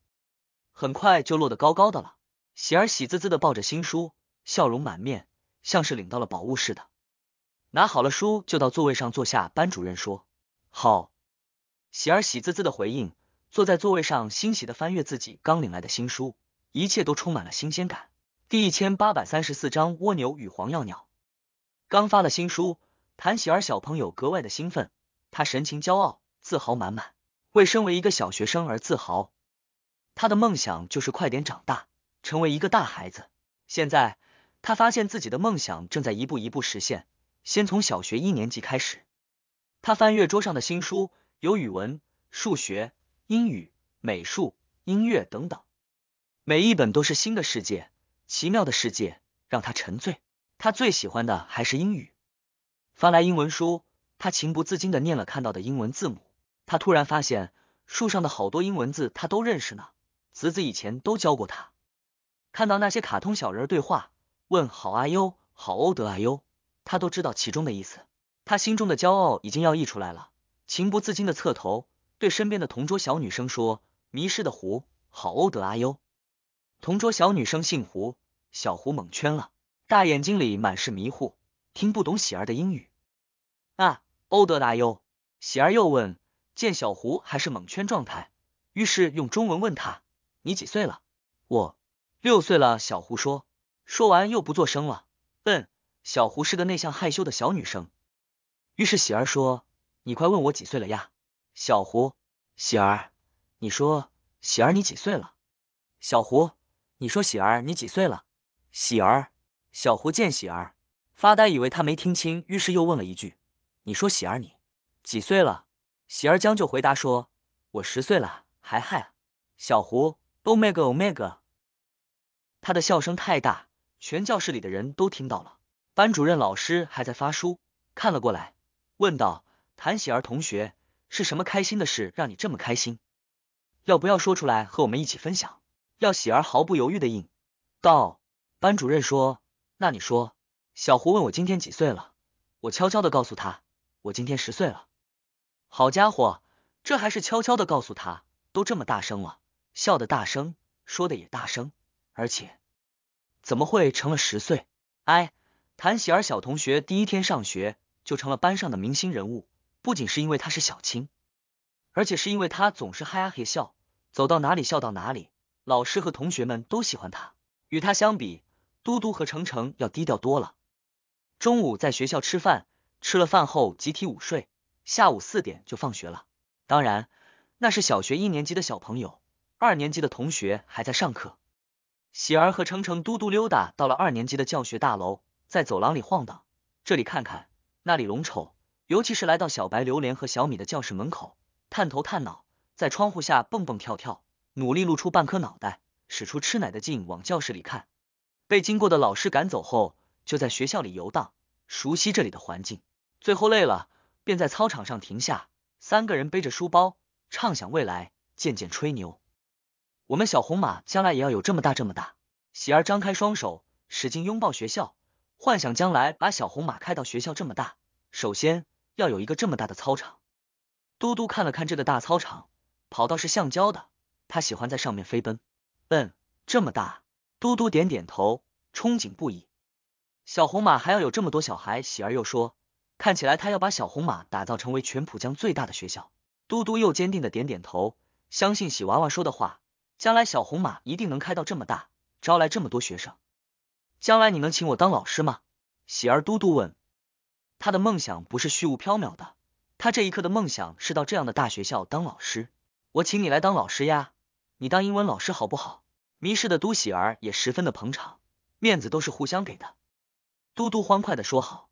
很快就落得高高的了。喜儿喜滋滋的抱着新书，笑容满面，像是领到了宝物似的。拿好了书，就到座位上坐下。班主任说：“好。”喜儿喜滋滋的回应，坐在座位上，欣喜的翻阅自己刚领来的新书。一切都充满了新鲜感。第一千八百三十四章蜗牛与黄药鸟。刚发了新书，谭喜儿小朋友格外的兴奋，他神情骄傲，自豪满满，为身为一个小学生而自豪。他的梦想就是快点长大，成为一个大孩子。现在，他发现自己的梦想正在一步一步实现。先从小学一年级开始，他翻阅桌上的新书，有语文、数学、英语、美术、音乐等等。每一本都是新的世界，奇妙的世界让他沉醉。他最喜欢的还是英语，翻来英文书，他情不自禁的念了看到的英文字母。他突然发现书上的好多英文字他都认识呢，子子以前都教过他。看到那些卡通小人儿对话，问好阿优，好欧德阿优，他都知道其中的意思。他心中的骄傲已经要溢出来了，情不自禁的侧头对身边的同桌小女生说：“迷失的湖，好欧德阿优。”同桌小女生姓胡，小胡蒙圈了，大眼睛里满是迷糊，听不懂喜儿的英语。啊，欧德达哟，喜儿又问，见小胡还是蒙圈状态，于是用中文问他：“你几岁了？”“我六岁了。”小胡说，说完又不做声了。笨，小胡是个内向害羞的小女生。于是喜儿说：“你快问我几岁了呀？”小胡，喜儿，你说，喜儿你几岁了？小胡。你说：“喜儿，你几岁了？”喜儿，小胡见喜儿发呆，以为他没听清，于是又问了一句：“你说，喜儿，你几岁了？”喜儿将就回答说：“我十岁了，还嗨。”小胡，omega omega，他的笑声太大，全教室里的人都听到了。班主任老师还在发书，看了过来，问道：“谭喜儿同学，是什么开心的事让你这么开心？要不要说出来和我们一起分享？”要喜儿毫不犹豫的应道：“班主任说，那你说，小胡问我今天几岁了，我悄悄的告诉他，我今天十岁了。好家伙，这还是悄悄的告诉他，都这么大声了，笑的大声，说的也大声，而且怎么会成了十岁？哎，谭喜儿小同学第一天上学就成了班上的明星人物，不仅是因为他是小青，而且是因为他总是嗨哈嘿笑，走到哪里笑到哪里。”老师和同学们都喜欢他。与他相比，嘟嘟和程程要低调多了。中午在学校吃饭，吃了饭后集体午睡，下午四点就放学了。当然，那是小学一年级的小朋友，二年级的同学还在上课。喜儿和程程、嘟嘟溜达到了二年级的教学大楼，在走廊里晃荡，这里看看，那里龙瞅，尤其是来到小白榴莲和小米的教室门口，探头探脑，在窗户下蹦蹦跳跳。努力露出半颗脑袋，使出吃奶的劲往教室里看，被经过的老师赶走后，就在学校里游荡，熟悉这里的环境。最后累了，便在操场上停下。三个人背着书包，畅想未来，渐渐吹牛：“我们小红马将来也要有这么大这么大。”喜儿张开双手，使劲拥抱学校，幻想将来把小红马开到学校这么大。首先要有一个这么大的操场。嘟嘟看了看这个大操场，跑道是橡胶的。他喜欢在上面飞奔。嗯，这么大，嘟嘟点点头，憧憬不已。小红马还要有这么多小孩，喜儿又说，看起来他要把小红马打造成为全浦江最大的学校。嘟嘟又坚定的点点头，相信喜娃娃说的话，将来小红马一定能开到这么大，招来这么多学生。将来你能请我当老师吗？喜儿嘟嘟问。他的梦想不是虚无缥缈的，他这一刻的梦想是到这样的大学校当老师。我请你来当老师呀。你当英文老师好不好？迷失的都喜儿也十分的捧场，面子都是互相给的。嘟嘟欢快的说好，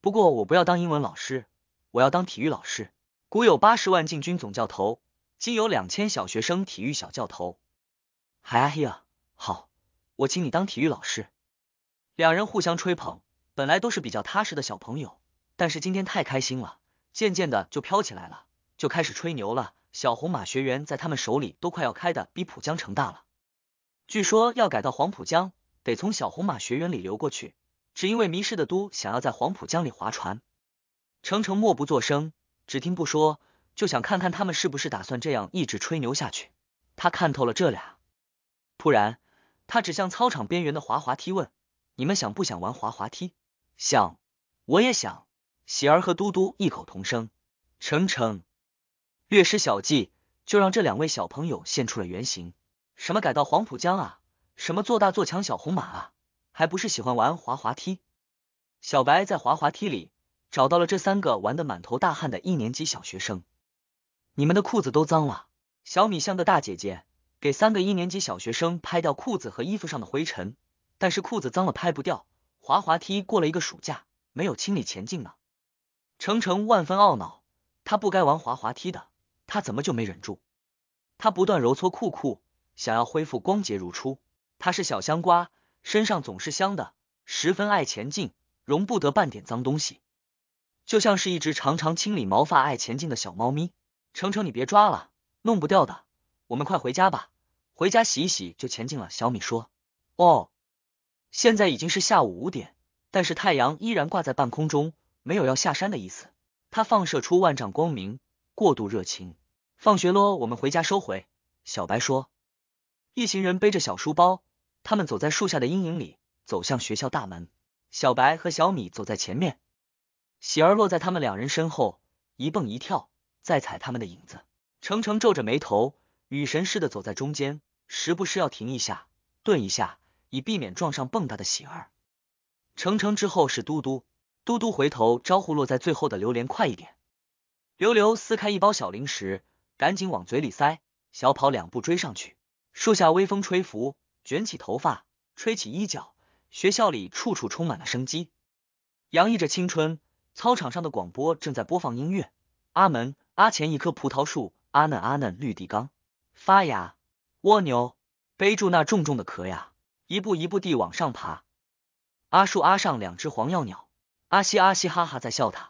不过我不要当英文老师，我要当体育老师。古有八十万禁军总教头，今有两千小学生体育小教头。海阿黑啊，好，我请你当体育老师。两人互相吹捧，本来都是比较踏实的小朋友，但是今天太开心了，渐渐的就飘起来了，就开始吹牛了。小红马学员在他们手里都快要开的比浦江城大了，据说要改到黄浦江，得从小红马学员里流过去，只因为迷失的都想要在黄浦江里划船。程程默不作声，只听不说，就想看看他们是不是打算这样一直吹牛下去。他看透了这俩。突然，他指向操场边缘的滑滑梯，问：“你们想不想玩滑滑梯？”“想。”“我也想。”喜儿和嘟嘟异口同声。程程。略施小计，就让这两位小朋友现出了原形。什么改到黄浦江啊，什么做大做强小红马啊，还不是喜欢玩滑滑梯？小白在滑滑梯里找到了这三个玩得满头大汗的一年级小学生，你们的裤子都脏了。小米像个大姐姐，给三个一年级小学生拍掉裤子和衣服上的灰尘，但是裤子脏了拍不掉。滑滑梯过了一个暑假，没有清理前进呢。程程万分懊恼，他不该玩滑滑梯的。他怎么就没忍住？他不断揉搓裤裤，想要恢复光洁如初。他是小香瓜，身上总是香的，十分爱前进，容不得半点脏东西。就像是一只常常清理毛发、爱前进的小猫咪。程程，你别抓了，弄不掉的。我们快回家吧，回家洗一洗就前进了。小米说：“哦，现在已经是下午五点，但是太阳依然挂在半空中，没有要下山的意思。它放射出万丈光明。”过度热情。放学喽，我们回家收回。小白说，一行人背着小书包，他们走在树下的阴影里，走向学校大门。小白和小米走在前面，喜儿落在他们两人身后，一蹦一跳，再踩他们的影子。程程皱着眉头，雨神似的走在中间，时不时要停一下，顿一下，以避免撞上蹦跶的喜儿。程程之后是嘟嘟，嘟嘟回头招呼落在最后的榴莲，快一点。刘刘撕开一包小零食，赶紧往嘴里塞，小跑两步追上去。树下微风吹拂，卷起头发，吹起衣角。学校里处处充满了生机，洋溢着青春。操场上的广播正在播放音乐：阿门阿前一棵葡萄树，阿嫩阿嫩绿地刚，发芽。蜗牛背住那重重的壳呀，一步一步地往上爬。阿树阿上两只黄药鸟，阿西阿西哈哈在笑他。